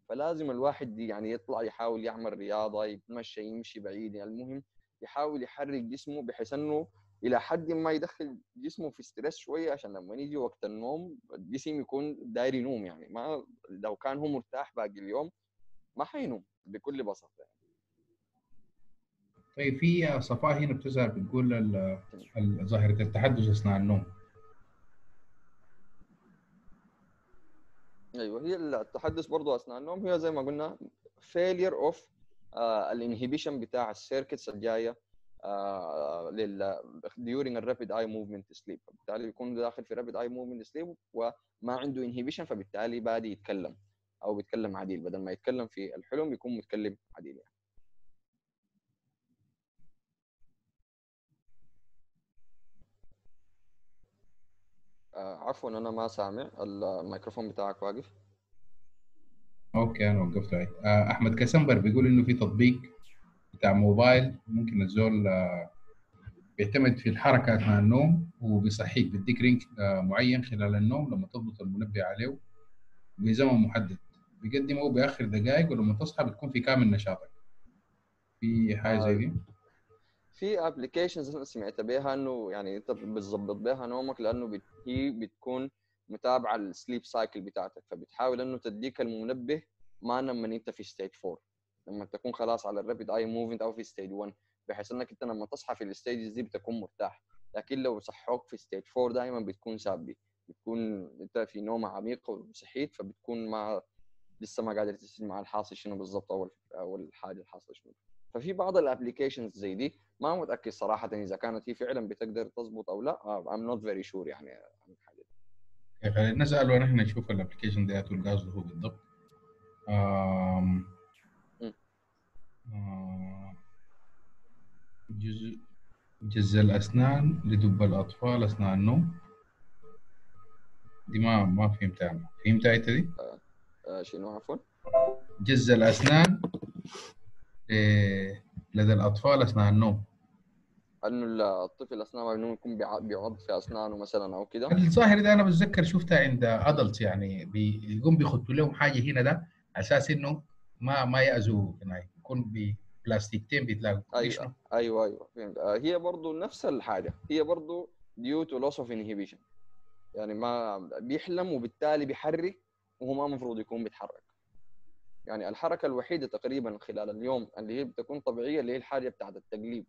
فلازم الواحد يعني يطلع يحاول يعمل رياضه يتمشى يمشي بعيد يعني المهم يحاول يحرك جسمه بحيث انه الى حد ما يدخل جسمه في ستريس شويه عشان لما يجي وقت النوم الجسم يكون داير ينوم يعني ما لو كان هو مرتاح باقي اليوم ما حينوم بكل بساطه يعني. طيب في صفاء هنا بتظهر بتقول ظاهره التحدث اثناء النوم ايوه هي التحدث برضه اثناء النوم هي زي ما قلنا فيلير اوف الانهبيشن بتاع السيركتس الجايه آه، آه، لل during rapid اي موفمنت سليب فبالتالي بيكون داخل في rapid اي موفمنت سليب وما عنده انهبيشن فبالتالي بادي يتكلم او بيتكلم عديل بدل ما يتكلم في الحلم يكون متكلم عديل يعني. آه، عفوا انا ما سامع الميكروفون بتاعك واقف اوكي انا وقفت احمد كسمبر بيقول انه في تطبيق بتاع موبايل ممكن الزول آه، بيعتمد في الحركة أثناء النوم وبيصحيك بيديك رينج آه، معين خلال النوم لما تضبط المنبه عليه بزمن محدد بيقدمه باخر دقائق ولما تصحى بتكون في كامل نشاطك في حاجه زي آه، دي في ابلكيشنز انا سمعت بها انه يعني انت بتظبط بها نومك لانه هي بتكون متابعه السليب سايكل بتاعتك فبتحاول انه تديك المنبه ما لما انت في ستيج 4 لما تكون خلاص على الرابيد اي موفمنت او في ستيج 1 بحيث انك انت لما تصحى في الستيجز دي بتكون مرتاح لكن لو صحوك في ستيج 4 دايما بتكون سابي بتكون انت في نوم عميق وصحيت فبتكون ما لسه ما قادر تسمع مع الحاصل شنو بالضبط اول اول حاجه الحاصل شنو ففي بعض الابلكيشنز زي دي ما متاكد صراحه اذا كانت هي فعلا بتقدر تظبط او لا ام نوت فيري شور يعني عن الحاجه دي خلينا نسال ونحن نشوف الابلكيشن ديته الجاز هو بالضبط آه، جزء جزء الأسنان لدب الأطفال أثناء النوم دي ما ما فهمتها أنا فهمتها أنت دي؟ آه آه شنو عفوا؟ جز الأسنان آه، لدى الأطفال أثناء النوم انه الطفل اثناء النوم يكون بيعض في اسنانه مثلا او كده الظاهر ده انا بتذكر شفتها عند ادلت يعني بيقوم بيخطوا لهم حاجه هنا ده اساس انه ما ما ياذوا في النهايه يكون ببلاستيكتين بيتلاقوا ايوه ايوه ايوه آه، هي برضه نفس الحاجه هي برضه ديو تو لوس اوف انهبيشن يعني ما بيحلم وبالتالي بيحرك وهو ما المفروض يكون بيتحرك يعني الحركه الوحيده تقريبا خلال اليوم اللي هي بتكون طبيعيه اللي هي الحاجه بتاعت التقليب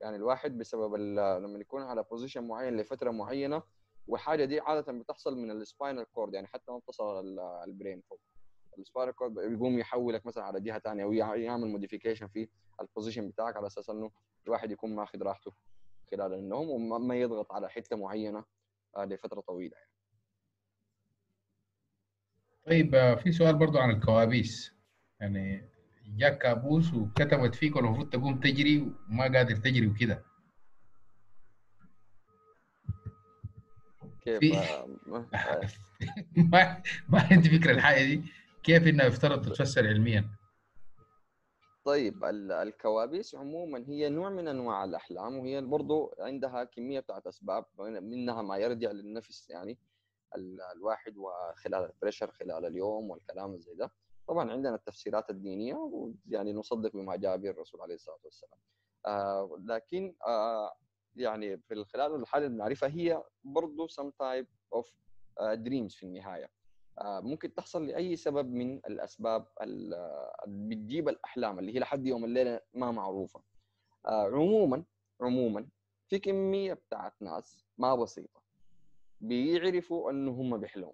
يعني الواحد بسبب لما يكون على بوزيشن معين لفتره معينه والحاجه دي عاده بتحصل من السباينال كورد يعني حتى ما بتصل البرين فوق السبارك كود بيقوم يحولك مثلا على جهه ثانيه ويعمل موديفيكيشن في البوزيشن بتاعك على اساس انه الواحد يكون ماخذ راحته خلال النوم وما يضغط على حته معينه آه، لفتره طويله يعني. طيب آه، في سؤال برضو عن الكوابيس يعني جاك كابوس وكتبت فيك والمفروض تقوم تجري وما قادر تجري وكده كيف آه، ما ما عندي فكره الحاجه دي كيف انه يفترض تتفسر علميا؟ طيب الكوابيس عموما هي نوع من انواع الاحلام وهي برضه عندها كميه بتاعت اسباب منها ما يرجع للنفس يعني الواحد وخلال البريشر خلال اليوم والكلام زي ده طبعا عندنا التفسيرات الدينيه ويعني نصدق بما جاء به الرسول عليه الصلاه والسلام آه لكن آه يعني في خلال الحاله اللي بنعرفها هي برضه some type of آه، dreams في النهايه آه، ممكن تحصل لاي سبب من الاسباب اللي بتجيب الاحلام اللي هي لحد يوم الليله ما معروفه آه، عموما عموما في كميه بتاعت ناس ما بسيطه بيعرفوا انه هم بيحلموا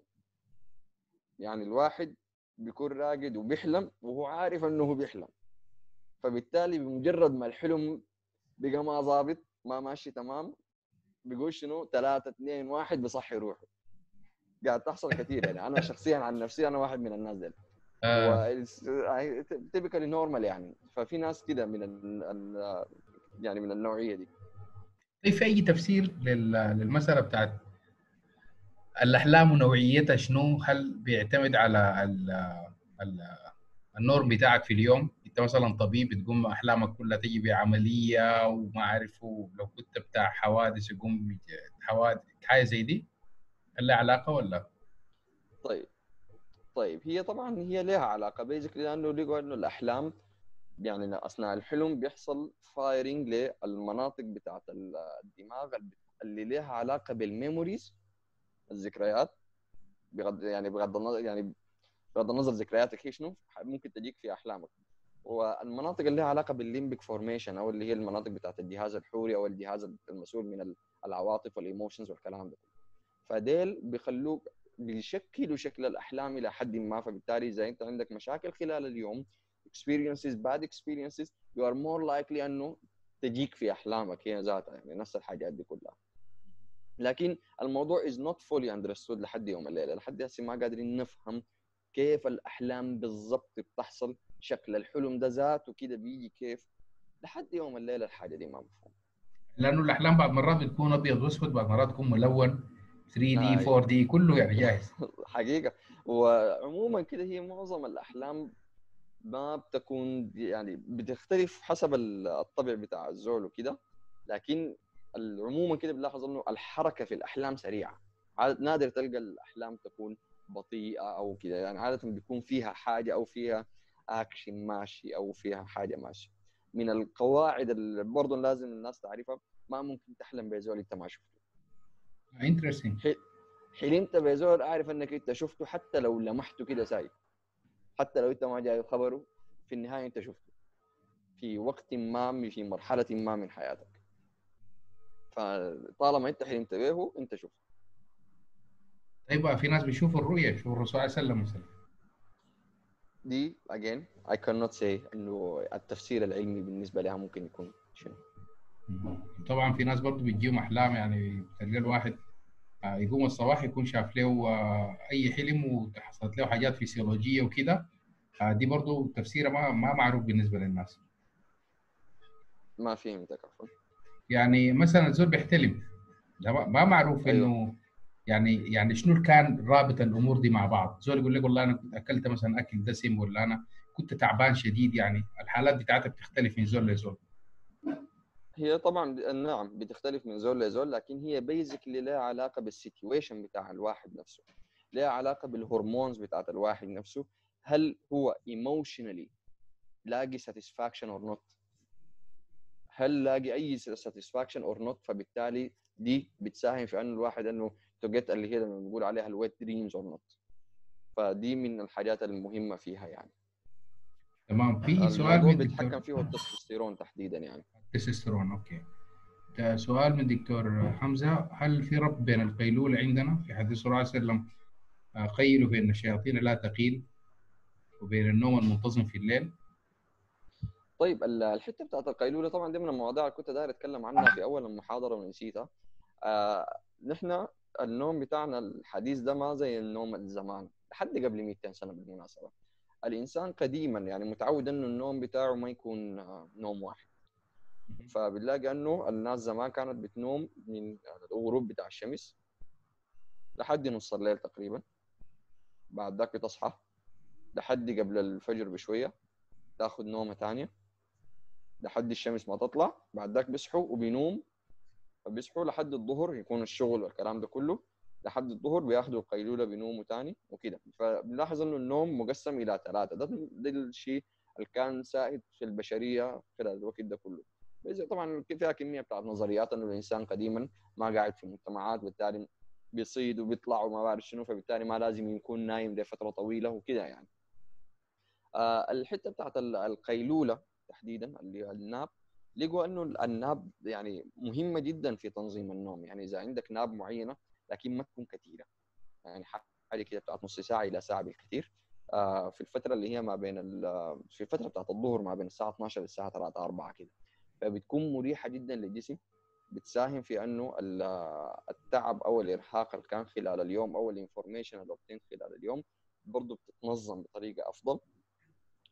يعني الواحد بيكون راقد وبيحلم وهو عارف انه بيحلم فبالتالي بمجرد ما الحلم بقى ما ظابط ما ماشي تمام بيقول شنو ثلاثة اثنين واحد بصحي روحه قاعد تحصل كثير يعني انا شخصيا عن نفسي انا واحد من الناس دي تيبيكالي نورمال يعني ففي ناس كده من يعني من النوعيه دي طيب في اي تفسير للمساله بتاعت الاحلام ونوعيتها شنو هل بيعتمد على ال النورم بتاعك في اليوم انت مثلا طبيب بتقوم احلامك كلها تجي بعمليه وما اعرف لو كنت بتاع حوادث يقوم حوادث حاجه زي دي لها علاقه ولا؟ طيب طيب هي طبعا هي لها علاقه بيزك لانه لقوا انه الاحلام يعني اثناء الحلم بيحصل فايرنج للمناطق بتاعت الدماغ اللي لها علاقه بالميموريز الذكريات بغض يعني بغض النظر يعني بغض النظر ذكرياتك هي شنو ممكن تجيك في احلامك والمناطق اللي لها علاقه بالليمبك فورميشن او اللي هي المناطق بتاعت الجهاز الحوري او الجهاز المسؤول من العواطف والايموشنز والكلام ده فديل بيخلوك بيشكلوا شكل الاحلام الى حد ما فبالتالي اذا انت عندك مشاكل خلال اليوم experiences bad experiences you are more likely انه تجيك في احلامك هي ذاتها يعني نفس الحاجات دي كلها لكن الموضوع is not fully understood لحد يوم الليله لحد هسه ما قادرين نفهم كيف الاحلام بالضبط بتحصل شكل الحلم ده ذاته كده بيجي كيف لحد يوم الليله الحاجه دي ما مفهوم لانه الاحلام بعض مرات بتكون ابيض واسود بعض مرات تكون ملون 3 دي 4 نعم. دي كله يعني جاهز حقيقه وعموما كده هي معظم الاحلام ما بتكون يعني بتختلف حسب الطبع بتاع الزول وكده لكن عموما كده بنلاحظ انه الحركه في الاحلام سريعه نادر تلقى الاحلام تكون بطيئه او كده يعني عاده بيكون فيها حاجه او فيها اكشن ماشي او فيها حاجه ماشي من القواعد اللي برضه لازم الناس تعرفها ما ممكن تحلم بزول انت ما شفته انترستنج حلمت بزول اعرف انك انت شفته حتى لو لمحته كده سايب حتى لو انت ما جاي خبره في النهايه انت شفته في وقت ما في مرحله ما من حياتك فطالما انت حلمت به انت شفته طيب في ناس بيشوفوا الرؤيه يشوفوا الرسول صلى الله عليه وسلم دي again I cannot say انه التفسير العلمي بالنسبه لها ممكن يكون شنو طبعا في ناس برضه بتجيهم احلام يعني بتلقى الواحد آه، يقوم الصباح يكون شاف له آه، اي حلم وحصلت له حاجات فيسيولوجيه وكده آه، دي برضه تفسيرها ما ما معروف بالنسبه للناس ما فهمتك عفوا يعني مثلا الزول بيحتلم ده ما معروف أيوه. انه يعني يعني شنو كان رابط الامور دي مع بعض زول يقول لك والله انا كنت اكلت مثلا اكل دسم ولا انا كنت تعبان شديد يعني الحالات بتاعتها بتختلف من زول لزول هي طبعا نعم بتختلف من زول لزول لكن هي بيزكلي لها علاقه بالسيتويشن بتاع الواحد نفسه لها علاقه بالهرمونز بتاعت الواحد نفسه هل هو ايموشنالي لاقي ساتسفاكشن اور نوت هل لاقي اي ساتسفاكشن اور نوت فبالتالي دي بتساهم في انه الواحد انه تو جيت اللي هي بنقول عليها الويت دريمز اور نوت فدي من الحاجات المهمه فيها يعني تمام في سؤال بيتحكم فيه التستوستيرون تحديدا يعني التستيرون اوكي سؤال من دكتور حمزه هل في ربط بين القيلوله عندنا في حديث الرسول صلى الله عليه وسلم آه، قيلوا بان الشياطين لا تقيل وبين النوم المنتظم في الليل طيب الحته بتاعت القيلوله طبعا دي من المواضيع اللي كنت داير اتكلم عنها في اول المحاضره ونسيتها آه نحن النوم بتاعنا الحديث ده ما زي النوم الزمان لحد قبل 200 سنه بالمناسبه الانسان قديما يعني متعود انه النوم بتاعه ما يكون آه، نوم واحد فبنلاقي انه الناس زمان كانت بتنوم من الغروب بتاع الشمس لحد نص الليل تقريبا بعد ذاك بتصحى لحد قبل الفجر بشويه تاخذ نومه ثانيه لحد الشمس ما تطلع بعد ذاك بيصحوا وبينوم فبيصحوا لحد الظهر يكون الشغل والكلام ده كله لحد الظهر بياخذوا قيلوله بينوموا ثاني وكده فبنلاحظ انه النوم مقسم الى ثلاثه ده, ده الشيء اللي كان سائد في البشريه خلال الوقت ده كله طبعا فيها كميه بتاعت نظريات انه الانسان قديما ما قاعد في مجتمعات بالتالي بيصيد وبيطلع وما بعرف شنو فبالتالي ما لازم يكون نايم لفتره طويله وكذا يعني آه الحته بتاعت القيلوله تحديدا اللي هي الناب لقوا انه الناب يعني مهمه جدا في تنظيم النوم يعني اذا عندك ناب معينه لكن ما تكون كثيره يعني حاجه كده بتاعت نص ساعه الى ساعه بالكثير آه في الفتره اللي هي ما بين في الفتره بتاعت الظهر ما بين الساعه 12 للساعه 3 4 كده فبتكون مريحه جدا للجسم بتساهم في انه التعب او الارهاق اللي كان خلال اليوم او الانفورميشن اللي obtained خلال اليوم برضه بتتنظم بطريقه افضل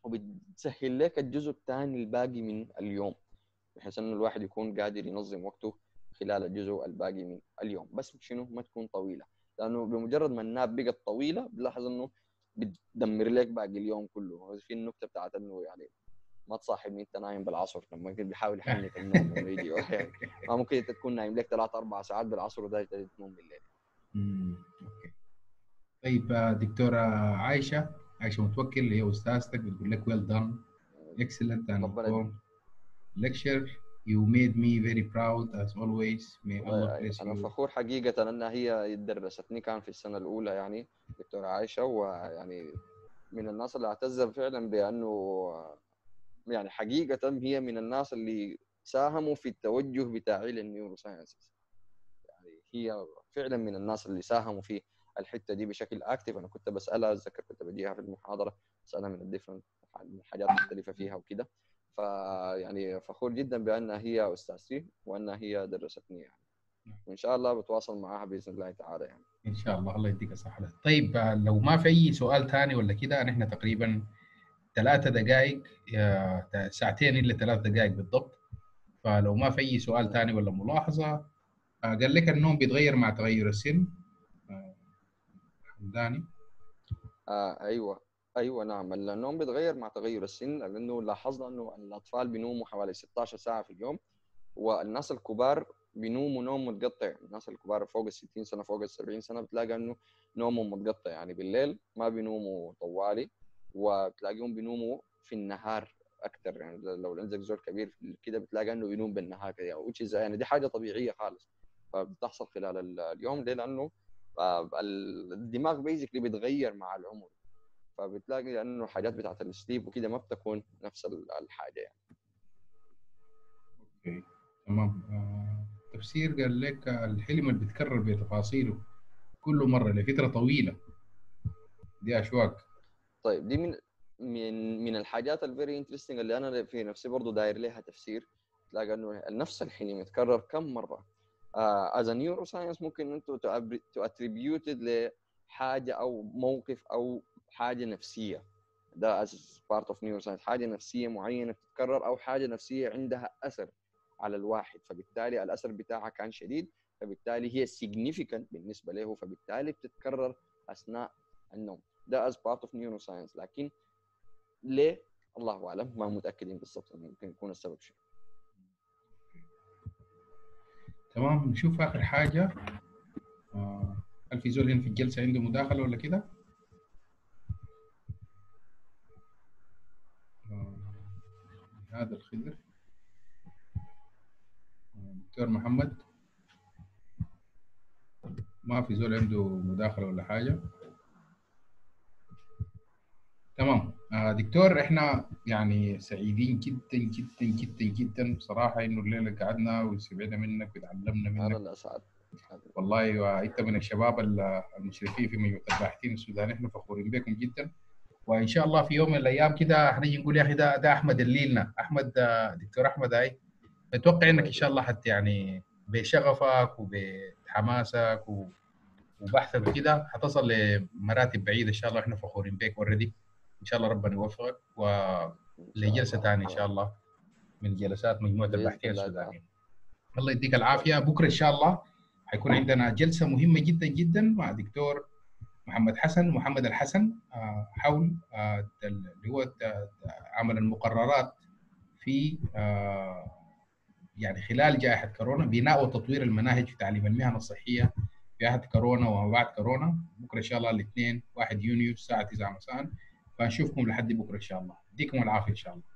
وبتسهل لك الجزء الثاني الباقي من اليوم بحيث انه الواحد يكون قادر ينظم وقته خلال الجزء الباقي من اليوم بس شنو ما تكون طويله لانه بمجرد ما الناب بقت طويله بلاحظ انه بتدمر لك باقي اليوم كله في النكته بتاعت انه يعني ما تصاحبني انت نايم بالعصر لما كنت بيحاول يحنك النوم لما يجي يعني ما ممكن انت تكون نايم لك ثلاث اربع ساعات بالعصر وده تنوم بالليل طيب آه، دكتوره عايشه عايشه متوكل اللي هي استاذتك بتقول لك ويل دان اكسلنت and informed lecture you made me very proud يعني أنا فخور حقيقة أنها هي درستني كان في السنة الأولى يعني دكتورة عايشة ويعني من الناس اللي اعتز فعلا بأنه يعني حقيقه هي من الناس اللي ساهموا في التوجه بتاع النيورو يعني هي فعلا من الناس اللي ساهموا في الحته دي بشكل اكتف انا كنت بسالها اتذكر كنت بديها في المحاضره بسالها من الديفرنت حاجات مختلفه فيها وكده فيعني فخور جدا بانها هي استاذتي وانها هي درستني يعني وان شاء الله بتواصل معاها باذن الله تعالى يعني ان شاء الله الله يديك الصحه طيب لو ما في اي سؤال ثاني ولا كده نحن تقريبا ثلاثة دقائق ساعتين إلا ثلاث دقائق بالضبط فلو ما في أي سؤال ثاني ولا ملاحظة آه، قال لك النوم بيتغير مع تغير السن حمداني آه،, آه ايوه ايوه نعم النوم بيتغير مع تغير السن لانه لاحظنا انه الاطفال بينوموا حوالي 16 ساعه في اليوم والناس الكبار بينوموا نوم متقطع الناس الكبار فوق ال 60 سنه فوق ال 70 سنه بتلاقي انه نومهم متقطع يعني بالليل ما بينوموا طوالي وبتلاقيهم بينوموا في النهار اكثر يعني لو عندك زول كبير كده بتلاقي انه بينوم بالنهار كده يعني, يعني دي حاجه طبيعيه خالص فبتحصل خلال اليوم ليه لانه آه، الدماغ بيزكلي بيتغير مع العمر فبتلاقي لانه حاجات بتاعت السليب وكده ما بتكون نفس الحاجه يعني اوكي تمام آه، تفسير قال لك الحلم اللي بيتكرر بتفاصيله كل مره لفتره طويله دي اشواك طيب دي من من من الحاجات الفيري انترستنج اللي انا في نفسي برضو داير لها تفسير تلاقى انه نفس الحلم يتكرر كم مره از نيورو ساينس ممكن انتم اتريبيوتد لحاجه او موقف او حاجه نفسيه ده از بارت اوف نيورو ساينس حاجه نفسيه معينه بتتكرر او حاجه نفسيه عندها اثر على الواحد فبالتالي الاثر بتاعها كان شديد فبالتالي هي significant بالنسبه له فبالتالي بتتكرر اثناء النوم ده از بارت اوف نيورو ساينس لكن ليه الله اعلم ما متاكدين بالضبط ممكن يكون السبب شيء تمام نشوف اخر حاجه آه، هل في زول هنا في الجلسه عنده مداخله ولا كده؟ آه، هذا الخضر آه، دكتور محمد ما في زول عنده مداخله ولا حاجه تمام آه، دكتور احنا يعني سعيدين جدا جدا جدا جدا بصراحه انه الليله قعدنا وسمعنا منك وتعلمنا منك انا اللي اسعد والله انت من الشباب المشرفين في مجموعه الباحثين السودان احنا فخورين بكم جدا وان شاء الله في يوم من الايام كده حنجي نقول يا اخي ده ده احمد الليلنا احمد آه، دكتور احمد هاي اتوقع انك ان شاء الله حتى يعني بشغفك وبحماسك وبحثك وكده حتصل لمراتب بعيده ان شاء الله احنا فخورين بك اوريدي ان شاء الله ربنا يوفقك ولجلسه ثانيه ان شاء الله من جلسات مجموعه الباحثين السودانيين الله يديك العافيه بكره ان شاء الله حيكون نعم. عندنا جلسه مهمه جدا جدا مع دكتور محمد حسن محمد الحسن آه، حول آه، اللي هو آه، عمل المقررات في يعني خلال جائحه كورونا بناء وتطوير المناهج في تعليم المهن الصحيه في عهد كورونا وما بعد كورونا بكره ان شاء الله الاثنين 1 يونيو الساعه 9 مساء فنشوفكم لحد بكره ان شاء الله يديكم العافيه ان شاء الله